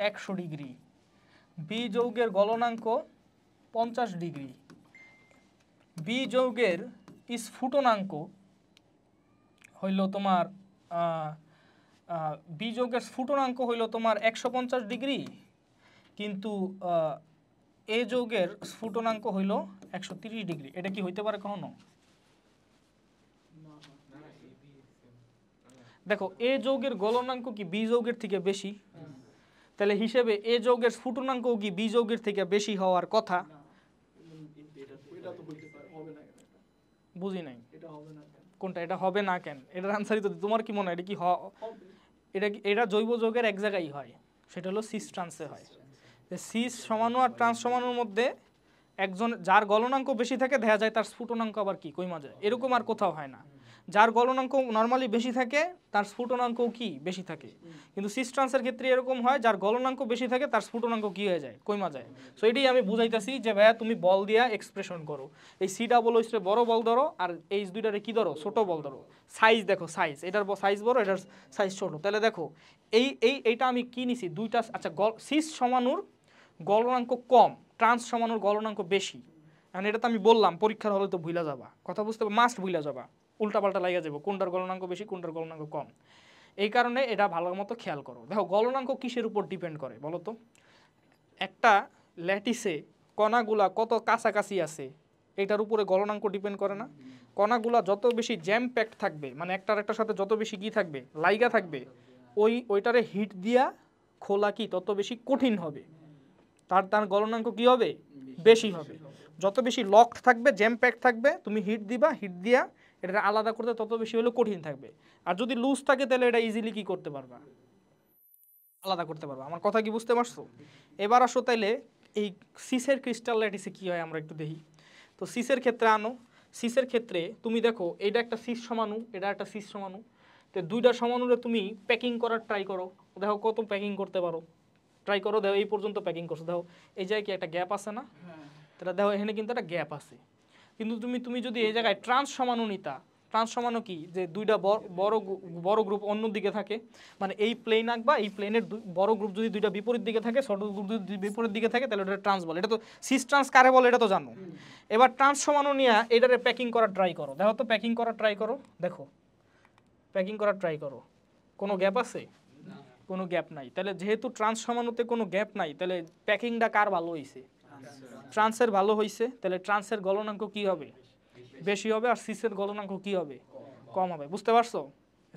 একশো ডিগ্রি বি যৌগের গলনাঙ্ক পঞ্চাশ ডিগ্রি বি যৌগের স্ফুটনাঙ্ক হইল তোমার বি যৌগের স্ফুটনাঙ্ক হইল তোমার একশো পঞ্চাশ ডিগ্রি কিন্তু এ যৌগের স্ফুটনাঙ্ক হইল একশো তিরিশ ডিগ্রি এটা কি হইতে পারে কখনো দেখো এ যৌগের গলনাঙ্ক কি বি যৌগের থেকে বেশি তাহলে হিসেবে এ যৌগের স্ফুটনাঙ্কও কি বি যৌগের থেকে বেশি হওয়ার কথা বুঝি নাই কোনটা এটা হবে না কেন এটার আনসারই তো তোমার কি মনে হয় এটা কি এটা কি এটা জৈব যৌগের এক জায়গায় হয় সেটা হলো সিস ট্রান্সে হয় যে সিস সমাণু আর ট্রান্স সমাণুর মধ্যে একজন যার গলনাঙ্ক বেশি থাকে দেখা যায় তার স্ফুটনাঙ্ক আবার কি কইমা যায় এরকম আর কোথাও হয় না যার গলনাঙ্ক নর্মালি বেশি থাকে তার স্ফুটনাঙ্ক কি বেশি থাকে কিন্তু সিস্ট্রান্সের ক্ষেত্রে এরকম হয় যার গলনাঙ্ক বেশি থাকে তার স্ফুটনাঙ্ক কি হয়ে যায় কইমা যায় সো এটাই আমি বুঝাইতেছি যে ভাইয়া তুমি বল দিয়া এক্সপ্রেশন করো এই সি ডাবল ওইসে বড় বল ধরো আর এইচ দুইটারে কি ধরো ছোট বল ধরো সাইজ দেখো সাইজ এটার সাইজ বড় এটার সাইজ ছোট তাহলে দেখো এই এই এইটা আমি কি নিছি দুইটা আচ্ছা গল সিস সমানুর গলনাঙ্ক কম ট্রান্স সমানুর গলনাঙ্ক বেশি মানে এটা তো আমি বললাম পরীক্ষার হলে তো ভুলে যাবা কথা বুঝতে মাস্ট ভুলে যাবা উল্টাপাল্টা লাগিয়ে যাবো কোনটার গলনাঙ্ক বেশি কোনটার গলনাঙ্ক কম এই কারণে এটা ভালো মতো খেয়াল করো দেখো গলনাঙ্ক কিসের উপর ডিপেন্ড করে বলো তো একটা ল্যাটিসে কণাগুলা কত কাছাকাছি আছে এটার উপরে গলনাঙ্ক ডিপেন্ড করে না কণাগুলা যত বেশি জ্যাম প্যাক্ট থাকবে মানে একটার একটার সাথে যত বেশি কি থাকবে লাইগা থাকবে ওই ওইটারে হিট দিয়া খোলা কি তত বেশি কঠিন হবে তার তার গলনাঙ্ক কি হবে বেশি হবে যত বেশি লকড থাকবে জ্যাম প্যাক থাকবে তুমি হিট দিবা হিট দিয়া এটা আলাদা করতে তত বেশি হলে কঠিন থাকবে আর যদি লুজ থাকে তাহলে এটা ইজিলি কি করতে পারবা আলাদা করতে পারবা আমার কথা কি বুঝতে পারছো এবার আসো তাইলে এই সিসের ক্রিস্টাল ল্যাটিসে কী হয় আমরা একটু দেখি তো সিসের ক্ষেত্রে আনো সিসের ক্ষেত্রে তুমি দেখো এটা একটা সিস সমানু এটা একটা সিস সমানু তো দুইটা সমানুরে তুমি প্যাকিং করার ট্রাই করো দেখো কত প্যাকিং করতে পারো ট্রাই করো দেখো এই পর্যন্ত প্যাকিং করছো দেখো এই জায়গায় কি একটা গ্যাপ আছে না হ্যাঁ। তাহলে দেখো এখানে কিন্তু একটা গ্যাপ আছে কিন্তু তুমি তুমি যদি এই জায়গায় ট্রান্স সমানু নিতা ট্রান্স সমানও কি যে দুইটা বড় বড় গ্রুপ অন্য দিকে থাকে মানে এই প্লেন আঁকবা এই প্লেনের বড় গ্রুপ যদি দুইটা বিপরীত দিকে থাকে ছোট গ্রুপ যদি বিপরীত দিকে থাকে তাহলে ওটা ট্রান্স বলে এটা তো সিস ট্রান্স কারে বলে এটা তো জানো এবার ট্রান্স সমানও নিয়ে এটারে প্যাকিং করার ট্রাই করো দেখো তো প্যাকিং করার ট্রাই করো দেখো প্যাকিং করার ট্রাই করো কোনো গ্যাপ আছে কোনো গ্যাপ নাই তাহলে যেহেতু ট্রান্স সমানুতে কোনো গ্যাপ নাই তাহলে প্যাকিংটা কার ভালো হয়েছে আচ্ছা। ট্রান্সের ভালো হয়েছে তাহলে ট্রান্সের গলনাঙ্ক কি হবে বেশি হবে আর সিসের গলনাঙ্ক কি হবে কম হবে বুঝতে পারছো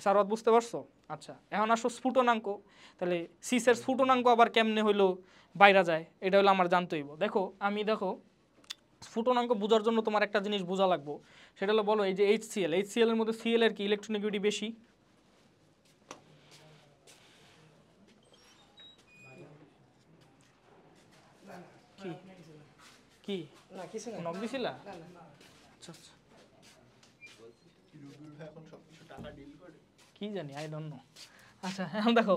সারওয়াত বুঝতে পারছো আচ্ছা এখন আসো স্ফুটনাঙ্ক তাহলে সিসের স্ফুটনাঙ্ক আবার কেমনে হইলো বাইরা যায় এটা হলো আমার জানতে হইব দেখো আমি দেখো স্ফুটনাঙ্ক বোঝার জন্য তোমার একটা জিনিস বোঝা লাগবো সেটা হলো বলো এই যে এইচ সিএল এইচ সিএলের মধ্যে সিএলের কি ইলেকট্রনিকিউটি বেশি কি না কিছু না নক দিছিলা না না আচ্ছা আচ্ছা এখন কি জানি আই ডোন্ট নো আচ্ছা হ্যাঁ দেখো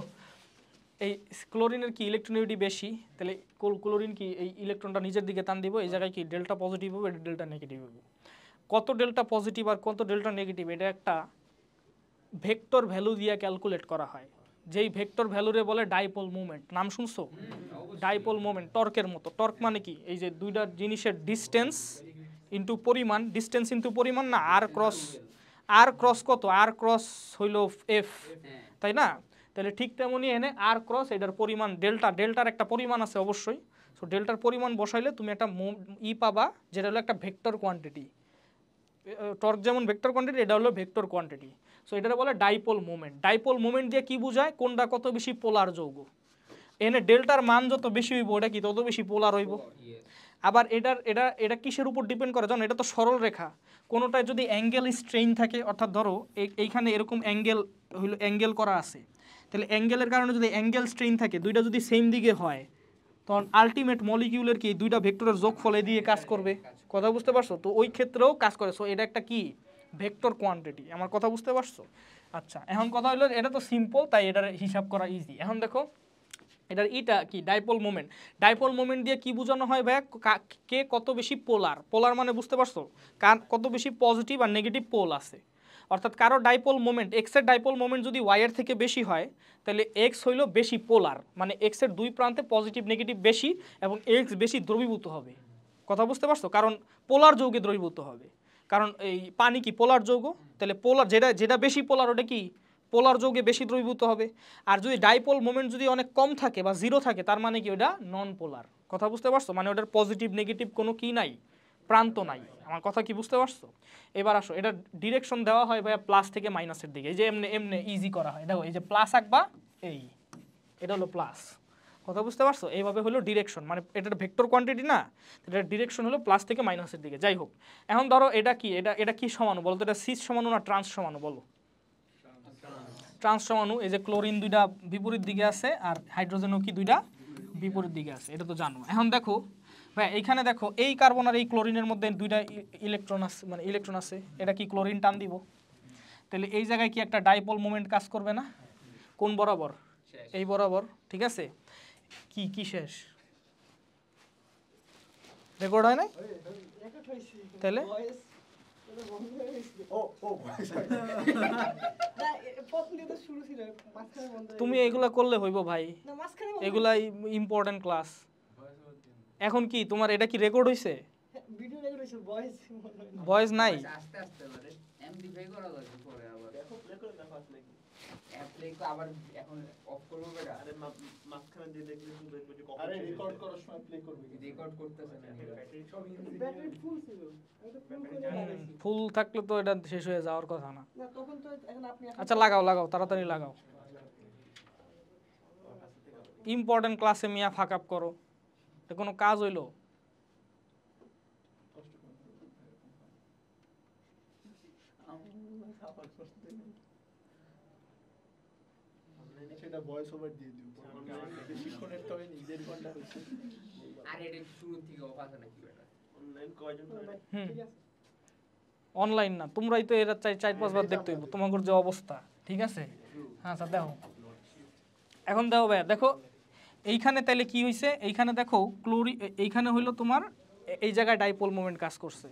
এই ক্লোরিনের কি ইলেকট্রনিভিটি বেশি তাহলে ক্লোরিন কি এই ইলেকট্রনটা নিজের দিকে টান দিব এই জায়গায় কি ডেল্টা পজিটিভ হবে ডেল্টা নেগেটিভ হবে কত ডেল্টা পজিটিভ আর কত ডেল্টা নেগেটিভ এটা একটা ভেক্টর ভ্যালু দিয়ে ক্যালকুলেট করা হয় যেই ভেক্টর ভ্যালুরে বলে ডাইপোল মুভমেন্ট নাম শুনছো ডাইপোল মুভমেন্ট টর্কের মতো টর্ক মানে কি এই যে দুইটা জিনিসের ডিস্টেন্স ইন্টু পরিমাণ ডিস্টেন্স ইন্টু পরিমাণ না আর ক্রস আর ক্রস কত আর ক্রস হইল এফ তাই না তাহলে ঠিক তেমনই এনে আর ক্রস এটার পরিমাণ ডেল্টা ডেল্টার একটা পরিমাণ আছে অবশ্যই সো ডেল্টার পরিমাণ বসাইলে তুমি একটা ই পাবা যেটা হলো একটা ভেক্টর কোয়ান্টিটি টর্ক যেমন ভেক্টর কোয়ান্টিটি এটা হলো ভেক্টর কোয়ান্টিটি সো এটা বলে ডাইপোল মুভমেন্ট ডাইপোল মুভমেন্ট দিয়ে কি বোঝায় কোনটা কত বেশি পোলার যৌগ এনে ডেল্টার মান যত বেশি হইব এটা কি তত বেশি পোলার হইব আবার এটার এটা এটা কিসের উপর ডিপেন্ড করে জানো এটা তো সরল রেখা কোনোটায় যদি অ্যাঙ্গেল স্ট্রেইন থাকে অর্থাৎ ধরো এইখানে এরকম অ্যাঙ্গেল হইল অ্যাঙ্গেল করা আছে তাহলে অ্যাঙ্গেলের কারণে যদি অ্যাঙ্গেল স্ট্রেইন থাকে দুইটা যদি সেম দিকে হয় তখন আলটিমেট মলিকিউলের কি দুইটা ভেক্টরের যোগ ফলে দিয়ে কাজ করবে কথা বুঝতে পারছো তো ওই ক্ষেত্রেও কাজ করে সো এটা একটা কি ভেক্টর কোয়ান্টিটি আমার কথা বুঝতে পারছো আচ্ছা এখন কথা হলো এটা তো সিম্পল তাই এটার হিসাব করা ইজি এখন দেখো এটার ইটা কি ডাইপোল মোমেন্ট ডাইপোল মোমেন্ট দিয়ে কি বোঝানো হয় ভাই কে কত বেশি পোলার পোলার মানে বুঝতে পারছো কার কত বেশি পজিটিভ আর নেগেটিভ পোল আছে অর্থাৎ কারো ডাইপোল মোমেন্ট এক্সের ডাইপোল মোমেন্ট যদি ওয়াইয়ের থেকে বেশি হয় তাহলে এক্স হইল বেশি পোলার মানে এক্সের দুই প্রান্তে পজিটিভ নেগেটিভ বেশি এবং এক্স বেশি দ্রবীভূত হবে কথা বুঝতে পারছো কারণ পোলার যৌগে দ্রবীভূত হবে কারণ এই পানি কি পোলার যৌগ তাহলে পোলার যেটা যেটা বেশি পোলার ওটা কি পোলার যৌগে বেশি দ্রবীভূত হবে আর যদি ডাইপোল মোমেন্ট যদি অনেক কম থাকে বা জিরো থাকে তার মানে কি ওটা নন পোলার কথা বুঝতে পারছো মানে ওটার পজিটিভ নেগেটিভ কোনো কি নাই প্রান্ত নাই আমার কথা কি বুঝতে পারছো এবার আসো এটা ডিরেকশন দেওয়া হয় ভাইয়া প্লাস থেকে মাইনাসের দিকে এই যে এমনি এমনি ইজি করা হয় দেখো এই যে প্লাস আঁকবা এই এটা হলো প্লাস কথা বুঝতে পারছো এইভাবে হলো ডিরেকশন মানে এটার ভেক্টর কোয়ান্টিটি না এটার ডিরেকশন হলো প্লাস থেকে মাইনাসের দিকে যাই হোক এখন ধরো এটা কি এটা এটা কি সমানু বলো তো এটা সিস সমানু না ট্রান্স সমানু বলো ট্রান্স সমানু এই যে ক্লোরিন দুইটা বিপরীত দিকে আছে আর হাইড্রোজেনও কি দুইটা বিপরীত দিকে আছে এটা তো জানো এখন দেখো হ্যাঁ এইখানে দেখো এই কার্বন আর এই ক্লোরিনের মধ্যে দুইটা ইলেকট্রন e, আছে মানে ইলেকট্রন আছে এটা কি ক্লোরিন টান দিব তাহলে এই জায়গায় কি একটা ডাইপোল মুভমেন্ট কাজ করবে না কোন বরাবর এই বরাবর ঠিক আছে কি কি শেষ রেকর্ড হয় নাই তাহলে তুমি এগুলা করলে হইব ভাই এগুলাই ইম্পর্টেন্ট ক্লাস এখন কি তোমার এটা কি রেকর্ড হইছে ভয়েস হ্যাঁ, নাই অ্যাপ্লাই আবার এখন অফ বেটা আরে মাঝখানে দিয়ে দেখলে শুধু যে আরে রেকর্ড করার সময় করবে রেকর্ড করতেছে না ফুল থাকলে তো এটা শেষ হয়ে যাওয়ার কথা না তখন তো এখন আপনি আচ্ছা লাগাও লাগাও তাড়াতাড়ি লাগাও ইম্পর্টেন্ট ক্লাসে মিয়া ফাঁক করো এটা কোনো কাজ হইলো একটা ভয়েস ওভার দিয়ে দিও আচ্ছা, বেশিক্ষণের তো দেড় ঘন্টা হয়েছে আর এটা শুরু থেকে অফ আছে নাকি অনলাইন কয়জন ঠিক আছে অনলাইন না তোমরাই তো এরা চাই চার পাঁচবার হ্যাঁ, দেখতে হইব হ্যাঁ। তোমাদের যে অবস্থা ঠিক আছে হ্যাঁ স্যার দেখো এখন দেখো ভাইয়া দেখো এইখানে তাহলে কি হয়েছে এইখানে দেখো ক্লোরি এইখানে হইলো তোমার এই জায়গায় ডাইপোল মুভমেন্ট কাজ করছে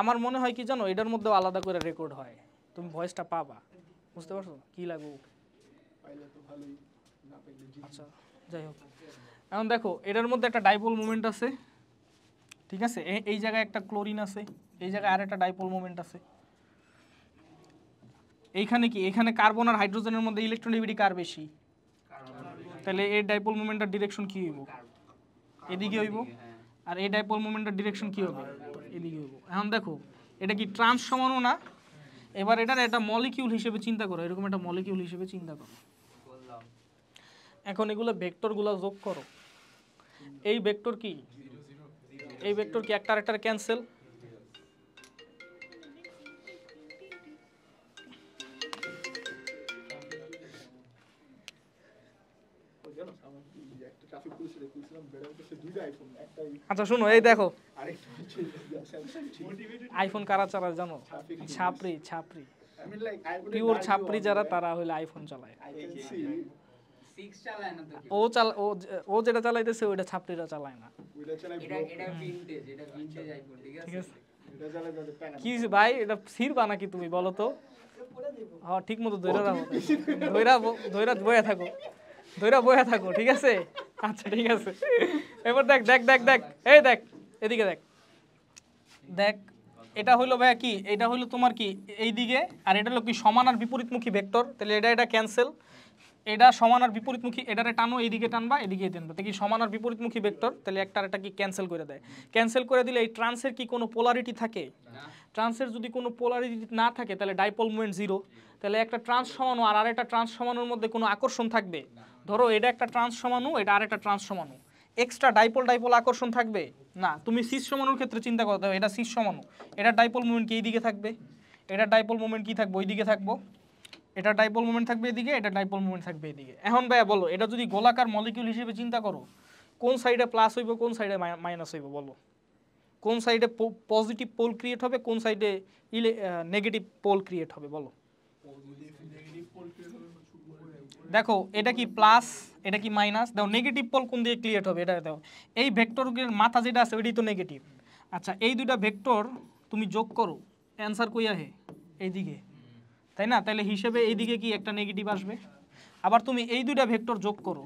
আমার মনে হয় কি জানো এটার মধ্যেও আলাদা করে রেকর্ড হয় তুমি ভয়েসটা পাবা বুঝতে পারছো কি লাগবে আচ্ছা যাই হোক এখন দেখো এটার মধ্যে একটা ডাইপোল মুভমেন্ট আছে ঠিক আছে এই জায়গায় একটা ক্লোরিন আছে এই জায়গায় আর একটা ডাইপোল মুভমেন্ট আছে এইখানে কি এখানে কার্বন আর হাইড্রোজেনের মধ্যে ইলেকট্রনিভিটি কার বেশি তাহলে এই ডাইপোল মুভমেন্টের ডিরেকশন কি হইব এদিকে হইব আর এই ডাইপোল মুভমেন্টের ডিরেকশন কি হবে এদিকে হইব এখন দেখো এটা কি ট্রান্স সমানো না এবার এটার একটা মলিকিউল হিসেবে চিন্তা করো এরকম একটা মলিকিউল হিসেবে চিন্তা করো এখন এগুলো ভেক্টরগুলো যোগ করো এই ভেক্টর কি এই ভেক্টর কি একটা একটা ক্যান্সেল আচ্ছা শুনো এই দেখো আইফোন কারা চালায় জানো ছাপরি ছাপরি পিওর ছাপরি যারা তারা হইলে আইফোন চালায় ও চাল ও যেটা চালাইতেছে ওইটা ছাপড়িরা চালায় না ঠিক আছে কি ভাই এটা ছিড়বা নাকি তুমি বলো তো হ্যাঁ ঠিক মতো ধৈরা রাখো ধৈরা ধৈরা বয়া থাকো ধৈরা বয়া থাকো ঠিক আছে আচ্ছা ঠিক আছে এবার দেখ দেখ দেখ দেখ এই দেখ এদিকে দেখ দেখ এটা হলো ভাইয়া কি এটা হলো তোমার কি এই দিকে আর এটা হলো কি সমান আর বিপরীতমুখী ভেক্টর তাহলে এটা এটা ক্যান্সেল এটা সমান আর বিপরীতমুখী এটারে টানো এইদিকে টানবা এদিকে টানবা তাই কি সমান আর বিপরীতমুখী ভেক্টর তাহলে একটা এটা কি ক্যান্সেল করে দেয় ক্যান্সেল করে দিলে এই ট্রান্সের কি কোনো পোলারিটি থাকে ট্রান্সের যদি কোনো পোলারিটি না থাকে তাহলে ডাইপোল মুভমেন্ট জিরো তাহলে একটা ট্রান্স সমানো আর আরেকটা ট্রান্স সমানোর মধ্যে কোনো আকর্ষণ থাকবে ধরো এটা একটা ট্রান্স সমানো এটা আরেকটা ট্রান্স সমানো এক্সট্রা ডাইপোল ডাইপোল আকর্ষণ থাকবে না তুমি শীর্ষমানুর ক্ষেত্রে চিন্তা করতে হবে এটা শীর্ষমানু এটা ডাইপোল মুভমেন্ট কি এইদিকে থাকবে এটা ডাইপোল মুভমেন্ট কি থাকবে ওইদিকে থাকবো এটা ডাইপোল মুভমেন্ট থাকবে এদিকে এটা ডাইপোল মুভমেন্ট থাকবে এদিকে এখন ভাইয়া বলো এটা যদি গোলাকার মলিকিউল হিসেবে চিন্তা করো কোন সাইডে প্লাস হইব কোন সাইডে মাইনাস হইব বলো কোন সাইডে পজিটিভ পোল ক্রিয়েট হবে কোন সাইডে ইলে নেগেটিভ পোল ক্রিয়েট হবে বলো দেখো এটা কি প্লাস এটা কি মাইনাস দেখো নেগেটিভ পল কোন দিয়ে ক্রিয়েট হবে এটা দেখো এই ভেক্টরের মাথা যেটা আছে ওইটাই তো নেগেটিভ আচ্ছা এই দুইটা ভেক্টর তুমি যোগ করো অ্যান্সার কই আহে এইদিকে তাই না তাহলে হিসেবে এইদিকে কি একটা নেগেটিভ আসবে আবার তুমি এই দুইটা ভেক্টর যোগ করো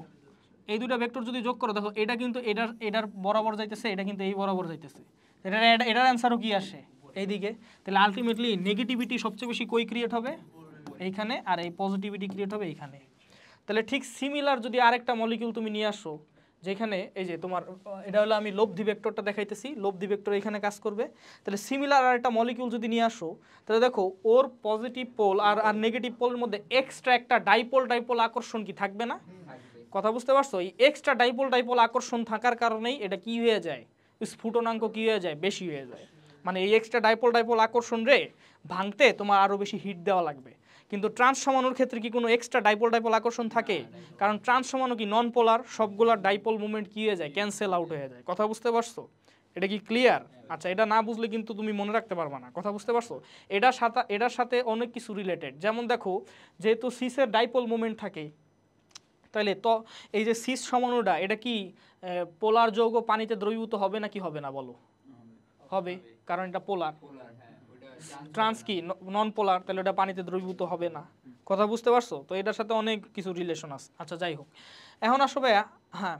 এই দুইটা ভেক্টর যদি যোগ করো দেখো এটা কিন্তু এটার এটার বরাবর যাইতেছে এটা কিন্তু এই বরাবর যাইতেছে এটার এটার অ্যান্সারও কি আসে এইদিকে তাহলে আলটিমেটলি নেগেটিভিটি সবচেয়ে বেশি কই ক্রিয়েট হবে এইখানে আর এই পজিটিভিটি ক্রিয়েট হবে এইখানে তাহলে ঠিক সিমিলার যদি আরেকটা মলিকিউল তুমি নিয়ে আসো যেখানে এই যে তোমার এটা হলো আমি লোভ ভেক্টরটা দেখাইতেছি লোভ ডিভেক্টর এখানে কাজ করবে তাহলে সিমিলার আর একটা মলিকিউল যদি নিয়ে আসো তাহলে দেখো ওর পজিটিভ পোল আর আর নেগেটিভ পোলের মধ্যে এক্সট্রা একটা ডাইপোল ডাইপোল আকর্ষণ কি থাকবে না কথা বুঝতে পারছো এই এক্সট্রা ডাইপোল ডাইপোল আকর্ষণ থাকার কারণেই এটা কি হয়ে যায় স্ফুটনাঙ্ক কি হয়ে যায় বেশি হয়ে যায় মানে এই এক্সট্রা ডাইপোল ডাইপোল আকর্ষণ রে ভাঙতে তোমার আরও বেশি হিট দেওয়া লাগবে কিন্তু ট্রান্স সমানুর ক্ষেত্রে কি কোনো এক্সট্রা ডাইপোল ডাইপোল আকর্ষণ থাকে কারণ ট্রান্স সমানু কি নন পোলার সবগুলার ডাইপোল মুভমেন্ট কী হয়ে যায় ক্যান্সেল আউট হয়ে যায় কথা বুঝতে পারছো এটা কি ক্লিয়ার আচ্ছা এটা না বুঝলে কিন্তু তুমি মনে রাখতে পারবে না কথা বুঝতে পারছো এটার সাথে এটার সাথে অনেক কিছু রিলেটেড যেমন দেখো যেহেতু সিসের ডাইপোল মুভমেন্ট থাকে তাহলে তো এই যে সিস সমানোটা এটা কি পোলার যৌগ পানিতে দ্রবীভূত হবে না কি হবে না বলো হবে কারণ এটা পোলার ট্রান্স কি নন পোলার তাহলে ওটা পানিতে দ্রবীভূত হবে না কথা বুঝতে পারছো তো এটার সাথে অনেক কিছু রিলেশন আছে আচ্ছা যাই হোক এখন আসো ভাইয়া হ্যাঁ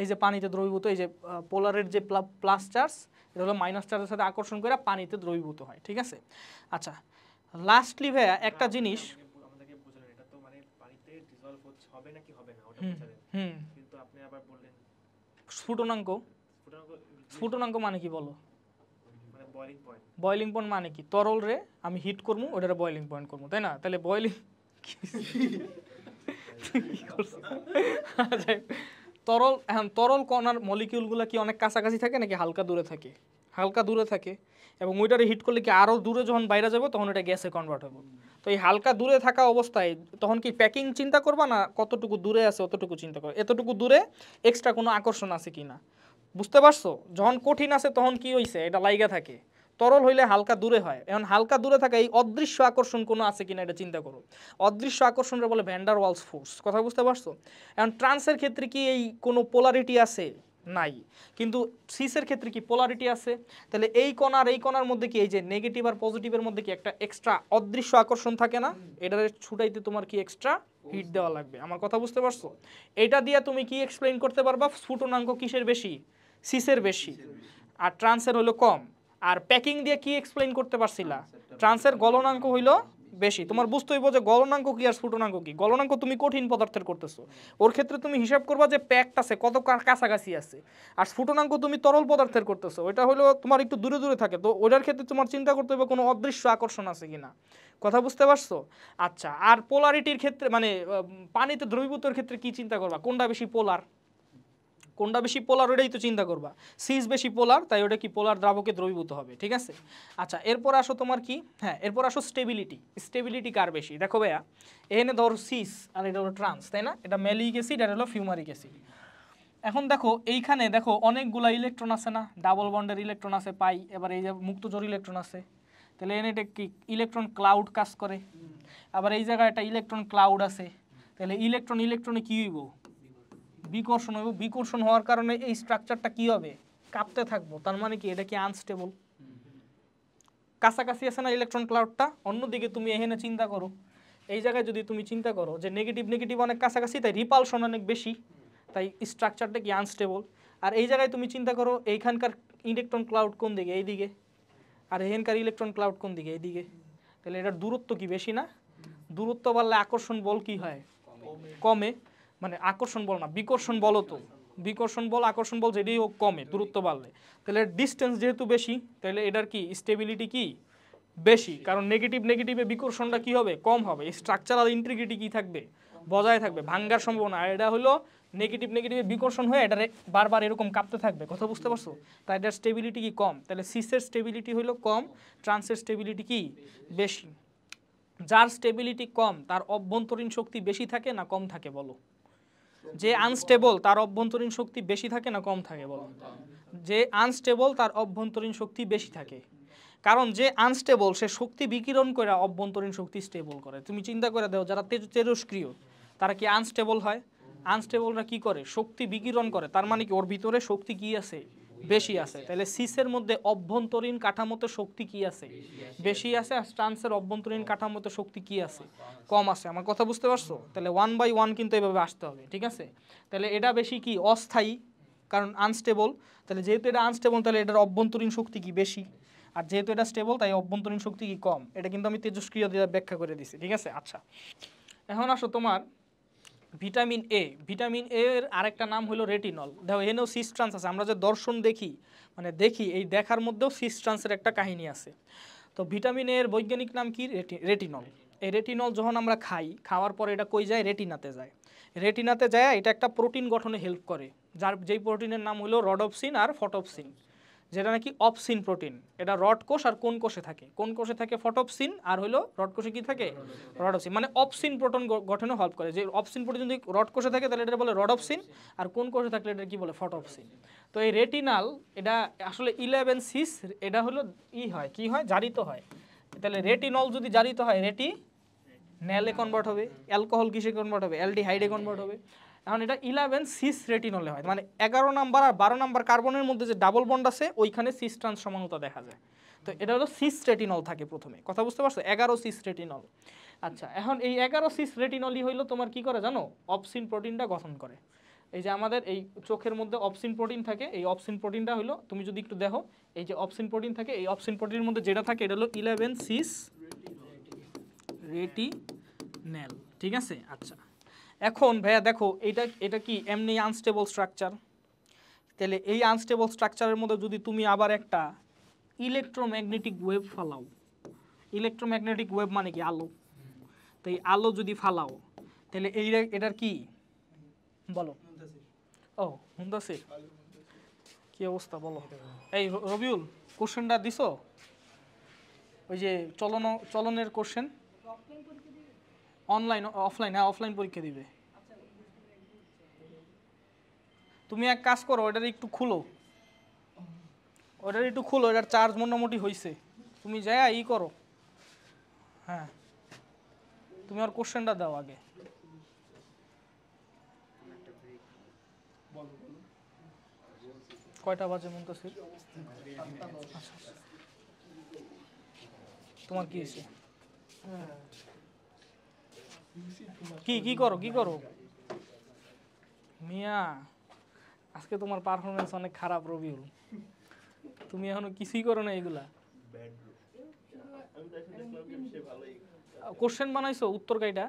এই যে পানিতে দ্রবীভূত এই যে পোলারের যে প্লাস চার্জ এটা হলো মাইনাস চার্জের সাথে আকর্ষণ করে পানিতে দ্রবীভূত হয় ঠিক আছে আচ্ছা লাস্টলি ভাইয়া একটা জিনিস মানে হুম ফুটনাঙ্ক ফুটনাঙ্ক মানে কি বলো বয়লিং পয়েন্ট মানে কি তরল রে আমি হিট করবো ওটারে বয়লিং পয়েন্ট করবো তাই না তাহলে বয়লিং তরল হ্যাঁ তরল কণার মলিকিউলগুলো কি অনেক কাছাকাছি থাকে নাকি হালকা দূরে থাকে হালকা দূরে থাকে এবং ওইটারে হিট করলে কি আরও দূরে যখন বাইরে যাবে তখন এটা গ্যাসে কনভার্ট হবে তো এই হালকা দূরে থাকা অবস্থায় তখন কি প্যাকিং চিন্তা করবা না কতটুকু দূরে আছে অতটুকু চিন্তা করো এতটুকু দূরে এক্সট্রা কোনো আকর্ষণ আছে কি না বুঝতে পারছো যখন কঠিন আছে তখন কি হইছে এটা লাইগা থাকে তরল হইলে হালকা দূরে হয় এখন হালকা দূরে থাকা এই অদৃশ্য আকর্ষণ কোনো আছে কিনা এটা চিন্তা করো অদৃশ্য আকর্ষণটা বলে ভ্যান্ডার ওয়ালস ফোর্স কথা বুঝতে পারছো এখন ট্রান্সের ক্ষেত্রে কি এই কোনো পোলারিটি আছে নাই কিন্তু সিসের ক্ষেত্রে কি পোলারিটি আছে তাহলে এই কণার এই কণার মধ্যে কি এই যে নেগেটিভ আর পজিটিভের মধ্যে কি একটা এক্সট্রা অদৃশ্য আকর্ষণ থাকে না এটার ছুটাইতে তোমার কি এক্সট্রা হিট দেওয়া লাগবে আমার কথা বুঝতে পারছো এটা দিয়ে তুমি কি এক্সপ্লেইন করতে পারবা স্ফুটনাঙ্ক কিসের বেশি সিসের বেশি আর ট্রান্সের হলো কম আর প্যাকিং দিয়ে কি এক্সপ্লেন করতে পারছিলা ট্রান্সের গলনাঙ্ক হইল বেশি তোমার বুঝতে হইব যে গলনাঙ্ক কি আর স্ফুটনাঙ্ক কি গলনাঙ্ক তুমি কঠিন পদার্থের করতেছো ওর ক্ষেত্রে তুমি হিসাব করবা যে প্যাকটা আছে কত কাছাকাছি আছে আর স্ফুটনাঙ্ক তুমি তরল পদার্থের করতেছো ওইটা হলো তোমার একটু দূরে দূরে থাকে তো ওইটার ক্ষেত্রে তোমার চিন্তা করতে হবে কোনো অদৃশ্য আকর্ষণ আছে কিনা কথা বুঝতে পারছো আচ্ছা আর পোলারিটির ক্ষেত্রে মানে পানিতে দ্রবীভূতর ক্ষেত্রে কি চিন্তা করবা কোনটা বেশি পোলার কোনটা বেশি পোলার ওটাই তো চিন্তা করবা সিজ বেশি পোলার তাই ওটা কি পোলার দ্রাবকে দ্রবীভূত হবে ঠিক আছে আচ্ছা এরপর আসো তোমার কি হ্যাঁ এরপর আসো স্টেবিলিটি স্টেবিলিটি কার বেশি দেখো ভাইয়া এনে ধরো সিস আর এটা হলো ট্রান্স তাই না এটা ম্যালিক অ্যাসিড আর হলো ফিউমারিক অ্যাসিড এখন দেখো এইখানে দেখো অনেকগুলা ইলেকট্রন আছে না ডাবল বন্ডের ইলেকট্রন আছে পাই এবার এই যে মুক্তজোর ইলেকট্রন আছে তাহলে এনে এটা কি ইলেকট্রন ক্লাউড কাজ করে আবার এই জায়গায় একটা ইলেকট্রন ক্লাউড আছে তাহলে ইলেকট্রন ইলেকট্রনে কী হইব বিকর্ষণ হবে বিকর্ষণ হওয়ার কারণে এই স্ট্রাকচারটা কি হবে কাঁপতে থাকবো তার মানে কি এটা কি আনস্টেবল কাছাকাছি আছে না ইলেকট্রন ক্লাউডটা অন্যদিকে তুমি এখানে চিন্তা করো এই জায়গায় যদি তুমি চিন্তা করো যে নেগেটিভ নেগেটিভ অনেক কাছাকাছি তাই রিপালশন অনেক বেশি তাই স্ট্রাকচারটা কি আনস্টেবল আর এই জায়গায় তুমি চিন্তা করো এইখানকার ইলেকট্রন ক্লাউড কোন দিকে এই দিকে আর এখানকার ইলেকট্রন ক্লাউড কোন দিকে এই দিকে তাহলে এটার দূরত্ব কি বেশি না দূরত্ব বাড়লে আকর্ষণ বল কি হয় কমে মানে আকর্ষণ বল না বিকর্ষণ বলো তো বিকর্ষণ বল আকর্ষণ বল যেটাই হোক কমে দূরত্ব বাড়লে তাহলে ডিস্টেন্স যেহেতু বেশি তাহলে এটার কি স্টেবিলিটি কি বেশি কারণ নেগেটিভ নেগেটিভে বিকর্ষণটা কি হবে কম হবে স্ট্রাকচারাল ইন্টিগ্রিটি কি থাকবে বজায় থাকবে ভাঙ্গার সম্ভাবনা আর এটা হলো নেগেটিভ নেগেটিভে বিকর্ষণ হয়ে এটা বারবার এরকম কাঁপতে থাকবে কথা বুঝতে পারছো তাই এটার স্টেবিলিটি কি কম তাহলে সিসের স্টেবিলিটি হলো কম ট্রান্সের স্টেবিলিটি কি বেশি যার স্টেবিলিটি কম তার অভ্যন্তরীণ শক্তি বেশি থাকে না কম থাকে বলো যে আনস্টেবল তার অভ্যন্তরীণ শক্তি বেশি থাকে না কম থাকে বলো যে আনস্টেবল তার অভ্যন্তরীণ শক্তি বেশি থাকে কারণ যে আনস্টেবল সে শক্তি বিকিরণ করে অভ্যন্তরীণ শক্তি স্টেবল করে তুমি চিন্তা করে দেখো যারা তেজ তেজস্ক্রিয় তারা কি আনস্টেবল হয় আনস্টেবলরা কি করে শক্তি বিকিরণ করে তার মানে কি ওর ভিতরে শক্তি কি আছে বেশি আছে তাহলে সিসের মধ্যে অভ্যন্তরীণ কাঠামোতে শক্তি কি আছে বেশি আছে আর স্টান্সের অভ্যন্তরীণ কাঠামোতে শক্তি কি আছে কম আছে আমার কথা বুঝতে পারছো তাহলে ওয়ান বাই ওয়ান কিন্তু এভাবে আসতে হবে ঠিক আছে তাহলে এটা বেশি কি অস্থায়ী কারণ আনস্টেবল তাহলে যেহেতু এটা আনস্টেবল তাহলে এটার অভ্যন্তরীণ শক্তি কি বেশি আর যেহেতু এটা স্টেবল তাই অভ্যন্তরীণ শক্তি কি কম এটা কিন্তু আমি তেজস্ক্রিয় দিয়ে ব্যাখ্যা করে দিছি ঠিক আছে আচ্ছা এখন আসো তোমার ভিটামিন এ ভিটামিন এ এর আরেকটা নাম হলো রেটিনল দেখো এনেও সিস্ট্রান্স আছে আমরা যে দর্শন দেখি মানে দেখি এই দেখার মধ্যেও সিস্ট্রান্সের একটা কাহিনী আছে তো ভিটামিন এ এর বৈজ্ঞানিক নাম কি রেটিনল এই রেটিনল যখন আমরা খাই খাওয়ার পরে এটা কই যায় রেটিনাতে যায় রেটিনাতে যায় এটা একটা প্রোটিন গঠনে হেল্প করে যার যেই প্রোটিনের নাম হলো রডপসিন আর ফটোপসিন যেটা নাকি অপসিন প্রোটিন এটা রড কোষ আর কোন কোষে থাকে কোন কোষে থাকে ফটোপসিন আর হলো রড কোষে কি থাকে রডপসিন মানে অপসিন প্রোটন গঠনে হেল্প করে যে অপসিন প্রোটিন যদি রড কোষে থাকে তাহলে এটা বলে রডপসিন আর কোন কোষে থাকলে এটা কি বলে ফটোপসিন তো এই রেটিনাল এটা আসলে ইলেভেন সিস এটা হলো ই হয় কি হয় জারিত হয় তাহলে রেটিনল যদি জারিত হয় রেটি নেলে কনভার্ট হবে অ্যালকোহল কিসে কনভার্ট হবে অ্যালডিহাইডে কনভার্ট হবে এখন এটা ইলেভেন সিস রেটিনলে হয় মানে এগারো নাম্বার আর বারো নাম্বার কার্বনের মধ্যে যে ডাবল বন্ড আছে ওইখানে সিস ট্রান্স সমানতা দেখা যায় তো এটা হলো সিস রেটিনল থাকে প্রথমে কথা বুঝতে পারছো এগারো সিস রেটিনল আচ্ছা এখন এই এগারো সিস রেটিনলই হইলো তোমার কি করে জানো অপসিন প্রোটিনটা গঠন করে এই যে আমাদের এই চোখের মধ্যে অপসিন প্রোটিন থাকে এই অপসিন প্রোটিনটা হলো তুমি যদি একটু দেখো এই যে অপসিন প্রোটিন থাকে এই অপসিন প্রোটিনের মধ্যে যেটা থাকে এটা হলো ইলেভেন সিস রেটিনেল ঠিক আছে আচ্ছা এখন ভাইয়া দেখো এটা এটা কি এমনি আনস্টেবল স্ট্রাকচার তাহলে এই আনস্টেবল স্ট্রাকচারের মধ্যে যদি তুমি আবার একটা ইলেকট্রোম্যাগনেটিক ওয়েভ ফালাও ইলেকট্রোম্যাগনেটিক ওয়েভ মানে কি আলো তো এই আলো যদি ফালাও তাহলে এই এটার কি বলো ও মুন্দাসির কি অবস্থা বলো এই রবিউল কোশ্চেনটা দিস ওই যে চলন চলনের কোশ্চেন অনলাইন অফলাইন হ্যাঁ অফলাইন পরীক্ষা দিবে তুমি এক কাজ করো ওটার একটু খুলো ওটার একটু খুলো ওটার চার্জ মোটামুটি হয়েছে তুমি যাই ই করো হ্যাঁ তুমি আর কোশ্চেনটা দাও আগে কয়টা বাজে মুন্তাসির আচ্ছা, আচ্ছা। তোমার কি হয়েছে কি কি করো কি করো মিয়া আজকে তোমার পারফরমেন্স অনেক খারাপ রবিউল তুমি এখনো কিছুই করো না এগুলা কোশ্চেন বানাইছো উত্তর কাইটা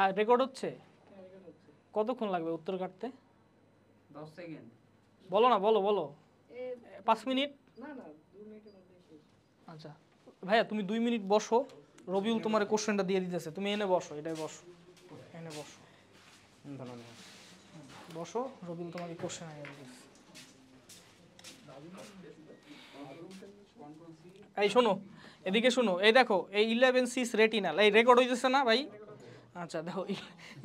আর রেকর্ড হচ্ছে কতক্ষণ লাগবে উত্তর কাটতে বলো না বলো বলো পাঁচ মিনিট আচ্ছা ভাইয়া তুমি দুই মিনিট বসো রবিউল তোমার কোশ্চেনটা দিয়ে দিতেছে তুমি এনে বসো এটাই বসো এনে বসো ধন্যবাদ বসো রবিউল তোমাকে কোশ্চেন আগে দিতেছে এই শোনো এদিকে শোনো এই দেখো এই ইলেভেন সিস রেটিনাল এই রেকর্ড হইতেছে না ভাই আচ্ছা দেখো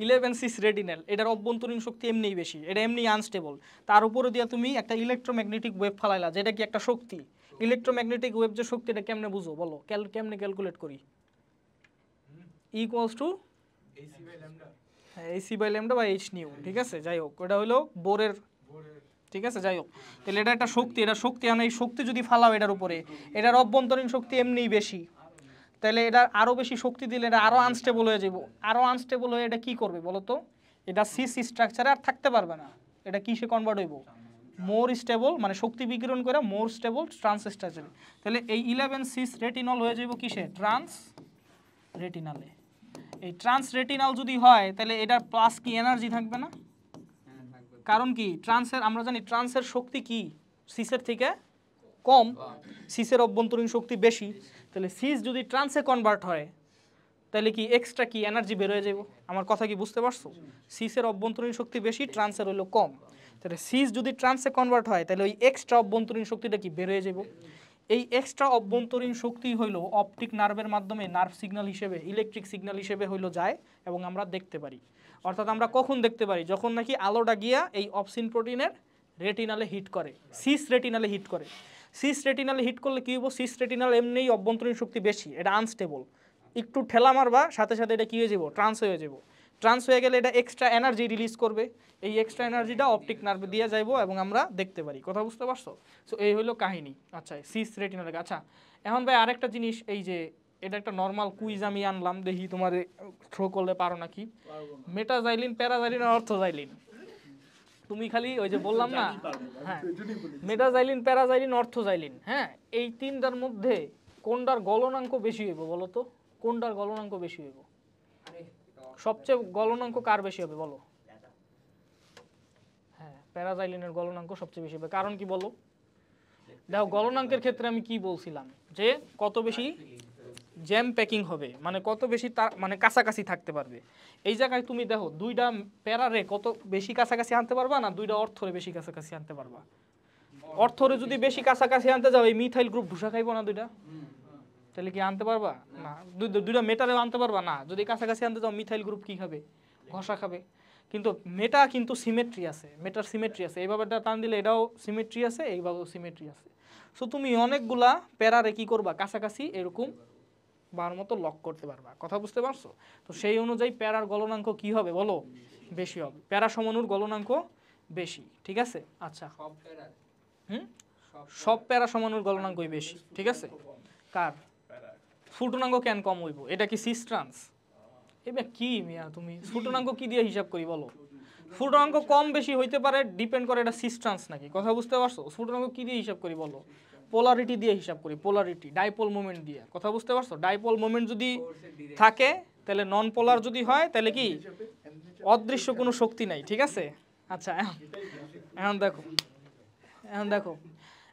ইলেভেন সিস রেডিনাল এটার অভ্যন্তরীণ শক্তি এমনিই বেশি এটা এমনি আনস্টেবল তার উপরে দিয়ে তুমি একটা ইলেকট্রোম্যাগনেটিক ওয়েভ ফালাইলা যেটা কি একটা শক্তি ইলেকট্রোম্যাগনেটিক ওয়েভ যে শক্তি এটা কেমনে বুঝো বলো কেমনে ক্যালকুলেট করি equals to hc by lambda বা এইচ নিউ ঠিক আছে যাই হোক এটা হলো বোরের ঠিক আছে যাই হোক তাহলে এটা একটা শক্তি এটা শক্তি মানে এই শক্তি যদি ফালাও এটার উপরে এটার অভ্যন্তরীণ শক্তি এমনিই বেশি তাহলে এটা আরও বেশি শক্তি দিলে এটা আরও আনস্টেবল হয়ে যাব আরও আনস্টেবল হয়ে এটা কী করবে বলো তো এটা সিসি স্ট্রাকচারে আর থাকতে পারবে না এটা কিসে কনভার্ট হইব মোর স্টেবল মানে শক্তি বিকিরণ করে মোর স্টেবল ট্রান্স তাহলে এই ইলেভেন সিস রেটিনল হয়ে যাব কিসে ট্রান্স রেটিনালে এই ট্রান্স রেটিনাল যদি হয় তাহলে এটা প্লাস কি এনার্জি থাকবে না কারণ কি ট্রান্সের আমরা জানি ট্রান্সের শক্তি কি সিসের থেকে কম সিসের অভ্যন্তরীণ শক্তি বেশি তাহলে সিস যদি ট্রান্সে কনভার্ট হয় তাহলে কি এক্সট্রা কি এনার্জি বেরোয় যাব আমার কথা কি বুঝতে পারছো সিসের অভ্যন্তরীণ শক্তি বেশি ট্রান্সের হলো কম তাহলে সিজ যদি ট্রান্সে কনভার্ট হয় তাহলে ওই এক্সট্রা অভ্যন্তরীণ শক্তিটা কি বের হয়ে যাব এই এক্সট্রা অভ্যন্তরীণ শক্তি হইল অপটিক নার্ভের মাধ্যমে নার্ভ সিগন্যাল হিসেবে ইলেকট্রিক সিগন্যাল হিসেবে হইলো যায় এবং আমরা দেখতে পারি অর্থাৎ আমরা কখন দেখতে পারি যখন নাকি আলোটা গিয়া এই অপসিন প্রোটিনের রেটিনালে হিট করে সিস রেটিনালে হিট করে সিস রেটিনালে হিট করলে কী হবো সিস রেটিনাল এমনিই অভ্যন্তরীণ শক্তি বেশি এটা আনস্টেবল একটু ঠেলা মারবা সাথে সাথে এটা কী হয়ে যাব ট্রান্স হয়ে যাবো ট্রান্স হয়ে গেলে এটা এক্সট্রা এনার্জি রিলিজ করবে এই এক্সট্রা এনার্জিটা অপটিক নার্ভে দিয়ে যাইব এবং আমরা দেখতে পারি কথা বুঝতে পারছো সো এই হলো কাহিনী আচ্ছা সিস রেটিনাল আচ্ছা এখন ভাই আরেকটা জিনিস এই যে এটা একটা নর্মাল কুইজ আমি আনলাম দেখি তোমার থ্রো করলে পারো নাকি মেটাজাইলিন প্যারাজাইলিন অর্থোজাইলিন তুমি খালি ওই যে বললাম না হ্যাঁ মেটাজাইলিন প্যারাজাইলিন অর্থোজাইলিন হ্যাঁ এই তিনটার মধ্যে কোনটার গলনাঙ্ক বেশি হইব বলো তো কোনটার গলনাঙ্ক বেশি হইব সবচেয়ে গলনাঙ্ক কার বেশি হবে বলো হ্যাঁ প্যারাজাইলিনের গলনাঙ্ক সবচেয়ে বেশি হবে কারণ কি বলো দেখো গলনাঙ্কের ক্ষেত্রে আমি কি বলছিলাম যে কত বেশি জ্যাম প্যাকিং হবে মানে কত বেশি তার মানে কাছাকাছি থাকতে পারবে এই জায়গায় তুমি দেখো দুইটা প্যারারে কত বেশি কাছাকাছি আনতে পারবা না দুইটা অর্থরে বেশি কাছাকাছি আনতে পারবা অর্থরে যদি বেশি কাছাকাছি আনতে যাও এই মিথাইল গ্রুপ ঢুসা খাইবো না দুইটা তাহলে কি আনতে পারবা না দুইটা মেটারে আনতে পারবা না যদি কাছাকাছি আনতে যাও মিথাইল গ্রুপ কি খাবে ঘষা খাবে কিন্তু মেটা কিন্তু সিমেট্রি আছে মেটার সিমেট্রি আছে এইভাবে টান দিলে এটাও সিমেট্রি আছে এইভাবেও সিমেট্রি আছে সো তুমি অনেকগুলা প্যারারে কি করবা কাছাকাছি এরকম বার মতো লক করতে পারবা কথা বুঝতে পারছো তো সেই অনুযায়ী প্যারার গলনাঙ্ক কি হবে বলো বেশি হবে প্যারা সমানুর গলনাঙ্ক বেশি ঠিক আছে আচ্ছা হুম সব প্যারা সমানুর গলনাঙ্কই বেশি ঠিক আছে কার ফুটনাঙ্গ কেন কম হইব এটা কি সিস্ট্রান্স এটা কি মিয়া তুমি ফুটনাঙ্গ কি দিয়ে হিসাব করি বলো ফুটনাঙ্ক কম বেশি হইতে পারে ডিপেন্ড করে এটা সিস্ট্রান্স নাকি কথা বুঝতে পারছো সুটনাঙ্গ কি দিয়ে হিসাব করি বলো পোলারিটি দিয়ে হিসাব করি পোলারিটি ডাইপোল মোমেন্ট দিয়ে কথা বুঝতে পারছো ডাইপোল মোমেন্ট যদি থাকে তাহলে নন পোলার যদি হয় তাহলে কি অদৃশ্য কোনো শক্তি নাই ঠিক আছে আচ্ছা এখন দেখো এখন দেখো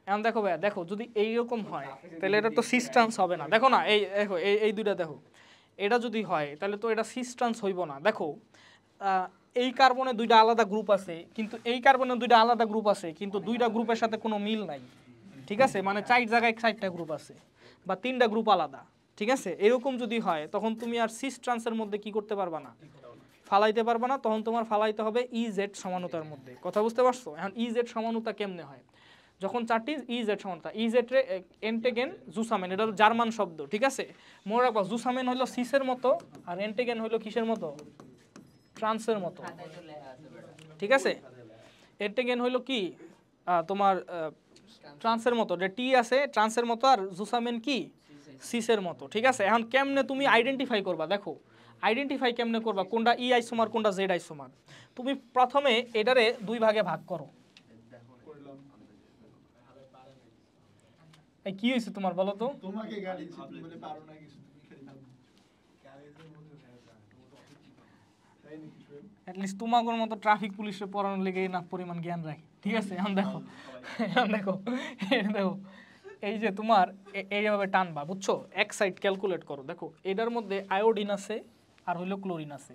এখন দেখো ভাইয়া দেখো যদি এইরকম হয় তাহলে এটা তো সিস্টান্স হবে না দেখো না এই দেখো এই এই দুইটা দেখো এটা যদি হয় তাহলে তো এটা সিস্টান্স হইব না দেখো এই কার্বনে দুইটা আলাদা গ্রুপ আছে কিন্তু এই কার্বনে দুইটা আলাদা গ্রুপ আছে কিন্তু দুইটা গ্রুপের সাথে কোনো মিল নাই ঠিক আছে মানে চার জায়গায় চারটা গ্রুপ আছে বা তিনটা গ্রুপ আলাদা ঠিক আছে এরকম যদি হয় তখন তুমি আর সিস ট্রান্সের মধ্যে কি করতে পারবা না ফালাইতে পারবা না তখন তোমার ফালাইতে হবে ই e জেড সমানতার মধ্যে কথা বুঝতে পারছো এখন ই e জেড সমানতা কেমনে হয় যখন চারটি ইজেড ই জেড রে এন্টেগেন জুসামেন এটা হলো জার্মান শব্দ ঠিক আছে মনে রাখবা জুসামেন হলো সিসের মতো আর এন্টেগেন হলো কিসের মতো ট্রান্সের মতো ঠিক আছে এন্টেগেন হলো কি তোমার ট্রান্সের মতো যে টি আছে ট্রান্সের মতো আর জুসামেন কি সিসের মতো ঠিক আছে এখন কেমনে তুমি আইডেন্টিফাই করবা দেখো আইডেন্টিফাই কেমনে করবা কোনটা ই e আইসোমার কোনটা জেড আইসোমার তুমি প্রথমে এটারে দুই ভাগে ভাগ করো কি হয়েছে তোমার বলো তো তোমাকে গালি দিতে বলে পারো না কিছু তুমি খালি তোমাগোর মতো ট্রাফিক পুলিশে পড়ানোর লেগে না পরিমাণ জ্ঞান রাখে ঠিক আছে এখন দেখো এখন দেখো দেখো এই যে তোমার এইভাবে টানবা বুঝছো এক সাইড ক্যালকুলেট করো দেখো এটার মধ্যে আয়োডিন আছে আর হইলো ক্লোরিন আছে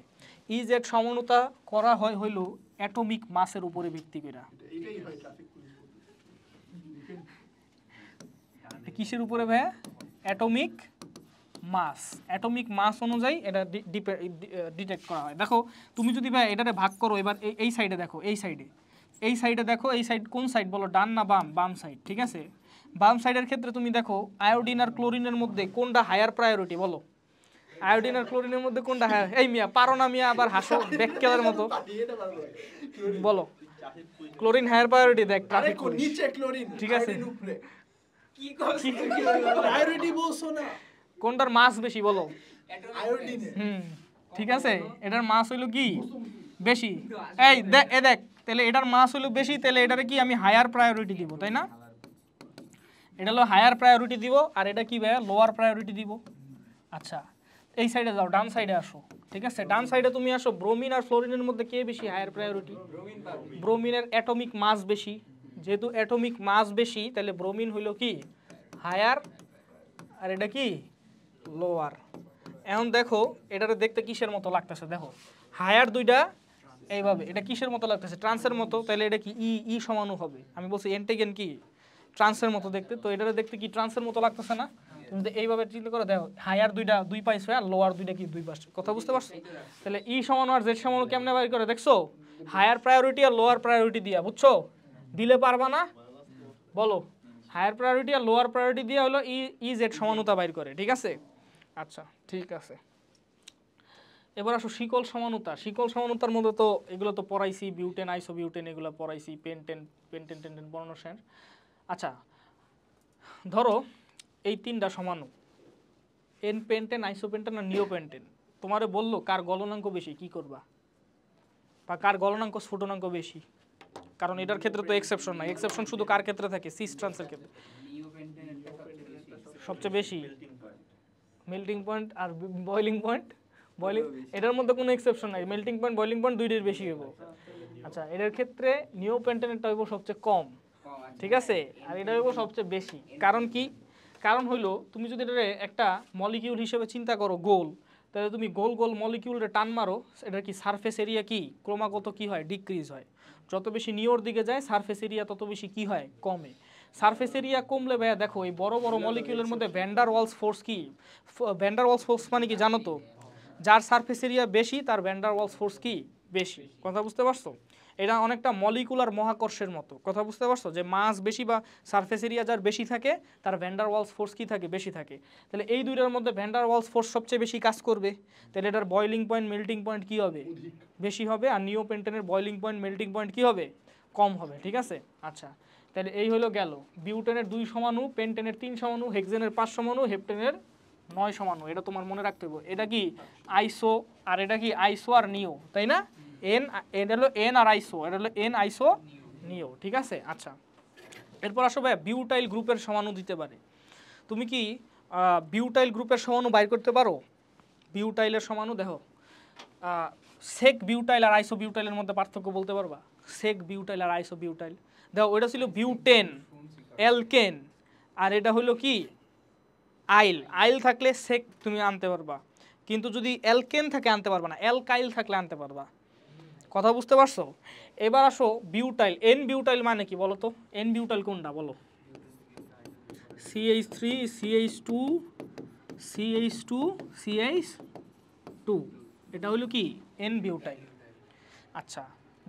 ই e জেড সমানতা করা হয় হইলো অ্যাটমিক মাসের উপরে ভিত্তি করা কিসের উপরে ভাইয়া অ্যাটমিক মাস অ্যাটমিক মাস অনুযায়ী এটা ডিটেক্ট করা হয় দেখো তুমি যদি ভাই এটাতে ভাগ করো এবার এই সাইডে দেখো এই সাইডে এই সাইডে দেখো এই সাইড কোন সাইড বলো ডান না বাম বাম সাইড ঠিক আছে বাম সাইডের ক্ষেত্রে তুমি দেখো আয়োডিন আর ক্লোরিনের মধ্যে কোনটা হায়ার প্রায়োরিটি বলো আয়োডিন আর ক্লোরিনের মধ্যে কোনটা হায়ার এই মিয়া পারো না মিয়া আবার হাসো ব্যাককেলের মতো বলো ক্লোরিন হায়ার প্রায়োরিটি দেখ ট্রাফিক ঠিক আছে কি করছিস কোনটার মাস বেশি বলো হুম ঠিক আছে এটার মাস হইলো কি বেশি এই দেখ এ দেখ তাহলে এটার মাস হইলো বেশি তাহলে এটারে কি আমি হায়ার প্রায়োরিটি দিব তাই না এটা হলো হায়ার প্রায়োরিটি দিব আর এটা কি ভাইয়া লোয়ার প্রায়োরিটি দিব আচ্ছা এই সাইডে যাও ডান সাইডে আসো ঠিক আছে ডান সাইডে তুমি আসো ব্রোমিন আর ফ্লোরিনের মধ্যে কে বেশি হায়ার প্রায়োরিটি ব্রোমিনের অ্যাটমিক মাস বেশি যেহেতু অ্যাটমিক মাস বেশি তাহলে ব্রোমিন হইল কি হায়ার আর এটা কি লোয়ার এখন দেখো এটা দেখতে কিসের মতো লাগতেছে দেখো হায়ার দুইটা এইভাবে এটা কিসের মতো লাগতেছে ট্রান্সের মতো তাহলে এটা কি ই ই সমানু হবে আমি বলছি এনটেগেন কি ট্রান্সের মতো দেখতে তো এটা দেখতে কি ট্রান্সের মতো লাগতেছে না তুমি এইভাবে চিন্তা করো দেখো হায়ার দুইটা দুই পাইস আর লোয়ার দুইটা কি দুই পাশ কথা বুঝতে পারছো তাহলে ই সমানু আর জেড সমানু কেমনে বাড়ি করে দেখছো হায়ার প্রায়োরিটি আর লোয়ার প্রায়োরিটি দিয়া বুঝছো দিলে পারবা না বলো হায়ার প্রায়োরিটি আর লোয়ার প্রায়োরিটি দিয়ে হলো E e, E e, Z সমানুতা বাইর করে ঠিক আছে আচ্ছা ঠিক আছে এবার আসো শিকল সমানুতা শিকল সমানুতার মধ্যে তো এগুলো তো পড়াইছি বিউটেন আইসো বিউটেন এগুলো পড়াইছি পেনটেন পেনটেন টেনটেন বর্ণ সেন আচ্ছা ধরো এই তিনটা সমানু এন পেন্টেন আইসো পেন্টেন আর নিও পেন্টেন তোমারে বললো কার গলনাঙ্ক বেশি কি করবা বা কার গলনাঙ্ক স্ফুটনাঙ্ক বেশি কারণ এটার ক্ষেত্রে তো এক্সেপশন নাই এক্সেপশন শুধু কার ক্ষেত্রে থাকে সিস ট্রান্সের ক্ষেত্রে সবচেয়ে বেশি মেল্টিং পয়েন্ট আর বয়লিং পয়েন্ট বয়লিং এটার মধ্যে কোনো এক্সেপশন নাই মেল্টিং পয়েন্ট বয়লিং পয়েন্ট দুইটির বেশি হইব আচ্ছা এটার ক্ষেত্রে নিও পেন্টেনেটটা হইব সবচেয়ে কম ঠিক আছে আর এটা হইব সবচেয়ে বেশি কারণ কি কারণ হইলো তুমি যদি এটা একটা মলিকিউল হিসেবে চিন্তা করো গোল তাহলে তুমি গোল গোল মলিকিউলটা টান মারো এটার কি সারফেস এরিয়া কি ক্রমাগত কি হয় ডিক্রিজ হয় যত বেশি নিওর দিকে যায় সারফেস এরিয়া তত বেশি কি হয় কমে সারফেস এরিয়া কমলে ভাইয়া দেখো এই বড় বড় মলিকিউলের মধ্যে ভ্যান্ডার ওয়ালস ফোর্স কি ভ্যান্ডার ওয়ালস ফোর্স মানে কি জানো তো যার সারফেস এরিয়া বেশি তার ভ্যান্ডার ওয়ালস ফোর্স কি বেশি কথা বুঝতে পারছো এটা অনেকটা মলিকুলার মহাকর্ষের মতো কথা বুঝতে পারছো যে মাস বেশি বা সারফেস এরিয়া যার বেশি থাকে তার ভ্যান্ডার ওয়ালস ফোর্স কী থাকে বেশি থাকে তাহলে এই দুইটার মধ্যে ভ্যান্ডার ওয়ালস ফোর্স সবচেয়ে বেশি কাজ করবে তাহলে এটার বয়লিং পয়েন্ট মেল্টিং পয়েন্ট কী হবে বেশি হবে আর পেন্টেনের বয়লিং পয়েন্ট মেল্টিং পয়েন্ট কী হবে কম হবে ঠিক আছে আচ্ছা তাহলে এই হলো গেল বিউটেনের দুই সমানু পেন্টেনের তিন সমানু হেক্সেনের পাঁচ সমানু হেপটেনের নয় সমানু এটা তোমার মনে রাখতে হবে এটা কি আইসো আচ্ছা। আর এটা কি আইসো আর নিও তাই না এন এটা হলো এন আর আইসো এটা হলো এন আইসো নিও ঠিক আছে আচ্ছা এরপর আসো ভাই বিউটাইল গ্রুপের সমানু দিতে পারে তুমি কি বিউটাইল গ্রুপের সমানু বাইর করতে পারো বিউটাইলের সমানু দেখো সেক বিউটাইল আর আইসো বিউটাইলের মধ্যে পার্থক্য বলতে পারবা সেক বিউটাইল আর আইসো বিউটাইল দেখো ওইটা ছিল বিউটেন এলকেন আর এটা হলো কি আইল আইল থাকলে সেক তুমি আনতে পারবা কিন্তু যদি এলকেন থাকে আনতে পারবা না এলকাইল থাকলে আনতে পারবা কথা বুঝতে পারছো এবার আসো বিউটাইল এন বিউটাইল মানে কি বলো তো এন বিউটাইল কোনটা বলো CH three CH two CH two CH two এটা হলো কি এন বিউটাইল আচ্ছা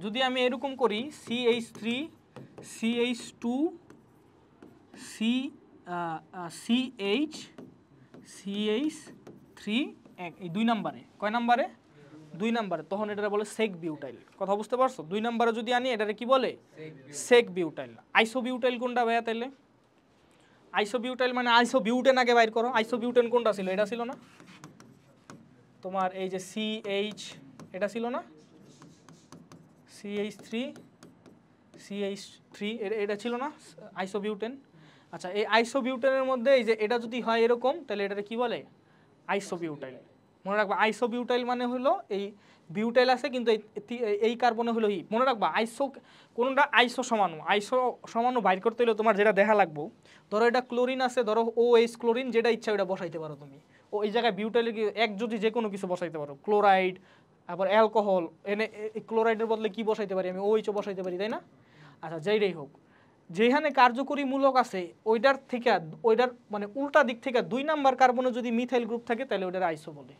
যদি আমি এরকম করি CH three CH two C CH CH three এক এই দুই নম্বরে কয় নম্বরে দুই নাম্বারে তখন এটারে বলে সেক বিউটাইল কথা বুঝতে পারছো দুই নাম্বারে যদি আনি এটারে কি বলে সেক বিউটাইল আইসো বিউটাইল কোনটা ভাইয়া তাইলে আইসো বিউটাইল মানে আইসো বিউটেন আগে বাইর করো আইসো বিউটেন কোনটা ছিল এটা ছিল না তোমার এই যে সি এইচ এটা ছিল না C H three C H three এটা ছিল না আইসো বিউটেন আচ্ছা এই আইসো বিউটেনের মধ্যে এই যে এটা যদি হয় এরকম তাহলে এটাকে কি বলে আইসো বিউটাইল মনে রাখবা আইসো বিউটাইল মানে হলো এই বিউটাইল আছে কিন্তু এই কার্বনে হলো ই মনে রাখবা আইসো কোনটা আইসো সমানু আইসো সমানু বাইর করতে হলে তোমার যেটা দেখা লাগবো ধরো এটা ক্লোরিন আছে ধরো ও এইচ ক্লোরিন যেটা ইচ্ছা ওটা বসাইতে পারো তুমি ও এই জায়গায় বিউটাইলের এক যদি যে কোনো কিছু বসাইতে পারো ক্লোরাইড আবার অ্যালকোহল এনে ক্লোরাইডের বদলে কি বসাইতে পারি আমি ওইচও বসাইতে পারি তাই না আচ্ছা যেইটাই হোক যেখানে কার্যকরী মূলক আছে ওইটার থেকে ওইটার মানে উল্টা দিক থেকে দুই নাম্বার কার্বনে যদি মিথাইল গ্রুপ থাকে তাহলে ওইটার আইসো বলে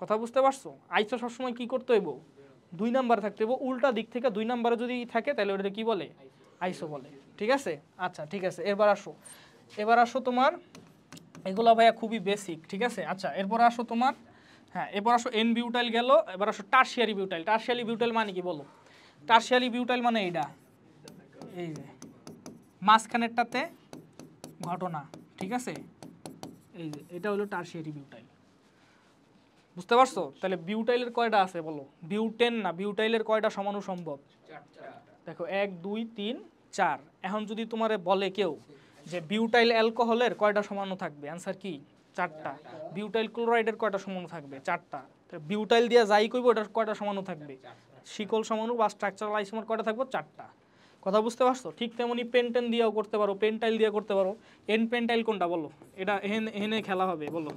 কথা বুঝতে পারছো আইসো সবসময় কি করতে হইব দুই নাম্বার থাকতে হইব উল্টা দিক থেকে দুই নাম্বারে যদি থাকে তাহলে ওটাকে কি বলে আইসো বলে ঠিক আছে আচ্ছা ঠিক আছে এবার আসো এবার আসো তোমার এগুলো ভাইয়া খুবই বেসিক ঠিক আছে আচ্ছা এরপর আসো তোমার হ্যাঁ এরপর আসো এন বিউটাইল গেল এবার আসো টার্সিয়ারি বিউটাইল টার্সিয়ালি বিউটাইল মানে কি বলো টার্সিয়ালি বিউটাইল মানে এইটা এই যে মাঝখানেরটাতে ঘটনা ঠিক আছে এই যে এটা হলো টার্সিয়ারি বিউটাইল বুঝতে পারছো তাহলে বিউটাইলের কয়টা আছে বলো বিউটেন না বিউটাইলের কয়টা সমানো সম্ভব দেখো এক দুই তিন চার এখন যদি তোমারে বলে কেউ যে বিউটাইল অ্যালকোহলের কয়টা সমানু থাকবে অ্যান্সার কি চারটা বিউটাইল ক্লোরাইডের কয়টা সমান থাকবে চারটা বিউটাইল দিয়ে যাই কইব ওটার কয়টা সমানো থাকবে শিকল সমানু বা স্ট্রাকচারাল আমার কয়টা থাকবে চারটা কথা বুঝতে পারছো ঠিক তেমনি পেন্টেন দিয়েও করতে পারো পেন্টাইল দিয়ে করতে পারো এন পেন্টাইল কোনটা বলো এটা এহেন এহেনে খেলা হবে বলো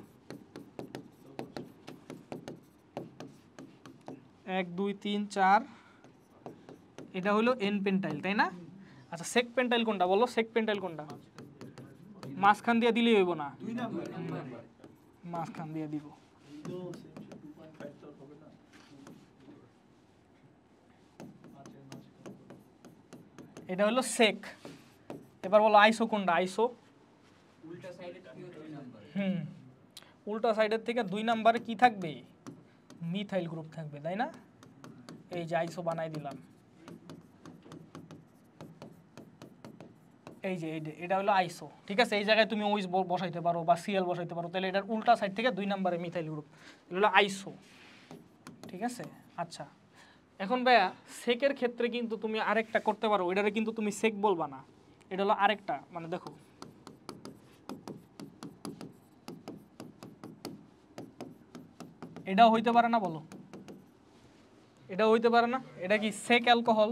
এক দুই তিন চার এটা হলো এন পেন্টাইল তাই না আচ্ছা সেক পেন্টাইল কোনটা বলো সেক পেন্টাইল কোনটা মাঝখান দিয়ে দিলেই হইব না মাঝখান দিয়ে দিব এটা হলো সেক এবার বলো আইসো কোনটা আইসো হুম উল্টা সাইডের থেকে দুই নাম্বারে কি থাকবে মিথাইল গ্রুপ থাকবে তাই না এই যে আইসো বানাই দিলাম এই যে এটা হলো আইসো ঠিক আছে এই জায়গায় তুমি ওইস বসাইতে পারো বা সিএল বসাইতে পারো তাহলে এটার উল্টা সাইড থেকে দুই নম্বরে মিথাইল গ্রুপ এগুলো হলো আইসো ঠিক আছে আচ্ছা এখন ভাইয়া সেকের ক্ষেত্রে কিন্তু তুমি আরেকটা করতে পারো এটারে কিন্তু তুমি সেক বলবা না এটা হলো আরেকটা মানে দেখো এটাও হইতে পারে না বলো এটাও হইতে পারে না এটা কি সেক অ্যালকোহল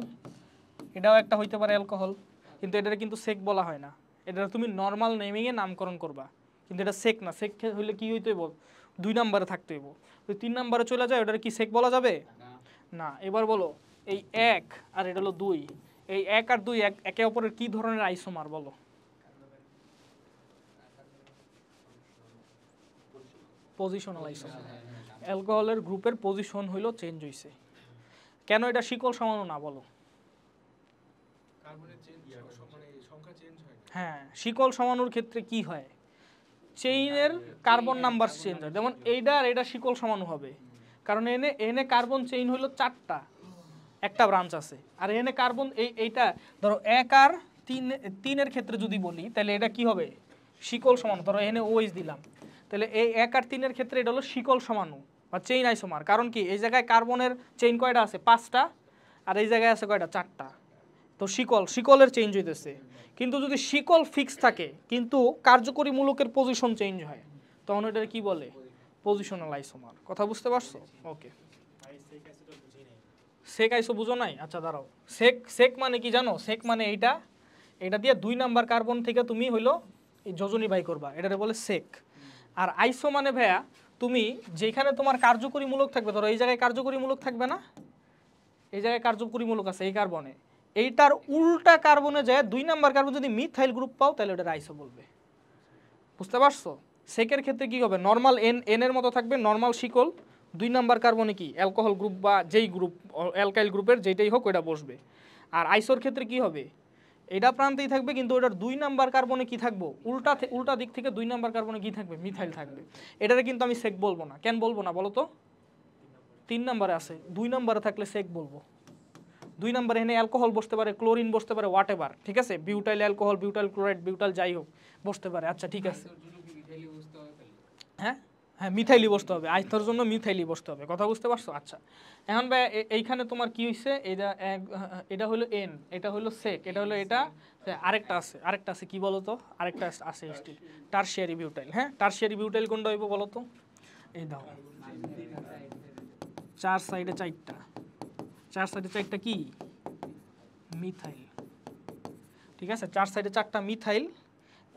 এটাও একটা হইতে পারে অ্যালকোহল কিন্তু এটা কিন্তু সেক বলা হয় না এটা তুমি নর্মাল নেমিংয়ে নামকরণ করবা কিন্তু এটা সেক না সেক হইলে কি হইতে হইব দুই নাম্বারে থাকতে হইব যদি তিন নাম্বারে চলে যায় ওটার কি সেক বলা যাবে না এবার বলো এই এক আর এটা হলো দুই এই এক আর দুই এক একে অপরের কি ধরনের আইসোমার বলো পজিশনাল হ্যাঁ, আইসোমার হ্যাঁ। অ্যালকোহলের গ্রুপের পজিশন হইল চেঞ্জ হইছে কেন এটা শিকল সমানো না বলো হ্যাঁ শিকল সমানোর ক্ষেত্রে কি হয় চেইনের কার্বন নাম্বার চেঞ্জ হয় যেমন এইটা আর এটা শিকল সমানো হবে কারণ এনে এনে কার্বন চেইন হইল চারটা একটা ব্রাঞ্চ আছে আর এনে কার্বন এই এইটা ধরো এক আর তিন তিনের ক্ষেত্রে যদি বলি তাহলে এটা কি হবে শিকল সমানো ধরো এনে ওইস দিলাম তাহলে এই এক আর তিনের ক্ষেত্রে এটা হলো শিকল সমানো বা চেইন আইসোমার কারণ কি এই জায়গায় কার্বনের চেইন কয়টা আছে পাঁচটা আর এই জায়গায় আছে কয়টা চারটা তো শিকল শিকলের চেঞ্জ হইতেছে কিন্তু যদি শিকল ফিক্স থাকে কিন্তু কার্যকরী মূলকের পজিশন চেঞ্জ হয় তখন ওইটার কি বলে পজিশনাল আইসোমার কথা বুঝতে পারছো ওকে সেক আইসো বুঝো নাই আচ্ছা দাঁড়াও সেক সেক মানে কি জানো সেক মানে এইটা এটা দিয়ে দুই নাম্বার কার্বন থেকে তুমি হইলো এই যোজনী বাই করবা এটারে বলে সেক আর আইসো মানে ভাইয়া তুমি যেখানে তোমার কার্যকরীমূলক থাকবে ধরো এই জায়গায় কার্যকরীমূলক থাকবে না এই জায়গায় কার্যকরীমূলক আছে এই কার্বনে এইটার উল্টা কার্বনে যায় দুই নাম্বার কার্বন যদি মিথাইল গ্রুপ পাও তাহলে ওটা রাইসো বলবে বুঝতে পারছো সেকের ক্ষেত্রে কি হবে নর্মাল এন এন এর মতো থাকবে নর্মাল শিকল দুই নাম্বার কার্বনে কি অ্যালকোহল গ্রুপ বা যেই গ্রুপ অ্যালকাইল গ্রুপের যেটাই হোক ওইটা বসবে আর আইসোর ক্ষেত্রে কি হবে এটা প্রান্তেই থাকবে কিন্তু ওটার দুই নাম্বার কার্বনে কি থাকবো উল্টা উল্টা দিক থেকে দুই নাম্বার কার্বনে কি থাকবে মিথাইল থাকবে এটারে কিন্তু আমি সেক বলবো না কেন বলবো না বলো তো তিন নাম্বারে আছে দুই নাম্বারে থাকলে সেক বলবো দুই নম্বরে এখানে অ্যালকোহল বসতে পারে ক্লোরিন বসতে পারে হোয়াট এভার ঠিক আছে butyl alcohol butyl chloride butyl যাই হোক বসতে পারে আচ্ছা ঠিক আছে হ্যাঁ হ্যাঁ মিথাইলি বসতে হবে আইথার জন্য মিথাইলি বসতে হবে কথা বুঝতে পারছো আচ্ছা এখন ভাই এইখানে তোমার কি হয়েছে এটা এটা হলো এন এটা হলো সেক এটা হলো এটা আরেকটা আছে আরেকটা আছে কি বলতো আরেকটা আছে স্টিল টার্সিয়ারি বিউটাইল হ্যাঁ টার্সিয়ারি বিউটাইল কোনটা হইব বলতো এই দাও চার সাইডে চারটা চার সাইডে চারটা কি মিথাইল ঠিক আছে চার সাইডে চারটা মিথাইল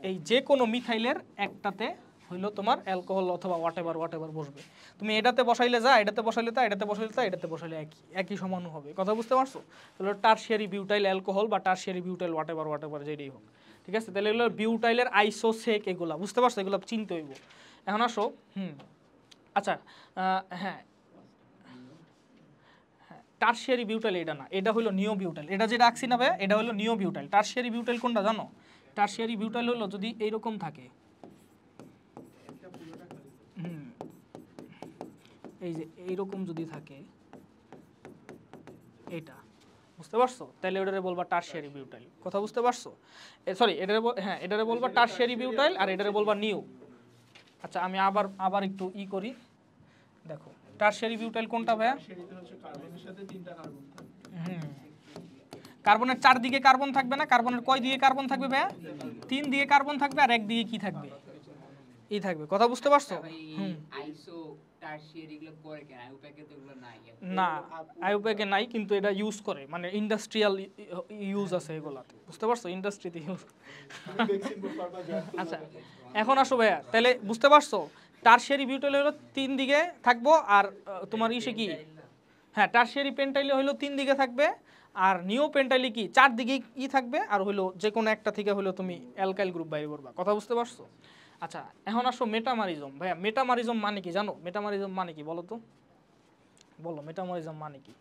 এই যে কোনো মিথাইলের একটাতে হইলো তোমার অ্যালকোহল অথবা হোয়াট এভার হোয়াট এভার বসবে তুমি এটাতে বসাইলে যা এটাতে বসাইলে তা এটাতে বসাইলে তা এটাতে বসাইলে একই একই সমান হবে কথা বুঝতে পারছো তাহলে টার্সিয়ারি বিউটাইল অ্যালকোহল বা tertiary butyl whatever whatever যেটাই হোক ঠিক আছে তাহলে এগুলো বিউটাইলের আইসো সেক এগুলো বুঝতে পারছো এগুলো চিনতে হইব এখন আসো হুম আচ্ছা হ্যাঁ টার্সিয়ারি হ্যাঁ, বিউটাইল এটা না এটা হলো নিও বিউটাইল এটা যেটা আঁকছি না ভাইয়া এটা হলো নিও বিউটাইল টার্সিয়ারি বিউটাইল কোনটা জানো টার্সিয়ারি বিউটাইল হলো যদি এইরকম থাকে এই যে এইরকম যদি থাকে এটা বুঝতে পারছো তাহলে এটারে বলবা টারশিয়ারি বিউটাইল কথা বুঝতে পারছো সরি এটারে হ্যাঁ এটারে বলবা টারশিয়ারি বিউটাইল আর এটারে বলবা নিউ আচ্ছা আমি আবার আবার একটু ই করি দেখো টারশিয়ারি বিউটাইল কোনটা ভাইয়া হুম কার্বনের চারদিকে কার্বন থাকবে না কার্বনের কয় দিকে কার্বন থাকবে ভাইয়া তিন দিকে কার্বন থাকবে আর এক দিকে কি থাকবে ই থাকবে কথা বুঝতে পারছো হুম না আইউপ্যাকে নাই কিন্তু এটা ইউজ করে মানে ইন্ডাস্ট্রিয়াল ইউজ আছে বুঝতে পারছো ইন্ডাস্ট্রিতে আচ্ছা, এখন আসো ভাইয়া তাহলে বুঝতে পারছো টার্সিয়ারি বিউটাইল হলো তিন দিকে থাকবো আর তোমার ইসে কি হ্যাঁ টার্সিয়ারি পেন্টাইলি হলো তিন দিকে থাকবে আর নিও পেন্টাইলি কি চার দিকে কি থাকবে আর হলো যে কোনো একটা থেকে হলো তুমি অ্যালকাইল গ্রুপ বাইরে করবা কথা বুঝতে পারছো আচ্ছা এখন আসো মেটামারিজম ভাইয়া মেটামারিজম মানে কি জানো মেটামারিজম মানে কি বলো তো বলো মেটামারিজম মানে কি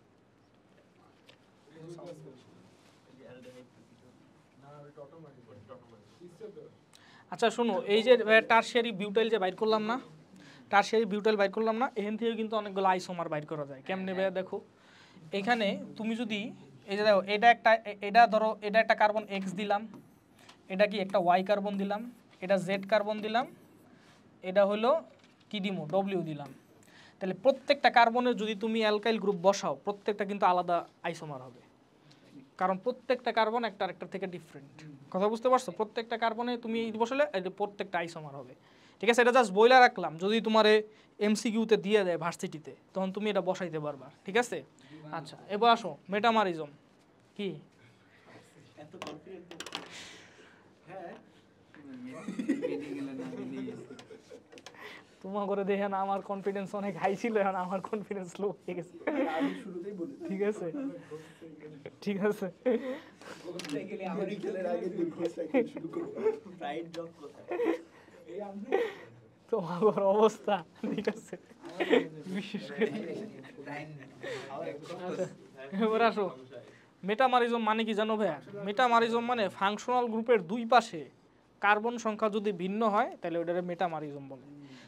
আচ্ছা শোনো এই যে টার্সিয়ারি বিউটাইল যে বাইর করলাম না টার্সিয়ারি বিউটাইল বাইর করলাম না এখান থেকে কিন্তু অনেকগুলো আইসোমার বাইর করা যায় কেমনে ভাইয়া দেখো এখানে তুমি যদি এই যে দেখো এটা একটা এটা ধরো এটা একটা কার্বন এক্স দিলাম এটা কি একটা ওয়াই কার্বন দিলাম এটা জেড কার্বন দিলাম এটা হলো কি ডব্লিউ দিলাম তাহলে প্রত্যেকটা কার্বনের যদি তুমি অ্যালকাইল গ্রুপ বসাও প্রত্যেকটা কিন্তু আলাদা আইসোমার হবে কারণ প্রত্যেকটা কার্বন একটা আরেকটার থেকে ডিফারেন্ট কথা বুঝতে পারছো প্রত্যেকটা কার্বনে তুমি বসলে প্রত্যেকটা আইসোমার হবে ঠিক আছে এটা জাস্ট বইলা রাখলাম যদি তোমার এমসিকিউতে দিয়ে দেয় ভার্সিটিতে তখন তুমি এটা বসাইতে পারবা ঠিক আছে আচ্ছা এবার আসো মেটামারিজম কি তোমা করে দেখেন আমার কনফিডেন্স অনেক হাই ছিল এখন আমার কনফিডেন্স লো হয়ে গেছে ঠিক আছে ঠিক আছে তোমার অবস্থা ঠিক আছে বিশেষ এবার আসো মেটামারিজম মানে কি জানো ভাইয়া মেটামারিজম মানে ফাংশনাল গ্রুপের দুই পাশে কার্বন সংখ্যা যদি ভিন্ন হয় তাহলে ওটারে মেটামারিজম বলে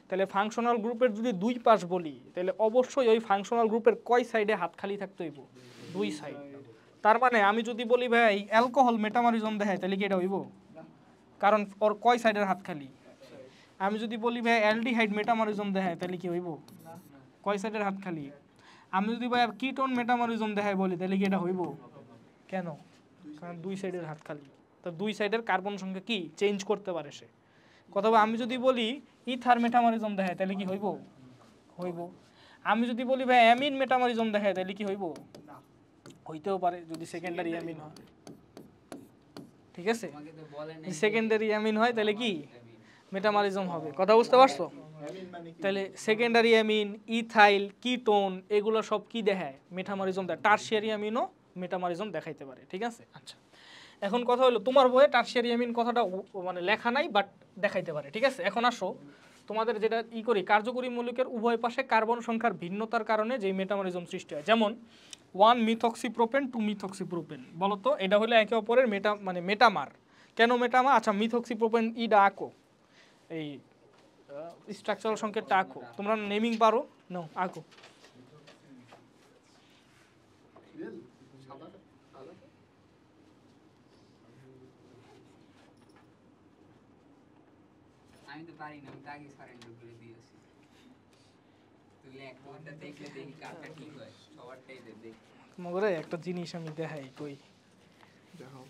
তাহলে ফাংশনাল গ্রুপের যদি দুই পাশ বলি তাহলে অবশ্যই ওই ফাংশনাল গ্রুপের কয় সাইডে হাত খালি থাকতে হইব দুই সাইড তার মানে আমি যদি বলি ভাই এই অ্যালকোহল মেটামারিজম দেখায় তাহলে কি এটা হইব কারণ ওর কয় সাইডের হাত খালি আমি যদি বলি ভাই অ্যালডিহাইড মেটামারিজম দেখায় তাহলে কি হইব কয় সাইডের হাত খালি আমি যদি ভাই কিটোন মেটামারিজম দেখায় বলি তাহলে কি এটা হইব কেন কারণ দুই সাইডের হাত খালি তো দুই সাইডের কার্বন সংখ্যা কি চেঞ্জ করতে পারে সে কথা আমি যদি বলি ইথার মেটামারিজম দেখায় তাহলে কি হইব হইব আমি যদি বলি ভাই অ্যামিন মেটামারিজম দেখায় তাহলে কি হইব হইতেও পারে যদি সেকেন্ডারি অ্যামিন হয় ঠিক আছে সেকেন্ডারি অ্যামিন হয় তাহলে কি মেটামারিজম হবে কথা বুঝতে পারছো মানে তাহলে সেকেন্ডারি অ্যামিন ইথাইল কিটোন এগুলো সব কি দেখায় মেটামারিজম দেয় টার্সিয়ারি অ্যামিনও মেটামারিজম দেখাইতে পারে ঠিক আছে আচ্ছা এখন কথা হলো তোমার বইয়ে টার্সিয়ারি অ্যামিন কথাটা মানে লেখা নাই বাট দেখাইতে পারে ঠিক আছে এখন আসো তোমাদের যেটা ই করি কার্যকরী মৌলিকের উভয় পাশে কার্বন সংখ্যার ভিন্নতার কারণে যেই মেটামরিজম সৃষ্টি হয় যেমন ওয়ান মিথক্সিপ্রোপেন টু মিথক্সিপ্রোপেন বলতো এটা হলো একে অপরের মেটা মানে মেটামার কেন মেটামার আচ্ছা মিথক্সিপ্রোপেন ইডা আঁকো এই স্ট্রাকচারাল সংকেতটা আঁকো তোমরা নেমিং পারো নাও আঁকো আমি তো পারি না আমি তো আগে সারেন্ডার করে দিয়েছি মগরে একটা জিনিস আমি দেখাই কই দেখো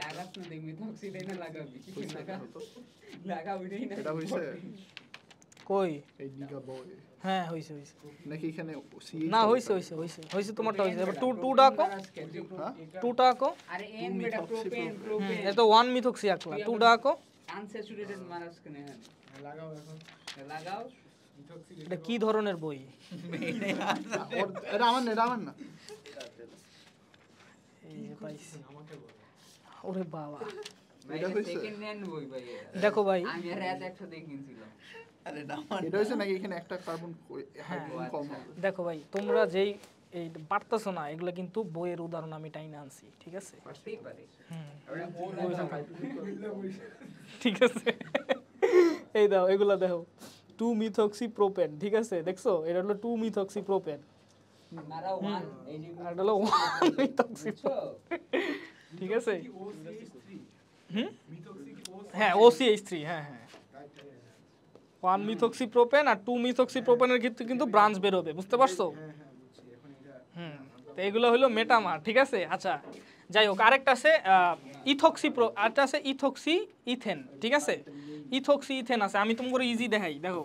লাগাস না দেখবি থক্সিডাই না লাগাবি লাগা উঠেই না এটা হইছে কই হ্যাঁ হইছে হইছে নাকি এখানে না হইছে হইছে হইছে হইছে তোমারটা হইছে এবার টু টু ডাকো টু ডাকো আরে এন বেটা প্রোপেন প্রোপেন এটা ওয়ান মিথক্সি আকলা টু ডাকো আনস্যাচুরেটেড মারাস কেনে লাগাও এখন লাগাও এটা কি ধরনের বই এটা না আমার না ওরে বাবা দেখো ভাই আমি আর একটা দেখিয়েছিলাম হ্যাঁ। আচ্ছা, আচ্ছা। দেখো ভাই তোমরা যেই এই পারতেছো না এগুলো কিন্তু বইয়ের উদাহরণ আমি টাইনে আনছি ঠিক আছে ঠিক আছে এই দাও এগুলা দেখো টু মিথক্সি প্রোপেন ঠিক আছে দেখছো এটা হলো টু মিথক্সি প্রোপেন হলো ওয়ান ঠিক আছে হ্যাঁ এইচ থ্রি হ্যাঁ হ্যাঁ ওয়ান মিথক্সি প্রোপেন আর টু মিথক্সি প্রোপেনের ক্ষেত্রে কিন্তু ব্রাঞ্চ বেরোবে বুঝতে পারছো হ্যাঁ, হ্যাঁ, হুম তো এগুলো হলো মেটামার ঠিক আছে আচ্ছা যাই হোক আরেকটা আছে ইথক্সি প্রো আরেকটা আছে ইথক্সি ইথেন ঠিক আছে ইথক্সি ইথেন আছে আমি তোমার ইজি দেখাই দেখো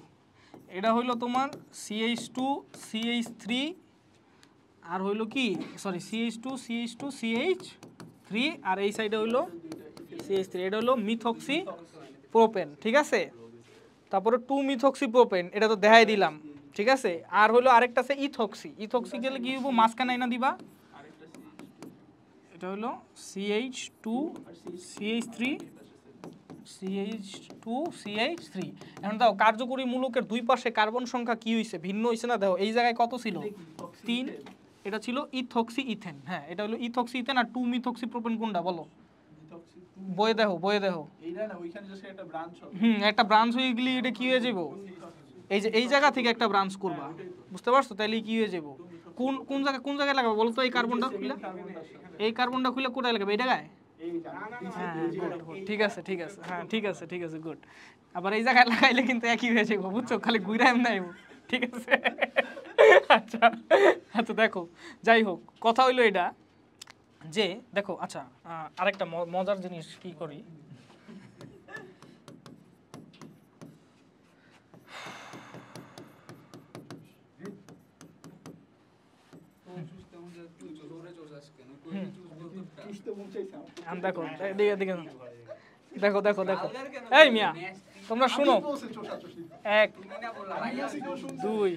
এটা হইলো তোমার সিএইচ টু সিএইচ থ্রি আর হইলো কি sorry CH two CH two CH three আর এই সাইডে হইলো সিএইচ থ্রি এটা হলো মিথক্সি প্রোপেন ঠিক আছে তারপরে টু মিথক্সি প্রোপেন এটা তো দেখাই দিলাম ঠিক আছে আর হলো আরেকটা আছে ইথক্সি ইথক্সি গেলে কি হবো মাঝখানে না দিবা এটা হলো CH two CH three CH two CH three এখন দেখো কার্যকরী মূলকের দুই পাশে কার্বন সংখ্যা কি হয়েছে ভিন্ন হয়েছে না দেখো এই জায়গায় কত ছিল তিন এটা ছিল ইথক্সি ইথেন হ্যাঁ এটা হলো ইথক্সি ইথেন আর টু মিথক্সি প্রোপেন কোনটা বলো বয়ে দেখো বয়ে দেখো হুম একটা ব্রাঞ্চ হয়ে গেলে এটা কি হয়ে যাব এই যে এই জায়গা থেকে একটা ব্রাঞ্চ করবা হ্যাঁ, বুঝতে পারছো তাহলে কি হয়ে যাবো কোন কোন জায়গায় কোন জায়গায় লাগাবো বলতো এই কার্বনটা খুলে এই কার্বনটা খুলে কোথায় লাগাবে এই জায়গায় ঠিক আছে ঠিক আছে হ্যাঁ ঠিক আছে ঠিক আছে গুড আবার এই জায়গায় লাগাইলে কিন্তু একই হয়ে যাবো বুঝছো খালি ঘুরাম নাই ঠিক আছে আচ্ছা আচ্ছা দেখো যাই হোক কথা হইলো এটা যে দেখো আচ্ছা আরেকটা মজার জিনিস কি করি দেখো দেখো দেখো দেখো এই মিয়া তোমরা শুনো এক দুই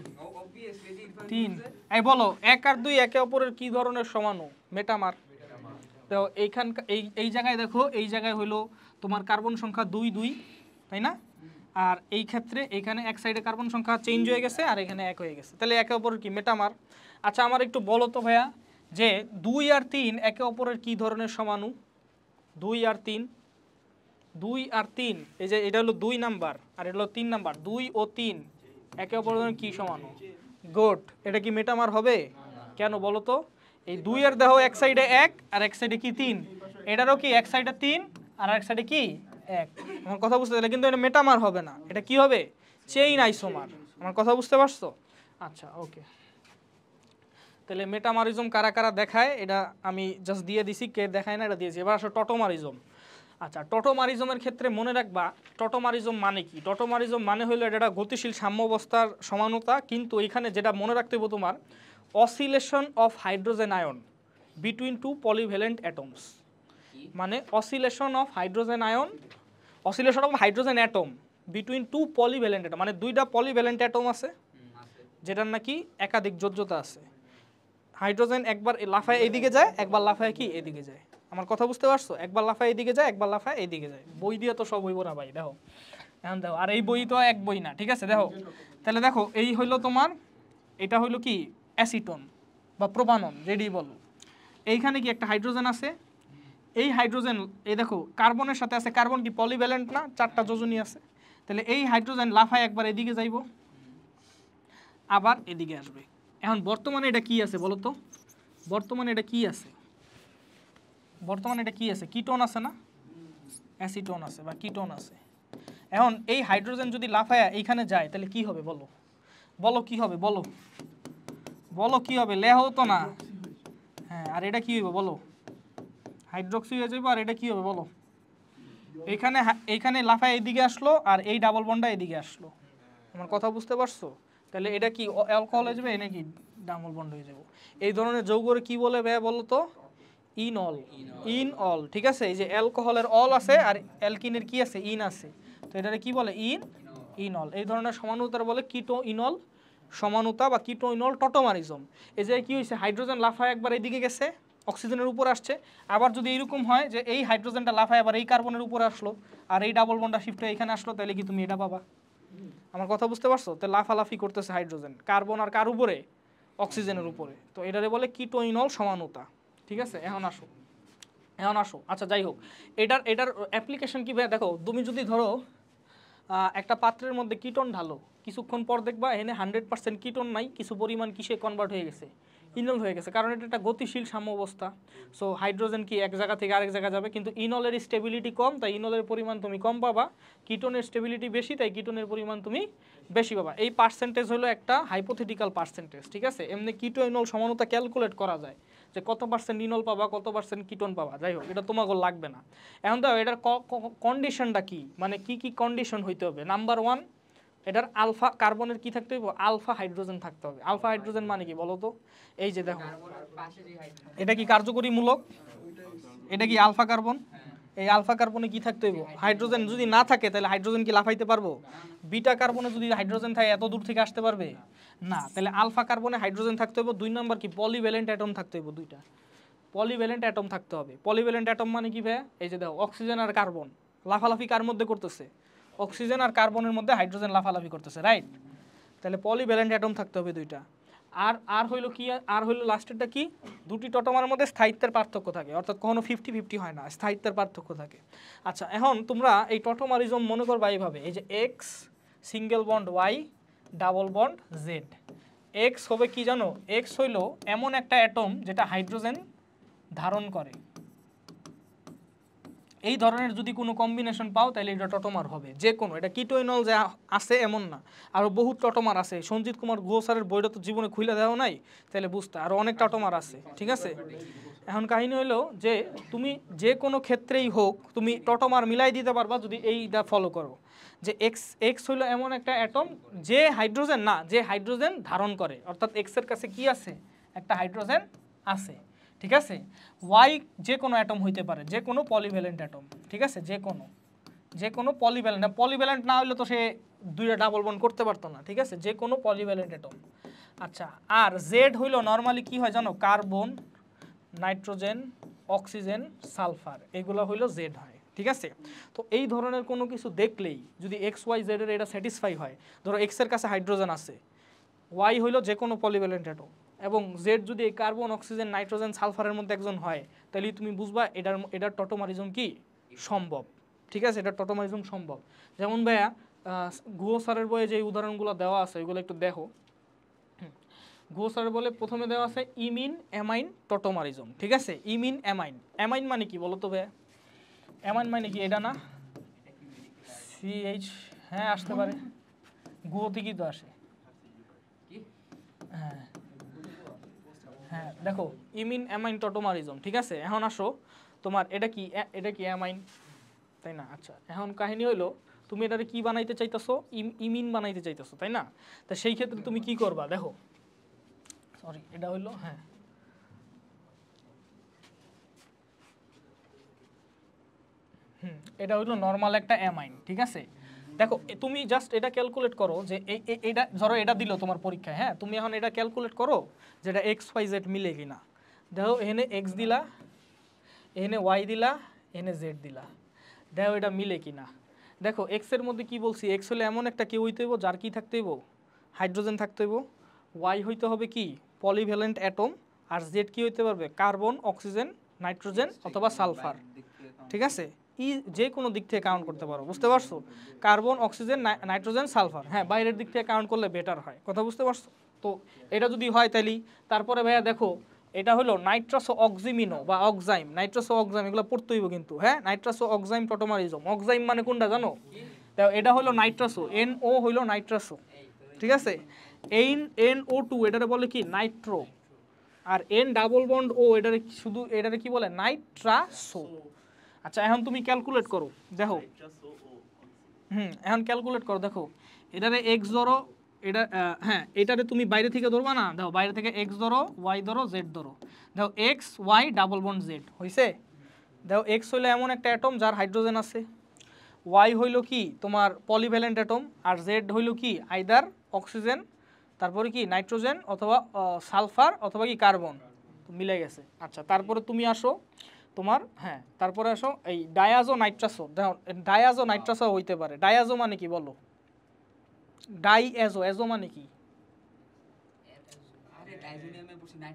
তিন এই বলো এক আর দুই একে অপরের কি ধরনের সমানো মেটামার তো এইখানকার এই এই জায়গায় দেখো এই জায়গায় হলো তোমার কার্বন সংখ্যা দুই দুই তাই না আর এই ক্ষেত্রে এখানে এক সাইডে কার্বন সংখ্যা চেঞ্জ হয়ে গেছে আর এখানে এক হয়ে গেছে তাহলে একে অপরের কি মেটামার আচ্ছা আমার একটু বলো তো ভাইয়া যে দুই আর তিন একে অপরের কি ধরনের সমানু দুই আর তিন দুই আর তিন এই যে এটা হলো দুই নাম্বার আর এটা হলো তিন নাম্বার দুই ও তিন একে অপরের কি সমানু গোট এটা কি মেটামার হবে কেন বলো তো এই দুইয়ের দেহ এক সাইডে এক আর এক সাইডে কি তিন এটারও কি এক সাইডে তিন আর এক সাইডে কি এক আমার কথা বুঝতে পারলে কিন্তু এটা মেটামার হবে না এটা কি হবে চেইন আইসোমার আমার কথা বুঝতে পারছো আচ্ছা ওকে তাহলে মেটামারিজম কারা কারা দেখায় এটা আমি জাস্ট দিয়ে দিছি কে দেখায় না এটা দিয়েছি এবার আসো টটোমারিজম আচ্ছা টটোমারিজমের ক্ষেত্রে মনে রাখবা টটোমারিজম মানে কি টটোমারিজম মানে হলো এটা গতিশীল সাম্যবস্থার সমানতা কিন্তু এখানে যেটা মনে রাখতে হবে তোমার oscillation of hydrogen ion between two polyvalent atoms মানে oscillation of hydrogen ion oscillation of hydrogen atom between two polyvalent atom মানে দুইটা পলিভ্যালেন্ট অ্যাটম আছে যেটার নাকি একাধিক যোজ্যতা আছে হাইড্রোজেন একবার লাফায় এইদিকে যায় একবার লাফায় কি এদিকে যায় আমার কথা বুঝতে পারছো একবার লাফায় এদিকে যায় একবার লাফায় এদিকে যায় বই দিয়ে তো সব বইব না ভাই দেখো এখন দেখো আর এই বই তো এক বই না ঠিক আছে দেখো তাহলে দেখো এই হইলো তোমার এটা হইলো কি অ্যাসিটন বা প্রোপানন রেডি বলো এইখানে কি একটা হাইড্রোজেন আছে এই হাইড্রোজেন এই দেখো কার্বনের সাথে আছে কার্বন কি পলিভ্যালেন্ট না চারটা যোজনী আছে তাহলে এই হাইড্রোজেন লাফায় একবার এদিকে যাইব আবার এদিকে আসবে এখন বর্তমানে এটা কি আছে বলো তো বর্তমানে এটা কি আছে বর্তমানে এটা কি আছে কিটন আছে না অ্যাসিটন আছে বা কিটন আছে এখন এই হাইড্রোজেন যদি লাফায়া এইখানে যায় তাহলে কি হবে বলো বলো কি হবে বলো বলো কি হবে লেহ তো না হ্যাঁ আর এটা কি হইব বলো হাইড্রোক্সি হয়ে যাইব আর এটা কি হবে বলো এইখানে এইখানে লাফা এদিকে আসলো আর এই ডাবল বন্ডটা এদিকে আসলো আমার কথা বুঝতে পারছো তাহলে এটা কি অ্যালকোহল হয়ে যাবে এ নাকি ডাবল বন্ড হয়ে যাব এই ধরনের যৌগরে কি বলে ব্যয় বলো তো ইন অল ইন অল ঠিক আছে এই যে অ্যালকোহলের অল আছে আর অ্যালকিনের কি আছে ইন আছে তো এটা কি বলে ইন ইনল এই ধরনের সমানুতার বলে কিটো ইনল সমানুতা বা কিটোইনল টটোমারিজম এই যে কী হয়েছে হাইড্রোজেন লাফায় একবার এইদিকে গেছে অক্সিজেনের উপর আসছে আবার যদি এরকম হয় যে এই হাইড্রোজেনটা লাফায় আবার এই কার্বনের উপর আসলো আর এই ডাবল বন্ডা শিফট এখানে আসলো তাহলে কি তুমি এটা পাবা আমার কথা বুঝতে পারছো তো লাফালাফি করতেছে হাইড্রোজেন কার্বন আর কার উপরে অক্সিজেনের উপরে তো এটারে বলে কিটোইনল সমানুতা ঠিক আছে এখন আসো এখন আসো আচ্ছা যাই হোক এটার এটার অ্যাপ্লিকেশন কী দেখো তুমি যদি ধরো একটা পাত্রের মধ্যে কিটন ঢালো কিছুক্ষণ পর দেখবা এখানে হান্ড্রেড পার্সেন্ট কিটন নাই কিছু পরিমাণ কিসে কনভার্ট হয়ে গেছে ইনল হয়ে গেছে কারণ এটা একটা গতিশীল সাম্য অবস্থা সো হাইড্রোজেন কি এক জায়গা থেকে আরেক জায়গা যাবে কিন্তু ইনলের স্টেবিলিটি কম তাই ইনলের পরিমাণ তুমি কম পাবা কিটনের স্টেবিলিটি বেশি তাই কিটনের পরিমাণ তুমি বেশি পাবা এই পার্সেন্টেজ হলো একটা হাইপোথেটিক্যাল পার্সেন্টেজ ঠিক আছে এমনি কিটো ইনল সমানতা ক্যালকুলেট করা যায় যে কত পার্সেন্ট ইনল পাবা কত পার্সেন্ট কিটন পাবা যাই হোক এটা তোমাকে লাগবে না এখন দেখো এটার কন্ডিশনটা কি মানে কি কি কন্ডিশন হইতে হবে নাম্বার ওয়ান এটার আলফা কার্বনের কি থাকতে হইব আলফা হাইড্রোজেন থাকতে হবে আলফা হাইড্রোজেন মানে কি বলো তো এই যে দেখো এটা কি কার্যকরী মূলক এটা কি আলফা কার্বন এই আলফা কার্বনে কি থাকতে হইব হাইড্রোজেন যদি না থাকে তাহলে হাইড্রোজেন কি লাফাইতে পারবো বিটা কার্বনে যদি হাইড্রোজেন থাকে এত দূর থেকে আসতে পারবে না তাহলে আলফা কার্বনে হাইড্রোজেন থাকতে হইব দুই নম্বর কি পলিভ্যালেন্ট অ্যাটম থাকতে হইব দুইটা পলিভ্যালেন্ট অ্যাটম থাকতে হবে পলিভ্যালেন্ট অ্যাটম মানে কি ভাই এই যে দেখো অক্সিজেন আর কার্বন লাফালাফি কার মধ্যে করতেছে অক্সিজেন আর কার্বনের মধ্যে হাইড্রোজেন লাফালাফি করতেছে রাইট তাহলে পলিভ্যালেন্ট অ্যাটম থাকতে হবে দুইটা আর আর হইলো কি আর হইলো লাস্টেরটা কি দুটি টটমার মধ্যে স্থায়িত্বের পার্থক্য থাকে অর্থাৎ কখনো ফিফটি ফিফটি হয় না স্থায়িত্বের পার্থক্য থাকে আচ্ছা এখন তোমরা এই টটোমারিজম মনে করবা এইভাবে এই যে X single bond Y double bond Z X হবে কি জানো এক্স হইল এমন একটা অ্যাটম যেটা হাইড্রোজেন ধারণ করে এই ধরনের যদি কোনো কম্বিনেশন পাও তাহলে এটা টটোমার হবে যে কোনো এটা কিটোইনল যে আছে এমন না আরও বহু টটোমার আছে সঞ্জিত কুমার গুহ স্যারের বইটা তো জীবনে খুলে দেওয়া নাই তাহলে বুঝতে আরও অনেক টটোমার আছে ঠিক আছে এখন কাহিনী হলো যে তুমি যে কোনো ক্ষেত্রেই হোক তুমি টটোমার মিলাই দিতে পারবা যদি এইটা ফলো করো যে এক্স এক্স হইলো এমন একটা অ্যাটম যে হাইড্রোজেন না যে হাইড্রোজেন ধারণ করে অর্থাৎ এক্সের কাছে কি আছে একটা হাইড্রোজেন আছে ঠিক আছে ওয়াই যে কোনো অ্যাটম হইতে পারে যে কোনো পলিভ্যালেন্ট অ্যাটম ঠিক আছে যে কোনো যে কোনো পলিভ্যালেন্ট পলিভ্যালেন্ট না হইলে তো সে দুইটা ডাবল বন করতে পারতো না ঠিক আছে যে কোনো পলিভ্যালেন্ট অ্যাটম আচ্ছা আর জেড হইল নর্মালি কি হয় জানো কার্বন নাইট্রোজেন অক্সিজেন সালফার এগুলো হইল জেড হয় ঠিক আছে তো এই ধরনের কোনো কিছু দেখলেই যদি এক্স ওয়াই জেডের এটা স্যাটিসফাই হয় ধরো এক্সের কাছে হাইড্রোজেন আছে ওয়াই হইল যে কোনো পলিভ্যালেন্ট অ্যাটম এবং জেড যদি এই কার্বন অক্সিজেন নাইট্রোজেন সালফারের মধ্যে একজন হয় তাহলে তুমি বুঝবা এটার এটার টটোমারিজম কি সম্ভব ঠিক আছে এটা টটোমারিজম সম্ভব যেমন ভাইয়া গুহ সারের বইয়ে যে উদাহরণগুলো দেওয়া আছে ওইগুলো একটু দেখো গুহ সারের বলে প্রথমে দেওয়া আছে ইমিন অ্যামাইন টটোমারিজম ঠিক আছে ইমিন অ্যামাইন অ্যামাইন মানে কি বলো তো ভাইয়া অ্যামাইন মানে কি এটা না সিএইচ হ্যাঁ আসতে পারে গুহ থেকেই তো আসে হ্যাঁ হ্যাঁ দেখো ইমিন অ্যামাইন টটোমারিজম ঠিক আছে এখন আসো তোমার এটা কি এটা কি অ্যামাইন তাই না আচ্ছা এখন কাহিনী হইলো তুমি এটারে কি বানাইতে চাইতেছো ইমিন বানাইতে চাইতেছো তাই না তা সেই ক্ষেত্রে তুমি কি করবা দেখো সরি এটা হইলো হ্যাঁ হুম এটা হইলো নর্মাল একটা অ্যামাইন ঠিক আছে দেখো তুমি জাস্ট এটা ক্যালকুলেট করো যে এটা ধরো এটা দিল তোমার পরীক্ষায় হ্যাঁ তুমি এখন এটা ক্যালকুলেট করো যেটা এক্স ওয়াই জেড মিলে কি না দেখো এখানে এক্স দিলা এখানে ওয়াই দিলা এখানে জেড দিলা দেখো এটা মিলে কি না দেখো এক্সের মধ্যে কি বলছি এক্স হলে এমন একটা কেউ হইতে হইব যার কি থাকতে হইব হাইড্রোজেন থাকতে হইব ওয়াই হইতে হবে কি পলিভ্যালেন্ট অ্যাটম আর জেড কি হইতে পারবে কার্বন অক্সিজেন নাইট্রোজেন অথবা সালফার ঠিক হ্যাঁ। আছে ই যে কোনো দিক থেকে কাউন্ট করতে পারো বুঝতে পারছো কার্বন অক্সিজেন নাইট্রোজেন সালফার হ্যাঁ বাইরের দিক থেকে কাউন্ট করলে বেটার হয় কথা বুঝতে পারছো তো এটা যদি হয় তাইলে তারপরে ভাইয়া দেখো এটা হলো নাইট্রাস অক্সিমিনো বা অক্সাইম নাইট্রাসো অক্সাইম এগুলো পড়তে হইব কিন্তু হ্যাঁ নাইট্রাসো অক্সাইম প্রটোমারিজম অক্সাইম মানে কোনটা জানো তাও এটা হলো নাইট্রাসো এন ও হইলো নাইট্রাসো ঠিক আছে এন এন ও টু এটারে বলে কি নাইট্রো আর এন ডাবল বন্ড ও এটারে শুধু এটারে কি বলে নাইট্রাসো আচ্ছা এখন তুমি ক্যালকুলেট করো দেখো হুম এখন ক্যালকুলেট করো দেখো এটারে এক্স ধরো এটা হ্যাঁ এটারে তুমি বাইরে থেকে ধরবা না দেখো বাইরে থেকে এক্স ধরো ওয়াই ধরো জেড ধরো দেখো X Y double bond Z হয়েছে দেখো এক্স হইলো এমন একটা অ্যাটম যার হাইড্রোজেন আছে ওয়াই হইল কি তোমার পলিভ্যালেন্ট অ্যাটম আর জেড হইল কি আইদার অক্সিজেন তারপরে কি নাইট্রোজেন অথবা সালফার অথবা কি কার্বন মিলে গেছে আচ্ছা তারপরে তুমি আসো তোমার হ্যাঁ তারপরে আসো এই ডায়াজো নাইট্রাসো ডায়াজো নাইট্রাসো হইতে পারে ডায়াজো মানে কি বলো ডাই এজো এজো মানে কি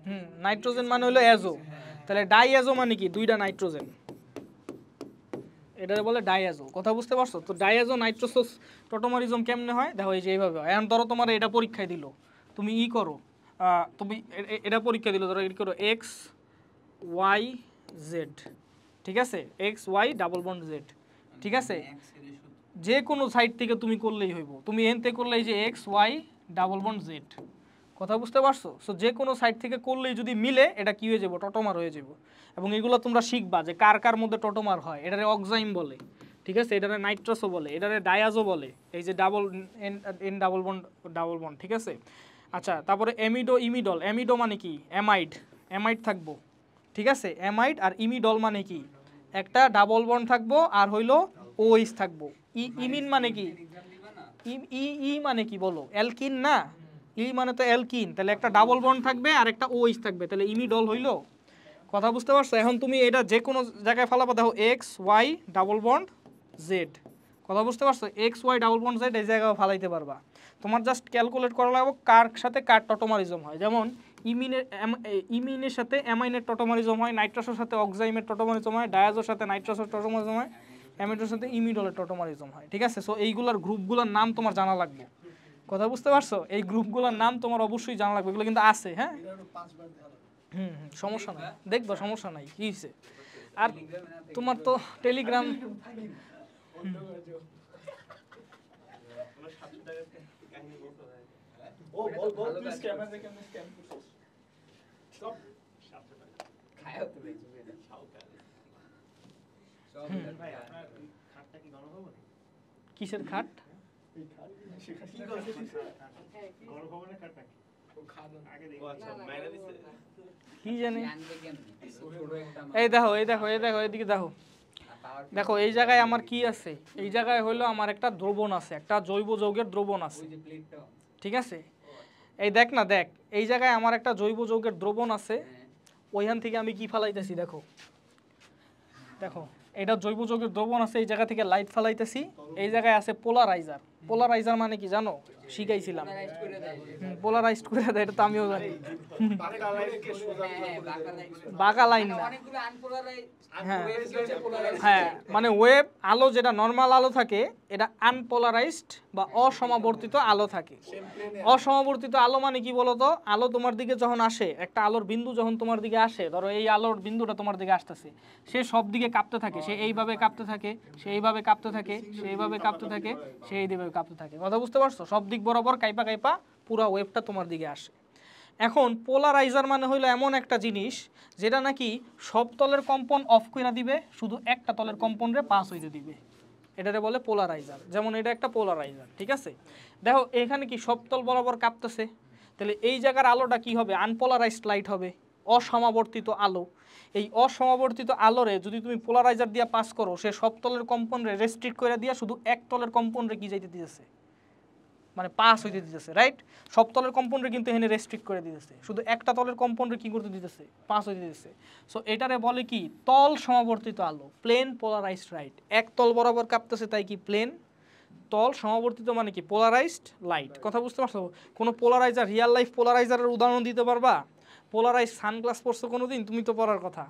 হুম নাইট্রোজেন মানে হলো এজো তাহলে ডাই এজো মানে কি দুইটা নাইট্রোজেন এটা বলে ডায়াজো কথা বুঝতে পারছো তো ডায়াজো নাইট্রোসোস টোটোমারিজম কেমনে হয় দেখো এই যে এইভাবে হয় এখন ধরো তোমার এটা পরীক্ষায় দিল তুমি ই করো তুমি এটা পরীক্ষা দিল ধরো এটা করো এক্স ওয়াই জেড ঠিক আছে X Y double bond Z ঠিক আছে যে কোনো সাইড থেকে তুমি করলেই হইব তুমি এনতে করলেই যে X Y double bond Z কথা বুঝতে পারছো সো যে কোনো সাইড থেকে করলেই যদি মিলে এটা কি হয়ে যাব টটোমার হয়ে যাব এবং এগুলো তোমরা শিখবা যে কার কার মধ্যে টটোমার হয় এটারে অক্সাইম বলে ঠিক আছে এটারে নাইট্রাসও বলে এটারে ডায়াজও বলে এই যে double N N double bond double bond ঠিক আছে আচ্ছা তারপরে এমিডো ইমিডল এমিডো মানে কি অ্যামাইড অ্যামাইড থাকবো ঠিক আছে অ্যামাইড আর ইমিডল মানে কি একটা ডাবল বন থাকবো আর হইল ওইস থাকবো ই ইমিন মানে কি ই ই মানে কি বলো অ্যালকিন না ই মানে তো অ্যালকিন তাহলে একটা ডাবল বন থাকবে আর একটা ওইস থাকবে তাহলে ইমিডল হইল কথা বুঝতে পারছো এখন তুমি এটা যে কোনো জায়গায় ফালাবা দেখো X Y double bond Z কথা বুঝতে পারছো X Y double bond Z এই জায়গায় ফালাইতে পারবা তোমার জাস্ট ক্যালকুলেট করা লাগবে কার সাথে কার টটোমারিজম হয় যেমন ইমিনের ইমিনের সাথে অ্যামাইনের টটোমারিজম হয় নাইট্রাসের সাথে অক্সাইমের টটোমারিজম হয় ডায়াজোর সাথে নাইট্রাসের টটোমারিজম হয় অ্যামিডোর সাথে ইমিডলের টটোমারিজম হয় ঠিক আছে সো এইগুলোর গ্রুপগুলোর নাম তোমার জানা লাগবে কথা বুঝতে পারছো এই গ্রুপগুলোর নাম তোমার অবশ্যই জানা লাগবে এগুলো কিন্তু আছে হ্যাঁ হুম হুম সমস্যা নাই দেখবা সমস্যা নাই কী আর তোমার তো টেলিগ্রাম ও হ্যাঁ। কিসের খাট কি হ্যাঁ, হ্যাঁ, আচ্ছা, জানে এই দেখো এই দেখো এই দেখো এদিকে দেখো দেখো এই জায়গায় আমার কি আছে এই জায়গায় হইলো আমার একটা দ্রবণ আছে একটা জৈব যৌগের দ্রবণ আছে ঠিক আছে এই দেখ না দেখ এই জায়গায় আমার একটা জৈব যৌগের দ্রবণ আছে ওইখান থেকে আমি কি ফালাইতেছি দেখো দেখো এটা জৈব যৌগের দ্রবণ আছে এই জায়গা থেকে লাইট ফালাইতেছি এই জায়গায় আছে পোলারাইজার পোলারাইজার মানে কি জানো শিখাইছিলাম পোলারাইজড করে দেয় এটা তো আমিও জানি বাঁকা লাইন না হ্যাঁ হ্যাঁ মানে ওয়েব আলো যেটা নর্মাল আলো থাকে এটা আনপোলারাইজড বা অসমাবর্তিত আলো থাকে অসমাবর্তিত আলো মানে কি বলতো আলো তোমার দিকে যখন আসে একটা আলোর বিন্দু যখন তোমার দিকে আসে ধরো এই আলোর বিন্দুটা তোমার দিকে আসতেছে সে সব দিকে কাঁপতে থাকে সে এইভাবে কাঁপতে থাকে সে এইভাবে কাঁপতে থাকে সে এইভাবে কাঁপতে থাকে সে এইভাবে কাঁপতে থাকে কথা বুঝতে পারছো সব দিক বরাবর কাইপা কাইপা পুরা ওয়েবটা তোমার দিকে আসে এখন পোলারাইজার মানে হইলো এমন একটা জিনিস যেটা নাকি সব তলের কম্পন অফ করে দিবে শুধু একটা তলের কম্পনরে পাস হইতে দিবে এটারে বলে পোলারাইজার যেমন এটা একটা পোলারাইজার ঠিক আছে দেখো এখানে কি সব তল বরাবর কাঁপতেছে তাহলে এই জায়গার আলোটা কি হবে আনপোলারাইজড লাইট হবে অসমাবর্তিত আলো এই অসমাবর্তিত আলোরে যদি তুমি পোলারাইজার দিয়ে পাস করো সে সব তলের কম্পনরে রেস্ট্রিক্ট করে দিয়া শুধু এক তলের কম্পনরে কি যাইতে দিতেছে মানে পাস হইতে দিতেছে রাইট সব তলের কম্পাউন্ডে কিন্তু এখানে রেস্ট্রিক্ট করে দিতেছে শুধু একটা তলের কম্পনরে কী করতে দিতেছে পাস হইতে দিতেছে সো এটারে বলে কি তল সমাবর্তিত আলো প্লেন পোলারাইজড রাইট এক তল বরাবর কাঁপতেছে তাই কি প্লেন তল সমাবর্তিত মানে কি পোলারাইজড লাইট কথা বুঝতে পারছো কোনো পোলারাইজার রিয়েল লাইফ পোলারাইজারের উদাহরণ দিতে পারবা পোলারাইজ সানগ্লাস পরছো কোনো দিন তুমি তো পরার কথা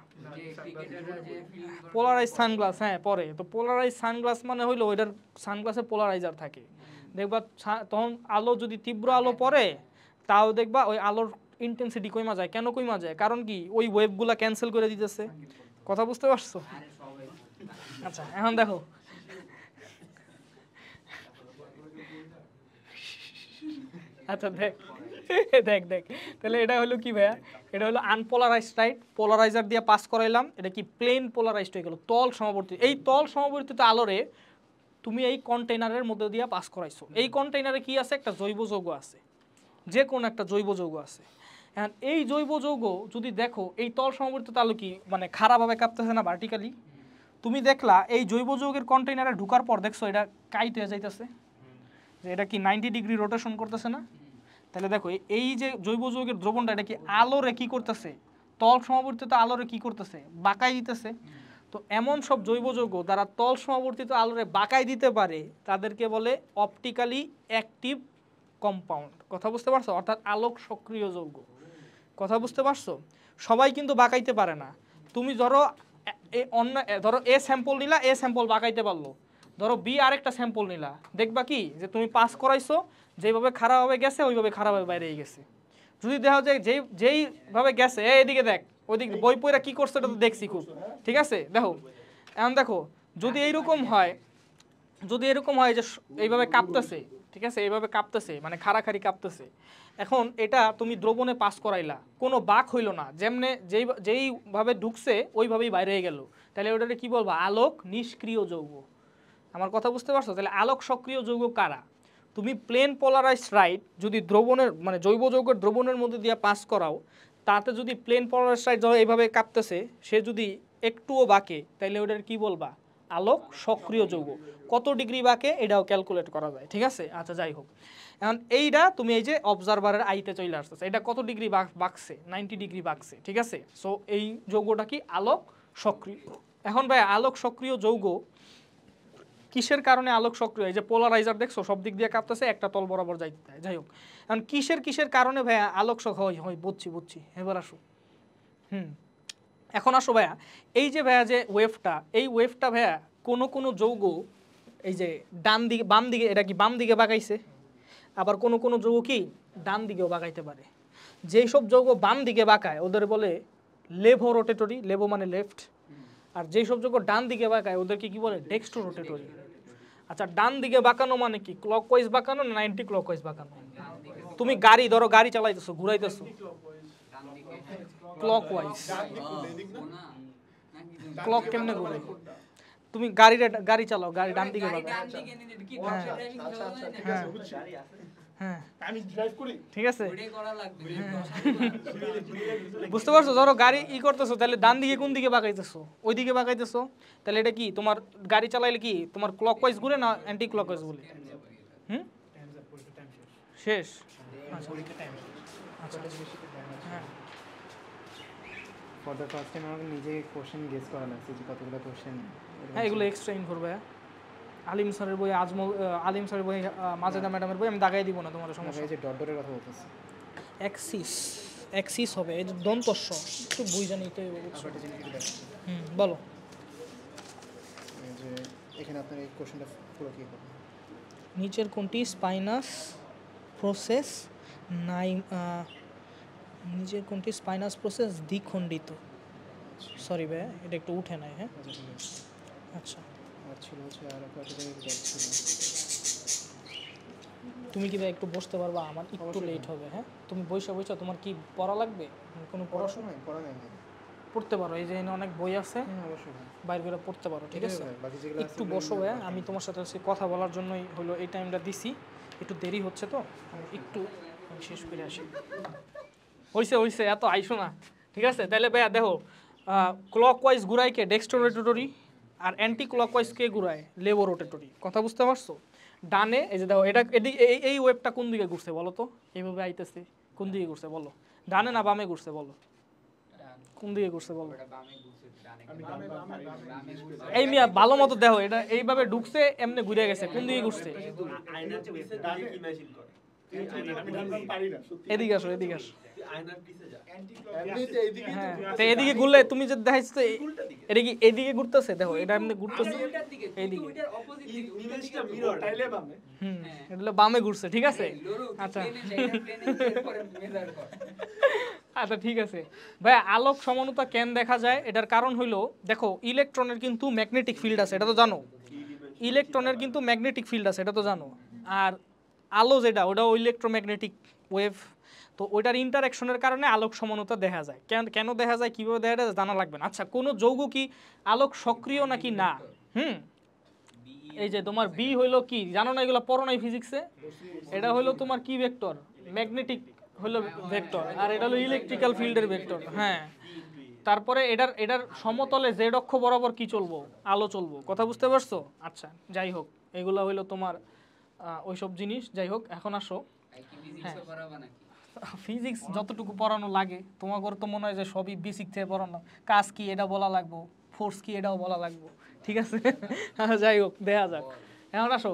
পোলারাইজ সানগ্লাস হ্যাঁ পরে তো পোলারাইজ সানগ্লাস মানে হইলো ওইটার সানগ্লাসে পোলারাইজার থাকে দেখবা তখন আলো যদি তীব্র আলো পড়ে তাও দেখবা ওই আলোর ইন্টেন্সিটি কইমা যায় কেন কইমা যায় কারণ কি ওই ওয়েবগুলা ক্যান্সেল করে দিতেছে কথা বুঝতে পারছো আচ্ছা এখন দেখো আচ্ছা দেখ দেখ দেখ তাহলে এটা হলো কি ভাইয়া এটা হলো আনপোলারাইজ রাইট পোলারাইজার দিয়ে পাস করাইলাম এটা কি প্লেন পোলারাইজ হয়ে গেল তল সমবর্তী এই তল সমবর্তিত আলোরে তুমি এই কন্টেইনারের মধ্যে দিয়ে পাস করাইছো এই কন্টেইনারে কি আছে একটা জৈব যৌগ আছে যে কোনো একটা জৈব যৌগ আছে হ্যাঁ এই জৈব যৌগ যদি দেখো এই তল সমবর্তিত আলো কি মানে খারাপভাবে কাঁপতেছে না ভার্টিক্যালি তুমি দেখলা এই জৈব যৌগের কন্টেইনারে ঢুকার পর দেখছো এটা কাইট হয়ে যাইতেছে যে এটা কি নাইনটি ডিগ্রি রোটেশন করতেছে না তাহলে দেখো এই যে জৈব যৌগের দ্রবণটা এটা কি আলোরে কি করতেছে তল সমাবর্তিত আলোরে কি করতেছে বাঁকাই দিতেছে তো এমন সব জৈব যৌগ যারা তল সমাবর্তিত আলোরে বাঁকাই দিতে পারে তাদেরকে বলে অপটিক্যালি অ্যাক্টিভ কম্পাউন্ড কথা বুঝতে পারছো অর্থাৎ আলোক সক্রিয় যৌগ কথা বুঝতে পারছো সবাই কিন্তু বাঁকাইতে পারে না তুমি ধরো এ অন্য ধরো এ স্যাম্পল নিলা এ স্যাম্পল বাঁকাইতে পারলো ধরো বি আরেকটা স্যাম্পল নিলা দেখবা কি যে তুমি পাস করাইছো যেইভাবে খারাপভাবে গেছে ওইভাবে খারাপভাবে বাইরেই গেছে যদি দেখা যায় যেই যেইভাবে গেছে এদিকে দেখ ওইদিক বই পড়া কী করছে ওটা তো দেখছি খুব ঠিক আছে দেখো এখন দেখো যদি এইরকম হয় যদি এরকম হয় যে এইভাবে কাঁপতেছে ঠিক আছে এইভাবে কাঁপতেছে মানে খাড়াখাড়ি কাঁপতেছে এখন এটা তুমি দ্রবণে পাস করাইলা কোনো বাক হইল না যেমনে যেই যেইভাবে ঢুকছে ওইভাবেই বাইরে গেল তাহলে ওটাকে কী বলবো আলোক নিষ্ক্রিয় যৌগ আমার কথা বুঝতে পারছো তাহলে আলোক সক্রিয় যৌগ কারা তুমি প্লেন পোলারাইজ রাইট যদি দ্রবণের মানে জৈব যৌগের দ্রবণের মধ্যে দিয়ে পাস করাও তাতে যদি প্লেন পোলারাইজ রাইট যখন এইভাবে কাঁপতেছে সে যদি একটুও বাঁকে তাহলে ওটার কি বলবা আলোক সক্রিয় যৌগ কত ডিগ্রি বাঁকে এটাও ক্যালকুলেট করা যায় ঠিক আছে আচ্ছা যাই হোক এখন এইটা তুমি এই যে অবজারভারের আইতে চলে আসতেছে এটা কত ডিগ্রি বাঁকছে নাইনটি ডিগ্রি বাঁকছে ঠিক আছে সো এই যৌগটা কি আলোক সক্রিয় এখন ভাই আলোক সক্রিয় যৌগ কিসের কারণে আলোক সক্রিয় হয় যে পোলারাইজার দেখছো সব দিক দিয়ে কাঁপতেছে একটা তল বরাবর যাই যাই হোক এখন কিসের কিসের কারণে ভাইয়া আলোক সক হয় হয় বুঝছি বুঝছি এবার আসো হুম এখন আসো ভাইয়া এই যে ভাইয়া যে ওয়েভটা এই ওয়েভটা ভাইয়া কোনো কোনো যৌগ এই যে ডান দিকে বাম দিকে এটা কি বাম দিকে বাগাইছে আবার কোনো কোনো যৌগ কি ডান দিকেও বাগাইতে পারে যেই সব যৌগ বাম দিকে বাঁকায় ওদের বলে লেভো রোটেটরি লেভো মানে লেফট আর যেই সব যৌগ ডান দিকে বাঁকায় ওদেরকে কি বলে ডেক্সটো রোটেটরি আচ্ছা ডান দিকে বাঁকানো মানে কি ক্লকওয়াইজ বাঁকানো না নাইনটি ক্লকওয়াইজ বাঁকানো তুমি গাড়ি ধরো গাড়ি চালাইতেছো ঘুরাইতেছো ক্লকওয়াইজ ক্লক কেমনে ঘুরাই তুমি গাড়ি গাড়ি চালাও গাড়ি ডান দিকে বাঁকাও হ্যাঁ। আমি ড্রাইভ করি ঠিক আছে হ্যাঁ। বুঝতে পারছো ধরো গাড়ি ই করতেছো তাহলে ডান দিকে কোন দিকে বাঁকাইতেছো ওই দিকে বাঁকাইতেছো তাহলে এটা কি তোমার গাড়ি চালাইলে কি তোমার ক্লক ওয়াইজ ঘুরে না অ্যান্টি ক্লক ওয়াইজ ঘুরে হুম শেষ ফর দ্য ফার্স্ট টাইম আমাকে নিজে কোশ্চেন গেস করা লাগছে যে কতগুলো কোশ্চেন হ্যাঁ এগুলো এক্সট্রা ইন করবে হ্যাঁ আলিম স্যারের বই আজমল আলিম স্যারের বই মাজেদা ম্যাডামের বই আমি দাগাই দিব না তোমার সমস্যা এই যে ডট কথা বলতেছি অ্যাক্সিস অ্যাক্সিস হবে এই যে দন্তস্ব একটু বই জানি তো হুম বলো যে এখানে আপনার এই কোশ্চেনটা পুরো কি হবে নিচের কোনটি স্পাইনাস প্রসেস নাই নিজের কোনটি স্পাইনাস প্রসেস দ্বিখণ্ডিত সরি আচ্ছা। ভাই এটা একটু উঠে নাই হ্যাঁ আচ্ছা আর ছিল হচ্ছে আর ছিল তুমি কি একটু বসতে পারবা আমার একটু লেট হবে হ্যাঁ তুমি বইসা বইসা তোমার কি পড়া লাগবে কোনো পড়াশোনা পড়া নাই পড়তে পারো এই যে অনেক বই আছে বাইরে করে পড়তে পারো ঠিক আছে একটু বসো হ্যাঁ আমি তোমার সাথে হচ্ছে কথা বলার জন্যই হলো এই টাইমটা দিছি একটু দেরি হচ্ছে তো একটু শেষ করে আসি হইছে হইছে এত আইসো না ঠিক আছে তাহলে ভাইয়া দেখো ক্লক ওয়াইজ ঘুরাইকে ডেস্কটোরেটরি আর অ্যান্টি ক্লকওয়াইজকে ঘুরায় লেবো রোটেটরি কথা বুঝতে পারছো ডানে এই যে দেখো এটা এই এই ওয়েবটা কোন দিকে ঘুরছে বলো তো এইভাবে আইতেছে কোন দিকে ঘুরছে বলো ডানে না বামে ঘুরছে বলো কোন দিকে ঘুরছে বলো এই মিয়া ভালো মতো দেখো এটা এইভাবে ঢুকছে এমনি ঘুরে গেছে কোন দিকে ঘুরছে এদিকে ঘুরলে তুমি যে এদিকে ঘুরতেছে দেখো এটা এমনি ঘুরতেছে হ্যাঁ। এটা বামে ঘুরছে ঠিক আছে আচ্ছা আচ্ছা ঠিক আছে ভাই আলোক সমানতা কেন দেখা যায় এটার কারণ হইলো দেখো ইলেকট্রনের কিন্তু ম্যাগনেটিক ফিল্ড আছে এটা তো জানো ইলেকট্রনের কিন্তু ম্যাগনেটিক ফিল্ড আছে এটা তো জানো আর আলো যেটা ওটা ইলেকট্রোম্যাগনেটিক ওয়েভ তো ওইটার ইন্টারাকশনের কারণে আলোক সমানতা দেখা যায় কেন কেন দেখা যায় কীভাবে দেখা যায় জানা লাগবে না আচ্ছা কোনো যৌগ কি আলোক সক্রিয় নাকি না হুম এই যে তোমার বি হইলো কি জানো না এগুলো পড়ো নাই ফিজিক্সে এটা হইলো তোমার কি ভেক্টর ম্যাগনেটিক হলো ভেক্টর আর এটা হলো ইলেকট্রিক্যাল ফিল্ডের ভেক্টর হ্যাঁ তারপরে এটার এটার সমতলে জেড অক্ষ বরাবর কি চলবো আলো চলবো কথা বুঝতে পারছো আচ্ছা যাই হোক এগুলো হইলো তোমার ওইসব জিনিস যাই হোক এখন আসো ফিজিক্স হ্যাঁ। যতটুকু পড়ানো লাগে তোমার তো মনে হয় যে সবই বেসিক থেকে পড়ানো কাজ কি এটা বলা লাগবো ফোর্স কি এটাও বলা লাগবো ঠিক আছে যাই হোক দেখা যাক এখন আসো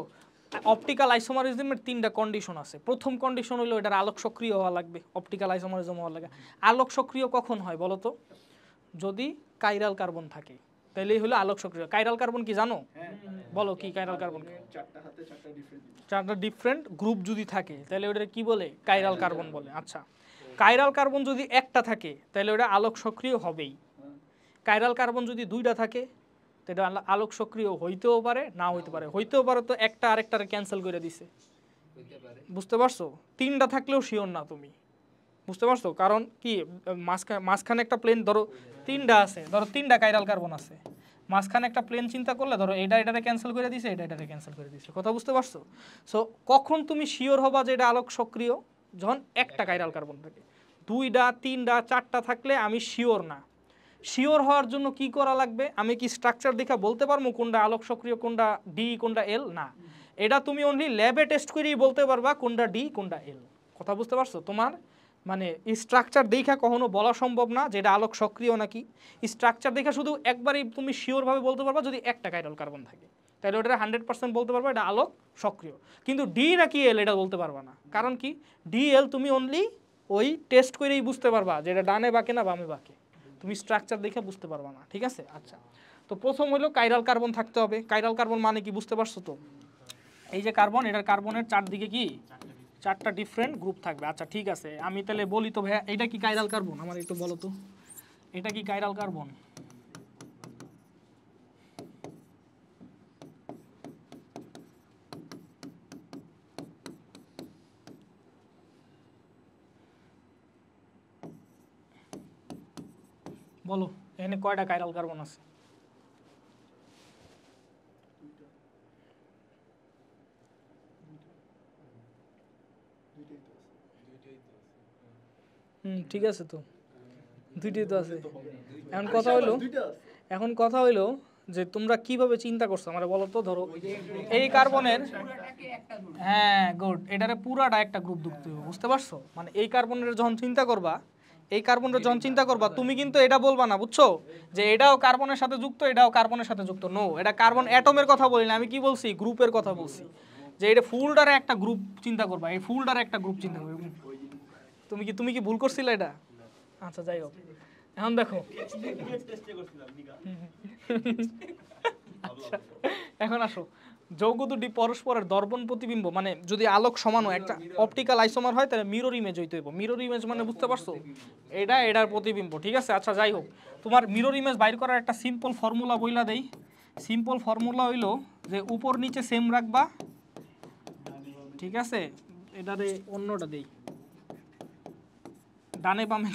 অপটিক্যাল আইসোমারিজমের তিনটা কন্ডিশন আছে প্রথম কন্ডিশন হলো এটার আলোক সক্রিয় হওয়া লাগবে অপটিক্যাল আইসোমারিজম হওয়া লাগে আলোক সক্রিয় কখন হয় বলো তো যদি কাইরাল কার্বন থাকে তাহলে হলো আলোক সক্রিয় কাইরাল কার্বন কি জানো হ্যাঁ। বলো কি কাইরাল কার্বন চারটা ডিফারেন্ট গ্রুপ যদি থাকে তাহলে ওটা কি বলে কাইরাল কার্বন বলে আচ্ছা কাইরাল কার্বন যদি একটা থাকে তাহলে ওটা আলোক সক্রিয় হবেই কাইরাল হ্যাঁ। কার্বন যদি দুইটা থাকে এটা আলোক সক্রিয় হইতেও পারে না হইতে পারে হইতেও পারে তো একটা আরেকটা ক্যান্সেল করে দিছে বুঝতে পারছো তিনটা থাকলেও শিওর না তুমি বুঝতে পারছো কারণ কি মাঝখানে মাঝখানে একটা প্লেন ধরো তিনটা আছে ধরো তিনটা কাইরাল কার্বন আছে মাঝখানে একটা প্লেন চিন্তা করলে ধরো এটা এটাকে ক্যান্সেল করে দিছে এটা এটাকে ক্যান্সেল করে দিছে কথা বুঝতে পারছো সো কখন তুমি শিওর হবা যে এটা আলোক সক্রিয় যখন একটা কাইরাল কার্বন থাকে দুইটা তিনটা চারটা থাকলে আমি শিওর না শিওর হওয়ার জন্য কি করা লাগবে আমি কি স্ট্রাকচার দেখা বলতে পারবো কোনটা আলোক সক্রিয় কোনটা ডি কোনটা এল না এটা তুমি অনলি ল্যাবে টেস্ট করেই বলতে পারবা কোনটা ডি কোনটা এল কথা বুঝতে পারছো তোমার মানে স্ট্রাকচার দেখা কখনো বলা সম্ভব না যেটা আলোক সক্রিয় নাকি স্ট্রাকচার দেখা শুধু একবারই তুমি শিওরভাবে বলতে পারবা যদি একটা কাইরল কার্বন থাকে তাহলে ওটা হান্ড্রেড পার্সেন্ট বলতে পারবো এটা আলোক সক্রিয় কিন্তু ডি নাকি এল এটা বলতে পারবা না কারণ কি ডি এল তুমি অনলি ওই টেস্ট করেই বুঝতে পারবা যেটা ডানে বাঁকে না বামে বাঁকে তুমি স্ট্রাকচার দেখে বুঝতে পারবা না ঠিক আছে আচ্ছা তো প্রথম হলো কাইরাল কার্বন থাকতে হবে কাইরাল কার্বন মানে কি বুঝতে পারছো তো এই যে কার্বন এটার কার্বনের চারদিকে কি চারটা ডিফারেন্ট গ্রুপ থাকবে আচ্ছা ঠিক আছে আমি তাহলে বলি তো ভাইয়া এটা কি কাইরাল কার্বন আমার একটু বলো তো এটা কি কাইরাল কার্বন বলো এখানে কয়টা কাইরাল কার্বন আছে হুম ঠিক আছে তো দুইটাই তো আছে এখন কথা হইলো এখন কথা হইলো যে তোমরা কিভাবে চিন্তা করছো আমার বলো তো ধরো এই কার্বনের হ্যাঁ গুড এটারে পুরাটা একটা গ্রুপ ধরতে হবে বুঝতে পারছো মানে এই কার্বনের যখন চিন্তা করবা এই কার্বনের যখন চিন্তা করবা তুমি কিন্তু এটা বলবা না বুঝছো যে এটাও কার্বনের সাথে যুক্ত এটাও কার্বনের সাথে যুক্ত নো এটা কার্বন অ্যাটমের কথা বলি না আমি কি বলছি গ্রুপের কথা বলছি যে এটা ফুলটারে একটা গ্রুপ চিন্তা করবা এই ফুলটারে একটা গ্রুপ চিন্তা করবে তুমি কি তুমি কি ভুল করছিলে এটা আচ্ছা যাই হোক এখন দেখো আচ্ছা, এখন আসো যৌগ দুটি পরস্পরের দর্পণ প্রতিবিম্ব মানে যদি আলোক সমান হয় একটা অপটিক্যাল আইসোমার হয় তাহলে মিরর ইমেজ হইতে হইব মিরর ইমেজ মানে বুঝতে পারছো এটা এটার প্রতিবিম্ব ঠিক আছে আচ্ছা যাই হোক তোমার মিরর ইমেজ বাইর করার একটা সিম্পল ফর্মুলা বইলা দেই সিম্পল ফর্মুলা হইল যে উপর নিচে সেম রাখবা ঠিক আছে এটারে অন্যটা দেই ডানে বামে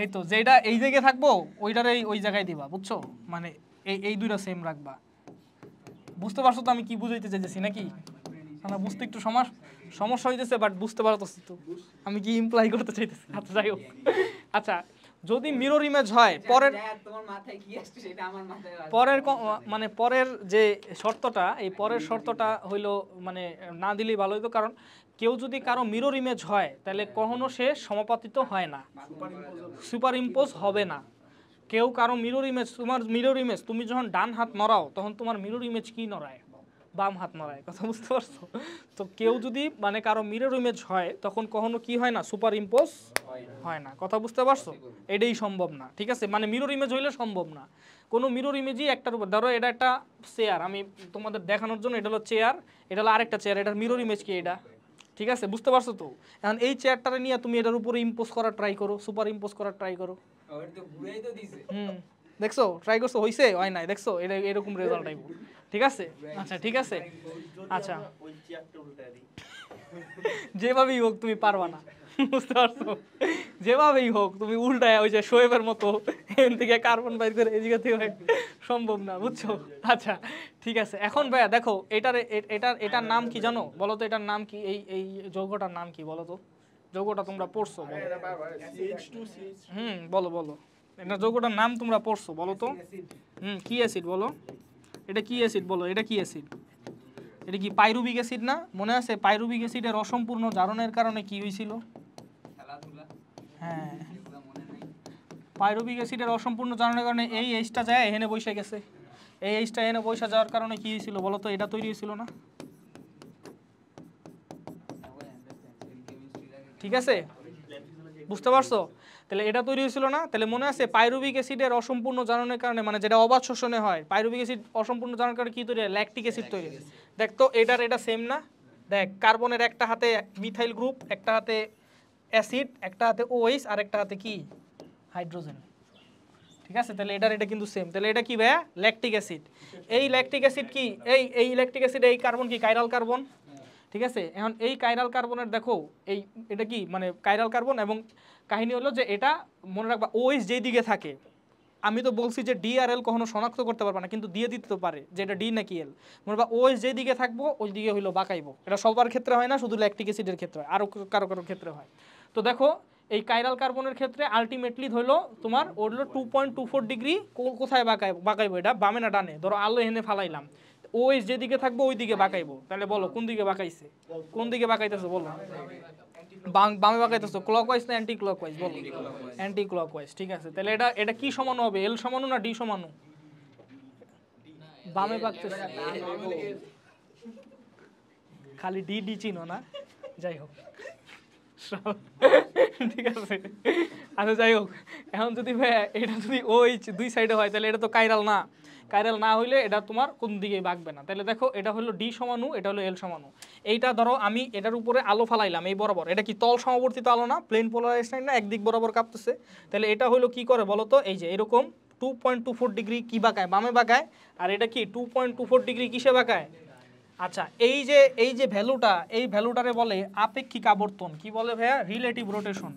এই তো যেটা এই জায়গায় থাকবো ওইটার এই ওই জায়গায় দিবা বুঝছো মানে এই এই দুইটা সেম রাখবা বুঝতে পারছো তো আমি কি বুঝাইতে চাইতেছি নাকি না বুঝতে একটু সমস্যা সমস্যা হইতেছে বাট বুঝতে পারতেছি তো আমি কি ইমপ্লাই করতে চাইতেছি আচ্ছা যাই হোক আচ্ছা যদি মিরর ইমেজ হয় আচ্ছা, পরের পরের মানে পরের যে শর্তটা এই পরের শর্তটা হইলো মানে না দিলেই ভালো হইতো কারণ কেউ যদি কারো মিরর ইমেজ হয় তাহলে কখনো সে সমাপাতিত হয় না সুপার ইম্পোজ হবে না কেউ কারো মিরর ইমেজ তোমার মিরর ইমেজ তুমি যখন ডান হাত নড়াও তখন তোমার মিরর ইমেজ কি নড়ায় বাম হাত নড়ায় কথা বুঝতে পারছো তো কেউ যদি মানে কারো মিরর ইমেজ হয় তখন কখনো কি হয় না সুপার ইম্পোজ হয় না কথা বুঝতে পারছো এটাই সম্ভব না ঠিক আছে মানে মিরর ইমেজ হইলে সম্ভব না কোনো মিরর ইমেজই একটার উপর ধরো এটা একটা চেয়ার আমি তোমাদের দেখানোর জন্য এটা হলো চেয়ার এটা হলো আরেকটা চেয়ার এটার মিরর ইমেজ কি এটা ঠিক আছে বুঝতে পারছো তো এখন এই চেয়ারটারে নিয়ে তুমি এটার উপরে ইম্পোজ করার ট্রাই করো সুপার ইম্পোজ করার ট্রাই করো হুম দেখছো ট্রাই করছো হইছে হয় নাই দেখছো এটা এরকম রেজাল্ট আইব ঠিক আছে আচ্ছা ঠিক আছে আচ্ছা যেভাবেই হোক তুমি পারবা না বুঝতে পারছো যেভাবেই হোক তুমি উল্টায় ওই যে শোয়েবের মতো এখান থেকে কার্বন বাইর করে এদিকে থেকে সম্ভব না বুঝছো আচ্ছা ঠিক আছে এখন ভাইয়া দেখো এটার এটার এটার নাম কি জানো বলো তো এটার নাম কি এই এই যৌগটার নাম কি বলো তো যৌগটা তোমরা পড়ছো হুম বলো বলো এটা যৌগটার নাম তোমরা পড়ছো বলো তো হুম কি অ্যাসিড বলো এটা কি অ্যাসিড বলো এটা কি অ্যাসিড এটা কি পাইরুবিক অ্যাসিড না মনে আছে পাইরুবিক অ্যাসিডের অসম্পূর্ণ জারণের কারণে কি হয়েছিল হ্যাঁ পাইরুবিক অ্যাসিডের অসম্পূর্ণ জানার কারণে এই এইচটা যায় এখানে বসে গেছে এই এইচটা এখানে বসে যাওয়ার কারণে কী হয়েছিল বলো তো এটা তৈরি হয়েছিল না ঠিক আছে বুঝতে পারছো তাহলে এটা তৈরি হয়েছিল না তাহলে মনে আছে পাইরুবিক অ্যাসিডের অসম্পূর্ণ জানানোর কারণে মানে যেটা অবাধ শোষণে হয় পাইরুবিক অ্যাসিড অসম্পূর্ণ জানার কারণে কী তৈরি হয় ল্যাকটিক অ্যাসিড তৈরি দেখ তো এটার এটা সেম না দেখ কার্বনের একটা হাতে মিথাইল গ্রুপ একটা হাতে অ্যাসিড একটা হাতে ওএইচ আর একটা হাতে কি হাইড্রোজেন ঠিক আছে তাহলে এটার এটা কিন্তু সেম তাহলে এটা কি ভাইয়া ল্যাকটিক অ্যাসিড এই ল্যাকটিক অ্যাসিড কি এই এই ইলেকট্রিক অ্যাসিড এই কার্বন কি কাইরাল কার্বন ঠিক আছে এখন এই কাইরাল কার্বনের দেখো এই এটা কি মানে কাইরাল কার্বন এবং কাহিনী হলো যে এটা মনে রাখবা ওএইচ যেই দিকে থাকে আমি তো বলছি যে ডি আর এল কখনো শনাক্ত করতে পারবো না কিন্তু দিয়ে দিতে পারে যে এটা ডি নাকি এল মনে বা ওএস যেই দিকে থাকবো ওই দিকে হইলো বাঁকাইবো এটা সবার ক্ষেত্রে হয় না শুধু ল্যাকটিক অ্যাসিডের ক্ষেত্রে হয় আরও কারো কারো ক্ষেত্রে হয় তো দেখো এই কাইরাল কার্বনের ক্ষেত্রে আলটিমেটলি ধরলো তোমার ওরলো two point two four degree কোথায় বাঁকাই বাঁকাইবো এটা বামে না ডানে ধরো আলো এনে ফালাইলাম এস যেদিকে থাকবো ওই দিকে বাঁকাইবো তাহলে বলো কোন দিকে বাঁকাইছে কোন দিকে বাঁকাইতেছো বলো বামে বাঁকাইতেছো ক্লক ওয়াইজ না অ্যান্টি ক্লক ওয়াইজ বলো অ্যান্টি ক্লক ওয়াইজ ঠিক আছে তাহলে এটা এটা কি সমান হবে এল সমানো না ডি সমানো বামে বাঁকতেছে খালি ডি ডি চিনো না যাই হোক ঠিক আছে আচ্ছা যাই হোক এখন যদি ভাইয়া এটা যদি ওইচ দুই সাইডে হয় তাহলে এটা তো কাইরাল না কাইরাল না হইলে এটা তোমার কোন দিকে বাঁকবে না তাহলে দেখো এটা হলো ডি সমানু এটা হলো এল সমানু এইটা ধরো আমি এটার উপরে আলো ফালাইলাম এই বরাবর এটা কি তল সমবর্তিত আলো না প্লেন পোলারাইজেশন না একদিক বরাবর কাঁপতেছে তাহলে এটা হলো কি করে বলো তো এই যে এরকম two point two four degree কী বাঁকায় বামে বাঁকায় আর এটা কি two point two four degree কিসে বাঁকায় আচ্ছা এই যে এই যে ভ্যালুটা এই ভ্যালুটারে বলে আপেক্ষিক আবর্তন কি বলে ভাইয়া রিলেটিভ রোটেশন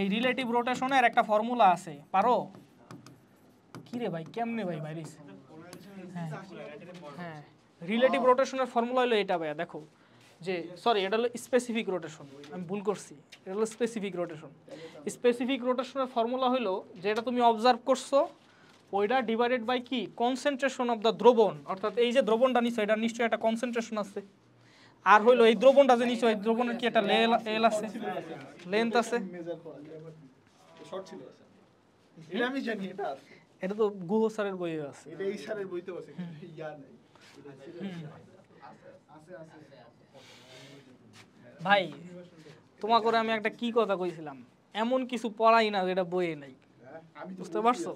এই রিলেটিভ রোটেশনের একটা ফর্মুলা আছে পারো কি রে ভাই কেমনে ভাই ভাইরিস হ্যাঁ রিলেটিভ রোটেশনের ফর্মুলা হলো এটা ভাইয়া দেখো যে সরি এটা হলো স্পেসিফিক রোটেশন আমি ভুল করছি এটা হলো স্পেসিফিক রোটেশন স্পেসিফিক রোটেশনের ফর্মুলা হলো এটা তুমি অবজার্ভ করছো ওইটা ডিভাইডেড বাই কি কনসেন্ট্রেশন অফ দ্য দ্রবণ অর্থাৎ এই যে দ্রবণটা নিচ্ছে এটা নিশ্চয়ই একটা কনসেন্ট্রেশন আছে আর হইলো এই দ্রবণটা যে নিচ্ছে ওই দ্রবণের কি একটা লেল আছে লেন্থ আছে এটা তো গুহ স্যারের বইয়ে আছে ভাই তোমাকে আমি একটা কি কথা কইছিলাম এমন কিছু পড়াই না যেটা বইয়ে নাই বুঝতে পারছো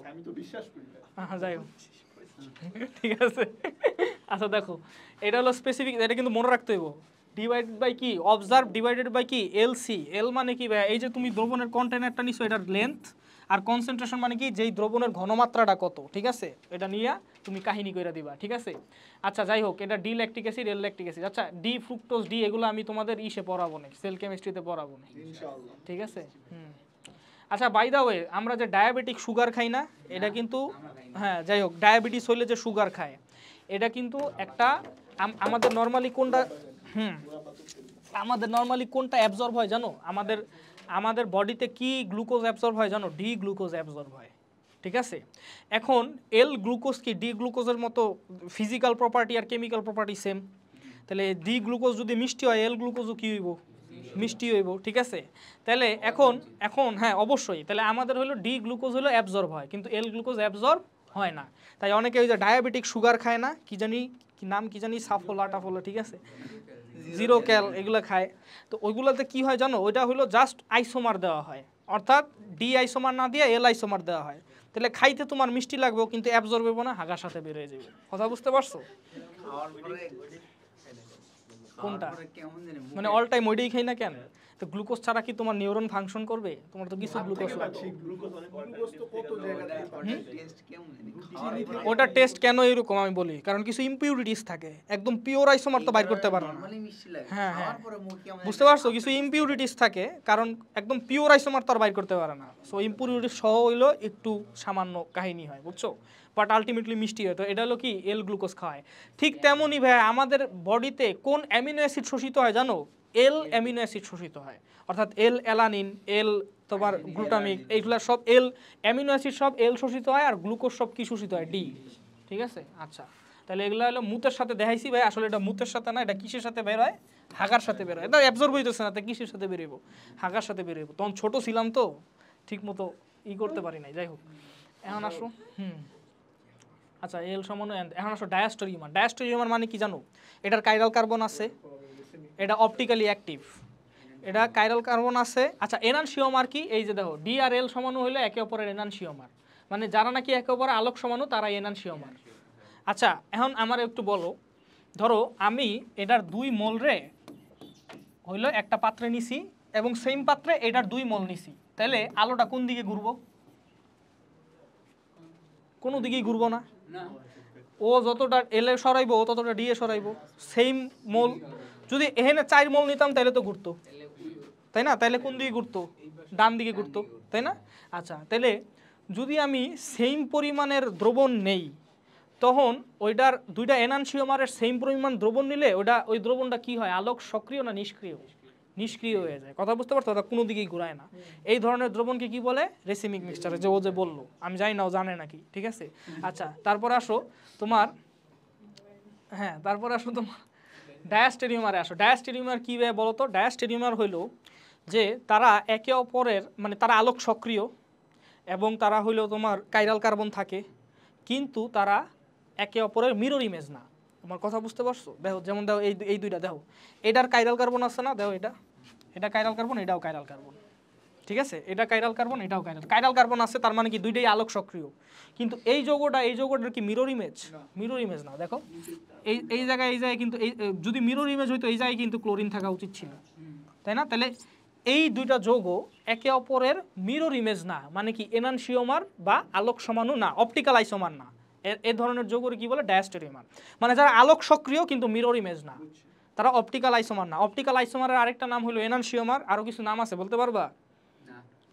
যাই হোক ঠিক আছে আচ্ছা দেখো এটা হলো স্পেসিফিক এটা কিন্তু মনে রাখতে হইব ডিভাইডেড বাই কি অবজার্ভ ডিভাইডেড বাই কি এলসি এল মানে কি ভাই এই যে তুমি দ্রবণের কন্টেনারটা নিছো এটার লেন্থ আর কনসেন্ট্রেশন মানে কি যেই দ্রবণের ঘনমাত্রাটা কত ঠিক আছে এটা নিয়ে তুমি কাহিনী করে দিবা ঠিক আছে আচ্ছা যাই হোক এটা D lactic acid L lactic acid আচ্ছা ডি ফ্রুক্টোজ ডি এগুলো আমি তোমাদের ইসে পড়াবো না সেল কেমিস্ট্রিতে পড়াবো না ঠিক আছে হুম আচ্ছা বাই দা ওয়ে আমরা যে ডায়াবেটিক সুগার খাই না এটা হ্যাঁ, কিন্তু হ্যাঁ যাই হোক ডায়াবেটিস হইলে যে সুগার খায় এটা কিন্তু একটা আমাদের নর্মালি কোনটা হুম আমাদের নর্মালি কোনটা অ্যাবজর্ব হয় জানো আমাদের আমাদের বডিতে কি গ্লুকোজ অ্যাবজর্ব হয় জানো ডি গ্লুকোজ অ্যাবজর্ব হয় ঠিক আছে এখন এল গ্লুকোজ কি ডি গ্লুকোজের মতো ফিজিক্যাল প্রপার্টি আর কেমিক্যাল প্রপার্টি সেম তাহলে ডি গ্লুকোজ যদি মিষ্টি হয় এল গ্লুকোজও কী হইব মিষ্টি হইব ঠিক আছে তাহলে এখন এখন হ্যাঁ অবশ্যই তাহলে আমাদের হলো ডি গ্লুকোজ হলো অ্যাবজর্ব হয় কিন্তু এল গ্লুকোজ অ্যাবজর্ব হয় না তাই অনেকে ওই যে ডায়াবেটিক সুগার খায় না কি জানি নাম কি জানি সাফোলা টাফোলা ঠিক আছে জিরো ক্যাল এগুলো খায় তো ওইগুলোতে কি হয় জানো ওইটা হলো জাস্ট আইসোমার দেওয়া হয় অর্থাৎ ডি আইসোমার না দিয়ে এল আইসোমার দেওয়া হয় তাহলে খাইতে তোমার মিষ্টি লাগবে কিন্তু অ্যাবজর্ব না হাগার সাথে বেরিয়ে যাবে কথা বুঝতে পারছো কোনটা মানে অল টাইম ওইটাই খাই না কেন তো গ্লুকোজ ছাড়া কি তোমার নিউরন ফাংশন করবে তোমার তো কিছু মানে গ্লুকোজ ওটা টেস্ট কেন এরকম আমি বলি কারণ কিছু ইমপিউরিটিস থাকে একদম পিওর আইসোমার তো বাইর করতে পারো না হ্যাঁ হ্যাঁ বুঝতে পারছো কিছু ইমপিউরিটিস থাকে কারণ একদম পিওর আইসোমার তো আর বাইর করতে পারে না সো ইমপিউরিটি সহ হইলো একটু সামান্য কাহিনী হয় বুঝছো বাট আলটিমেটলি মিষ্টি হয় তো এটা হলো কি এল গ্লুকোজ খাওয়ায় ঠিক তেমনই ভাই আমাদের বডিতে কোন অ্যামিনো অ্যাসিড শোষিত হয় জানো এল অ্যামিনো অ্যাসিড শোষিত হয় অর্থাৎ এল অ্যালানিন এল তোমার গ্লুটামিক এইগুলা সব এল অ্যামিনো অ্যাসিড সব এল শোষিত হয় আর গ্লুকোজ সব কি শোষিত হয় ডি ঠিক আছে আচ্ছা তাহলে এগুলো হলো মুতের সাথে দেখাইছি ভাই আসলে এটা মুতের সাথে না এটা কিসের সাথে বের হয় হাগার সাথে বের হয় এটা অ্যাবজর্ব হইতেছে না তাই কিসের সাথে বেরোবো হাগার সাথে বেরোবো তখন ছোট ছিলাম তো ঠিক মতো ই করতে পারি নাই যাই হোক এখন আসো হুম আচ্ছা এল সমান এখন আসো ডায়াস্টোর ইউমান মানে কি জানো এটার কাইরাল কার্বন আছে এটা অপটিক্যালি অ্যাক্টিভ এটা কাইরাল কার্বন আছে আচ্ছা এনানসিওমার কি এই যে দেখো ডি আর এল সমানু হলো একে অপরের এনানসিওমার মানে যারা নাকি একে অপরের আলোক সমানু তারা এনানসিওমার আচ্ছা এখন আমার একটু বলো ধরো আমি এটার দুই মোল রে হইল একটা পাত্রে নিছি এবং সেম পাত্রে এটার দুই মল নিছি তাহলে আলোটা কোন দিকে ঘুরবো কোনো দিকেই ঘুরবো না ও যতটা এল এ সরাইবো ও ততটা ডি এ সরাইবো সেম মোল যদি এখানে চার মোল নিতাম তাহলে তো ঘুরতো তাই না তাহলে কোন দিকে ঘুরতো ডান দিকে ঘুরতো তাই না আচ্ছা তাহলে যদি আমি সেম পরিমাণের দ্রবণ নেই তখন ওইটার দুইটা এনানসিওমারের সেম পরিমাণ দ্রবণ নিলে ওটা ওই দ্রবণটা কি হয় আলোক সক্রিয় না নিষ্ক্রিয় নিষ্ক্রিয় হয়ে যায় কথা বুঝতে পারছো কোনো দিকেই ঘুরায় না এই ধরনের দ্রবণকে কি বলে রেসিমিক মিক্সচার যে ও যে বললো আমি জানি না ও জানে নাকি ঠিক আছে আচ্ছা তারপর আসো তোমার হ্যাঁ তারপর আসো তোমার ডায়াস্টেরিয়ামারে আসো ডায়াস্টেরিয়ামার কী ভাবে বলো তো ডায়াস্টেডিয়ামার হইলো যে তারা একে অপরের মানে তারা আলোক সক্রিয় এবং তারা হইলো তোমার কাইরাল কার্বন থাকে কিন্তু তারা একে অপরের মিরর ইমেজ না আমার কথা বুঝতে পারছো দেখো যেমন দেখো এই এই দুইটা দেখো এটার কাইরাল কার্বন আছে না দেখো এটা এটা কাইরাল কার্বন এটাও কাইরাল কার্বন ঠিক আছে এটা কাইরাল কার্বন এটাও কাইরাল কাইরাল কার্বন আছে তার মানে কি দুইটাই আলোক সক্রিয় কিন্তু এই যৌগটা এই যৌগটার কি মিরর ইমেজ মিরর ইমেজ না দেখো এই এই জায়গায় এই জায়গায় কিন্তু এই যদি মিরর ইমেজ হইতো এই জায়গায় কিন্তু ক্লোরিন থাকা উচিত ছিল তাই না তাহলে এই দুইটা যৌগ একে অপরের মিরর ইমেজ না মানে কি এনানসিওমার বা আলোক সমানও না অপটিক্যাল আইসোমার না এ ধরনের যৌগরে কি বলে ডায়াস্টেরিমান মানে যারা আলোক সক্রিয় কিন্তু মিরর ইমেজ না তারা অপটিক্যাল আইসোমার না অপটিক্যাল আইসোমারের আরেকটা নাম হলো এনানসিওমার আরও কিছু নাম আছে বলতে পারবা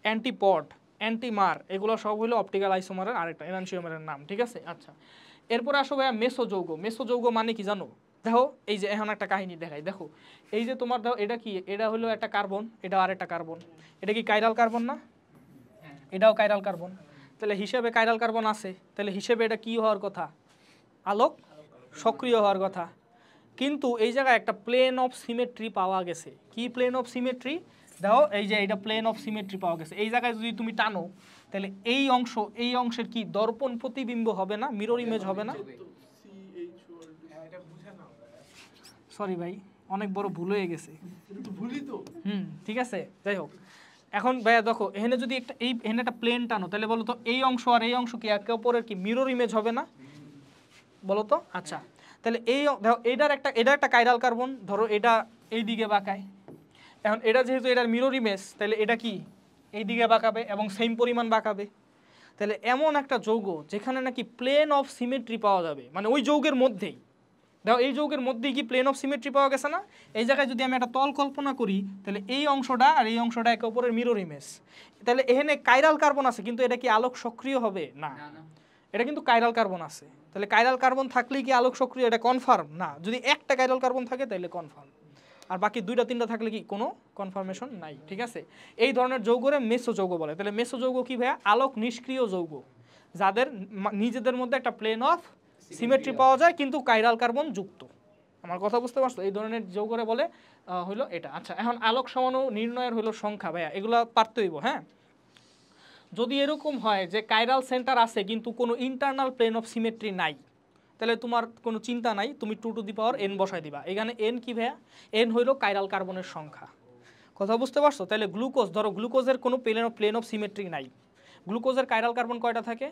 অ্যান্টিপট অ্যান্টিমার এগুলো সব হলো অপটিক্যাল আইসোমারের আরেকটা এনানসিওমারের নাম ঠিক আছে আচ্ছা এরপরে আসো ভাইয়া মেসো যৌগ মেসো যৌগ মানে কি জানো দেখো এই যে এখন একটা কাহিনী দেখাই দেখো এই যে তোমার দেখো এটা কি এটা হলো একটা কার্বন এটা আর একটা কার্বন এটা কি কাইরাল কার্বন না হ্যাঁ। এটাও কাইরাল কার্বন তাহলে হিসেবে কাইরাল কার্বন আছে তাহলে হিসেবে এটা কি হওয়ার কথা আলোক সক্রিয় হওয়ার কথা কিন্তু এই জায়গায় একটা প্লেন অফ সিমেট্রি পাওয়া গেছে কি প্লেন অফ সিমেট্রি দেখো এই যে এটা প্লেন অফ সিমেট্রি পাওয়া গেছে এই জায়গায় যদি তুমি টানো তাহলে এই অংশ এই অংশের কি দর্পণ প্রতিবিম্ব হবে না মিরর ইমেজ হবে না সরি ভাই অনেক বড় ভুল হয়ে গেছে হুম ঠিক আছে যাই হোক এখন ভাইয়া দেখো এখানে যদি একটা এই এখানে একটা প্লেন টানো তাহলে বলো তো এই অংশ আর এই অংশ কি একে অপরের কি মিরর ইমেজ হবে না বলো তো আচ্ছা তাহলে এই দেখো এটার একটা এটা একটা কাইরাল কার্বন ধরো এটা এই দিকে বাঁকায় এখন এটা যেহেতু এটার মিরর ইমেজ তাহলে এটা কি এই দিকে বাঁকাবে এবং সেম পরিমাণ বাঁকাবে তাহলে এমন একটা যৌগ যেখানে নাকি প্লেন অফ সিমেট্রি পাওয়া যাবে মানে ওই যৌগের মধ্যেই দেখো এই যৌগের মধ্যেই কি প্লেন অফ সিমেট্রি পাওয়া গেছে না এই জায়গায় যদি আমি একটা তল কল্পনা করি তাহলে এই অংশটা আর এই অংশটা একে অপরের মিরর ইমেজ তাহলে এখানে কাইরাল কার্বন আছে কিন্তু এটা কি আলোক সক্রিয় হবে না এটা কিন্তু কাইরাল কার্বন আছে তাহলে কাইরাল কার্বন থাকলেই কি আলোক সক্রিয় এটা কনফার্ম না যদি একটা কাইরাল কার্বন থাকে তাহলে কনফার্ম আর বাকি দুইটা তিনটা থাকলে কি কোনো কনফার্মেশন নাই ঠিক আছে এই ধরনের যৌগরে মেসো যৌগ বলে তাহলে মেসো যৌগ কি ভাইয়া আলোক নিষ্ক্রিয় যৌগ যাদের নিজেদের মধ্যে একটা প্লেন অফ সিমেট্রি পাওয়া যায় কিন্তু কাইরাল কার্বন যুক্ত আমার কথা বুঝতে পারছো এই ধরনের যোগ করে বলে হইলো এটা আচ্ছা এখন আলোক সমাণু নির্ণয়ের হইলো সংখ্যা ভাইয়া এগুলো পারতেইব হ্যাঁ যদি এরকম হয় যে কাইরাল সেন্টার আছে কিন্তু কোনো ইন্টারনাল প্লেন অফ সিমেট্রি নাই তাহলে তোমার কোনো চিন্তা নাই তুমি two two the power N বসাই দিবা এখানে এন কি ভাইয়া এন হইলো কাইরাল কার্বনের সংখ্যা কথা বুঝতে পারছো তাহলে গ্লুকোজ ধরো গ্লুকোজের কোনো plane of plane of symmetry নাই গ্লুকোজের কাইরাল কার্বন কয়টা থাকে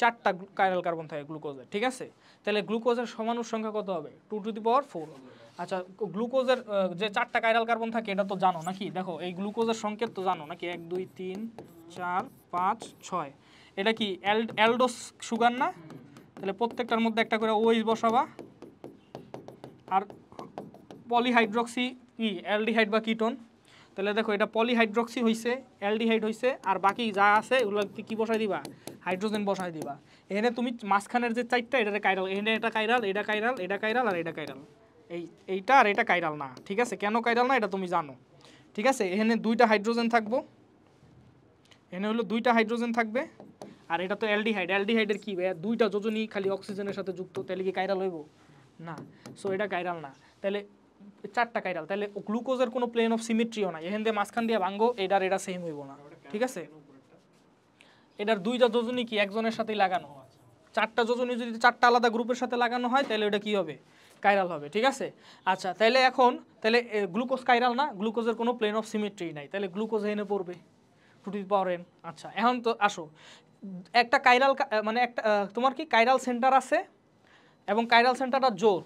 চারটা কাইরাল কার্বন থাকে গ্লুকোজের ঠিক আছে তাহলে গ্লুকোজের সমানুর সংখ্যা কত হবে two two the power four আচ্ছা গ্লুকোজের যে চারটা কাইরাল কার্বন থাকে এটা তো জানো নাকি দেখো এই গ্লুকোজের সংকেত তো জানো নাকি এক দুই তিন চার পাঁচ ছয় এটা কি অ্যালডোস সুগার না তাহলে প্রত্যেকটার মধ্যে একটা করে ওইস বসাবা আর পলিহাইড্রক্সি কি অ্যালডিহাইড বা কিটোন তাহলে দেখো এটা পলিহাইড্রক্সি হয়েছে অ্যালডিহাইড হয়েছে আর বাকি যা আছে এগুলো কি বসাই দিবা হাইড্রোজেন বসাই দিবা এখানে তুমি মাঝখানের যে চারটা এটা কাইরাল এখানে এটা কাইরাল এটা কাইরাল এটা কাইরাল আর এটা কাইরাল এই এইটা আর এটা কাইরাল না ঠিক আছে কেন কাইরাল না এটা তুমি জানো ঠিক আছে এখানে দুইটা হাইড্রোজেন থাকবো এখানে হলো দুইটা হাইড্রোজেন থাকবে আর এটা তো অ্যালডিহাইড অ্যালডিহাইডের কী দুইটা যোজনই খালি অক্সিজেনের সাথে যুক্ত তাহলে কি কাইরাল হইব না সো এটা কাইরাল না তাহলে চারটা কাইরাল তাহলে গ্লুকোজের কোনো প্লেন অফ সিমিট্রিও নাই এখান দিয়ে মাঝখান দিয়ে ভাঙ্গো এটার এটা সেম হইব না ঠিক আছে এটার দুইটা যোজনই কি একজনের সাথেই লাগানো চারটা যোজনী যদি চারটা আলাদা গ্রুপের সাথে লাগানো হয় তাহলে ওটা কি হবে কাইরাল হবে ঠিক আছে আচ্ছা তাহলে এখন তাহলে গ্লুকোজ কাইরাল না গ্লুকোজের কোনো প্লেন অফ সিমেট্রি নাই তাহলে গ্লুকোজ এনে পড়বে টুটি পাওয়ারেন পাওয়ার এন আচ্ছা এখন তো আসো একটা কাইরাল মানে একটা তোমার কি কাইরাল সেন্টার আছে এবং কাইরাল সেন্টারটা জোর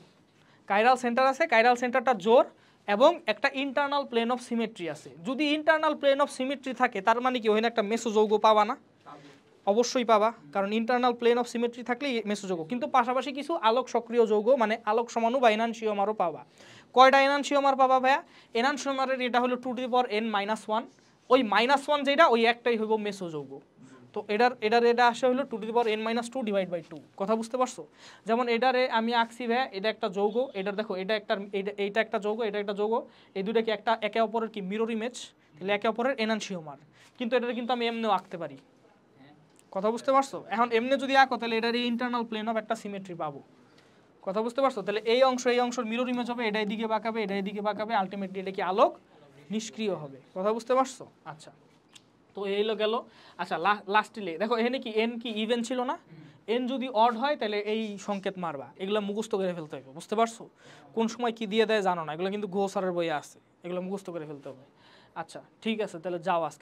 কাইরাল সেন্টার আছে কাইরাল সেন্টারটা জোর এবং একটা ইন্টারনাল প্লেন অফ সিমেট্রি আছে যদি ইন্টারনাল প্লেন অফ সিমেট্রি থাকে তার মানে কি ওখানে একটা মেসোযৌগ পাবা না অবশ্যই পাবা কারণ ইন্টারনাল প্লেন অফ সিমেট্রি থাকলেই মেসোযৌগ কিন্তু পাশাপাশি কিছু আলোক সক্রিয় যৌগ মানে আলোক সমানু বা এনানসিওমারও পাবা কয়টা এনানসিওমার পাবা ভাইয়া এনানসিওমারের এটা হলো টু ডি পর এন মাইনাস ওয়ান ওই মাইনাস ওয়ান যেটা ওই একটাই হইব মেসোযৌগ তো এটার এটার এটা আসে হলো two two the power N minus two divide by two কথা বুঝতে পারছো যেমন এটারে আমি আঁকছি ভ্যা এটা একটা যৌগ এটার দেখো এটা একটা এইটা একটা যৌগ এটা একটা যৌগ এই দুটা কি একটা একে অপরের কি মিরর ইমেজ তাহলে একে অপরের এনানসিওমার কিন্তু এটার কিন্তু আমি এমনিও আঁকতে পারি কথা বুঝতে পারছো এখন এমনি যদি আঁকো তাহলে এটার এই ইন্টারনাল প্লেন অফ একটা সিমেট্রি পাবো কথা বুঝতে পারছো তাহলে এই অংশ এই অংশের মিরর ইমেজ হবে এটা এদিকে বাঁকাবে এটা এদিকে বাঁকাবে আলটিমেটলি এটা কি আলোক নিষ্ক্রিয় হবে কথা বুঝতে পারছো আচ্ছা তো এই হলো গেল আচ্ছা লাস্টলি দেখো এখানে কি এন কি ইভেন ছিল না এন যদি অড হয় তাহলে এই সংকেত মারবা এগুলো মুখস্থ করে ফেলতে হবে বুঝতে পারছো কোন সময় কি দিয়ে দেয় জানো না এগুলো কিন্তু ঘোষারের বইয়ে আছে এগুলো মুখস্থ করে ফেলতে হবে আচ্ছা ঠিক আছে তাহলে যাও আজকে